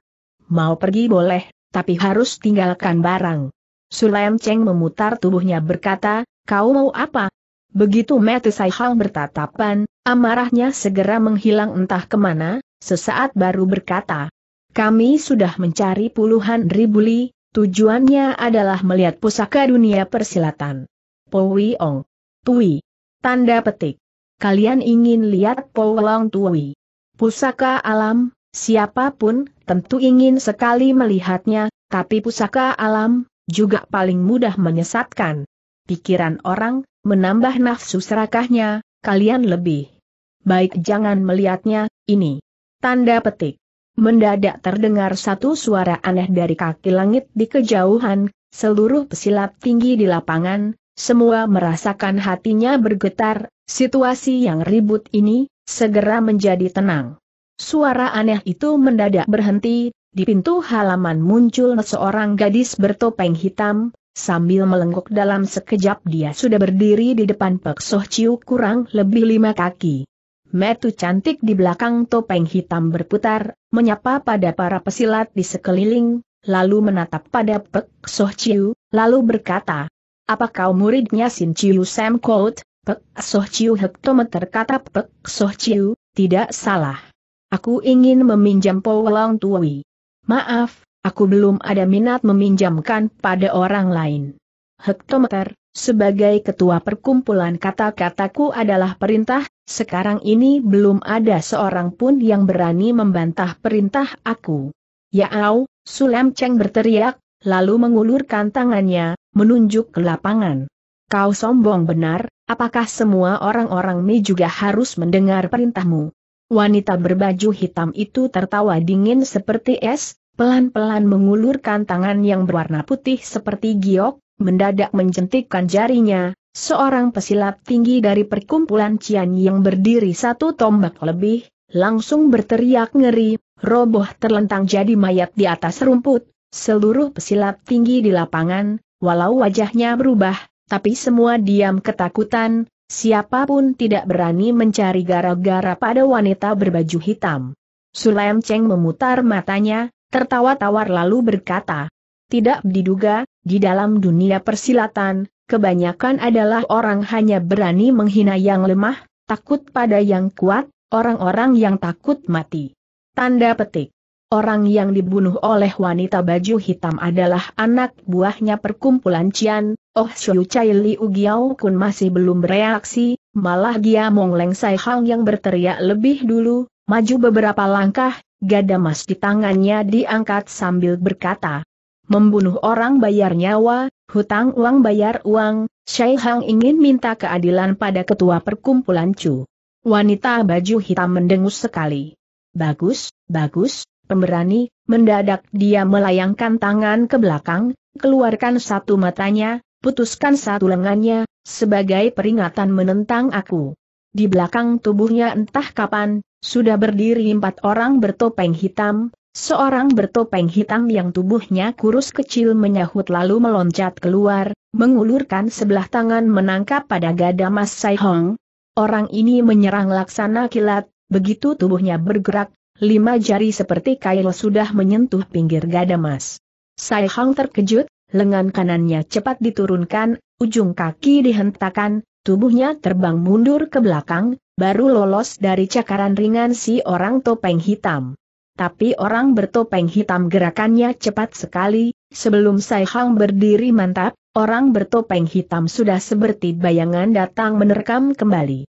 [SPEAKER 1] mau pergi boleh, tapi harus tinggalkan barang. Sulaim Cheng memutar tubuhnya berkata, kau mau apa? Begitu Mete Sai Hong bertatapan, amarahnya segera menghilang entah kemana, sesaat baru berkata, kami sudah mencari puluhan ribu li, tujuannya adalah melihat pusaka dunia persilatan. Powi Ong. Tui. Tanda petik. Kalian ingin lihat Powelong Tui. Pusaka alam, siapapun, tentu ingin sekali melihatnya, tapi pusaka alam, juga paling mudah menyesatkan. Pikiran orang, menambah nafsu serakahnya, kalian lebih. Baik jangan melihatnya, ini. Tanda petik. Mendadak terdengar satu suara aneh dari kaki langit di kejauhan, seluruh pesilat tinggi di lapangan, semua merasakan hatinya bergetar, situasi yang ribut ini, segera menjadi tenang. Suara aneh itu mendadak berhenti, di pintu halaman muncul seorang gadis bertopeng hitam, sambil melengkuk dalam sekejap dia sudah berdiri di depan Pek Soh Chiu kurang lebih lima kaki. Metu cantik di belakang topeng hitam berputar, menyapa pada para pesilat di sekeliling, lalu menatap pada Pek Soh Chiu, lalu berkata, apa kau muridnya Sin Chiu Sam Kout, Pek Soh Chiu hektometer kata Pek Soh Chiu, tidak salah. Aku ingin meminjam Long Tui. Maaf, aku belum ada minat meminjamkan pada orang lain. Hektometer, sebagai ketua perkumpulan kata-kataku adalah perintah, sekarang ini belum ada seorang pun yang berani membantah perintah aku. Yaau, Sulam Cheng berteriak, lalu mengulurkan tangannya, menunjuk ke lapangan. Kau sombong benar, apakah semua orang-orang Mi juga harus mendengar perintahmu? Wanita berbaju hitam itu tertawa dingin seperti es, pelan-pelan mengulurkan tangan yang berwarna putih seperti giok, mendadak menjentikkan jarinya, seorang pesilat tinggi dari perkumpulan Cian yang berdiri satu tombak lebih, langsung berteriak ngeri, roboh terlentang jadi mayat di atas rumput, Seluruh pesilat tinggi di lapangan, walau wajahnya berubah, tapi semua diam ketakutan, siapapun tidak berani mencari gara-gara pada wanita berbaju hitam. Sulaim Cheng memutar matanya, tertawa tawar lalu berkata, tidak diduga, di dalam dunia persilatan, kebanyakan adalah orang hanya berani menghina yang lemah, takut pada yang kuat, orang-orang yang takut mati. Tanda petik. Orang yang dibunuh oleh wanita baju hitam adalah anak buahnya perkumpulan Cian, Oh Xiu Chai Liu Giao Kun masih belum bereaksi, malah dia Mong Leng Sai Hang yang berteriak lebih dulu, maju beberapa langkah, gada mas di tangannya diangkat sambil berkata, Membunuh orang bayar nyawa, hutang uang bayar uang, Shai Hang ingin minta keadilan pada ketua perkumpulan Chu. Wanita baju hitam mendengus sekali. Bagus, bagus, pemberani, mendadak dia melayangkan tangan ke belakang, keluarkan satu matanya, putuskan satu lengannya, sebagai peringatan menentang aku. Di belakang tubuhnya entah kapan, sudah berdiri empat orang bertopeng hitam, Seorang bertopeng hitam yang tubuhnya kurus kecil menyahut lalu meloncat keluar, mengulurkan sebelah tangan menangkap pada gada Mas Sai Hong. Orang ini menyerang laksana kilat, begitu tubuhnya bergerak, lima jari seperti kail sudah menyentuh pinggir gada mas. Sai Hang terkejut, lengan kanannya cepat diturunkan, ujung kaki dihentakan, tubuhnya terbang mundur ke belakang, baru lolos dari cakaran ringan si orang topeng hitam. Tapi orang bertopeng hitam gerakannya cepat sekali, sebelum Sai Hang berdiri mantap, orang bertopeng hitam sudah seperti bayangan datang menerkam kembali.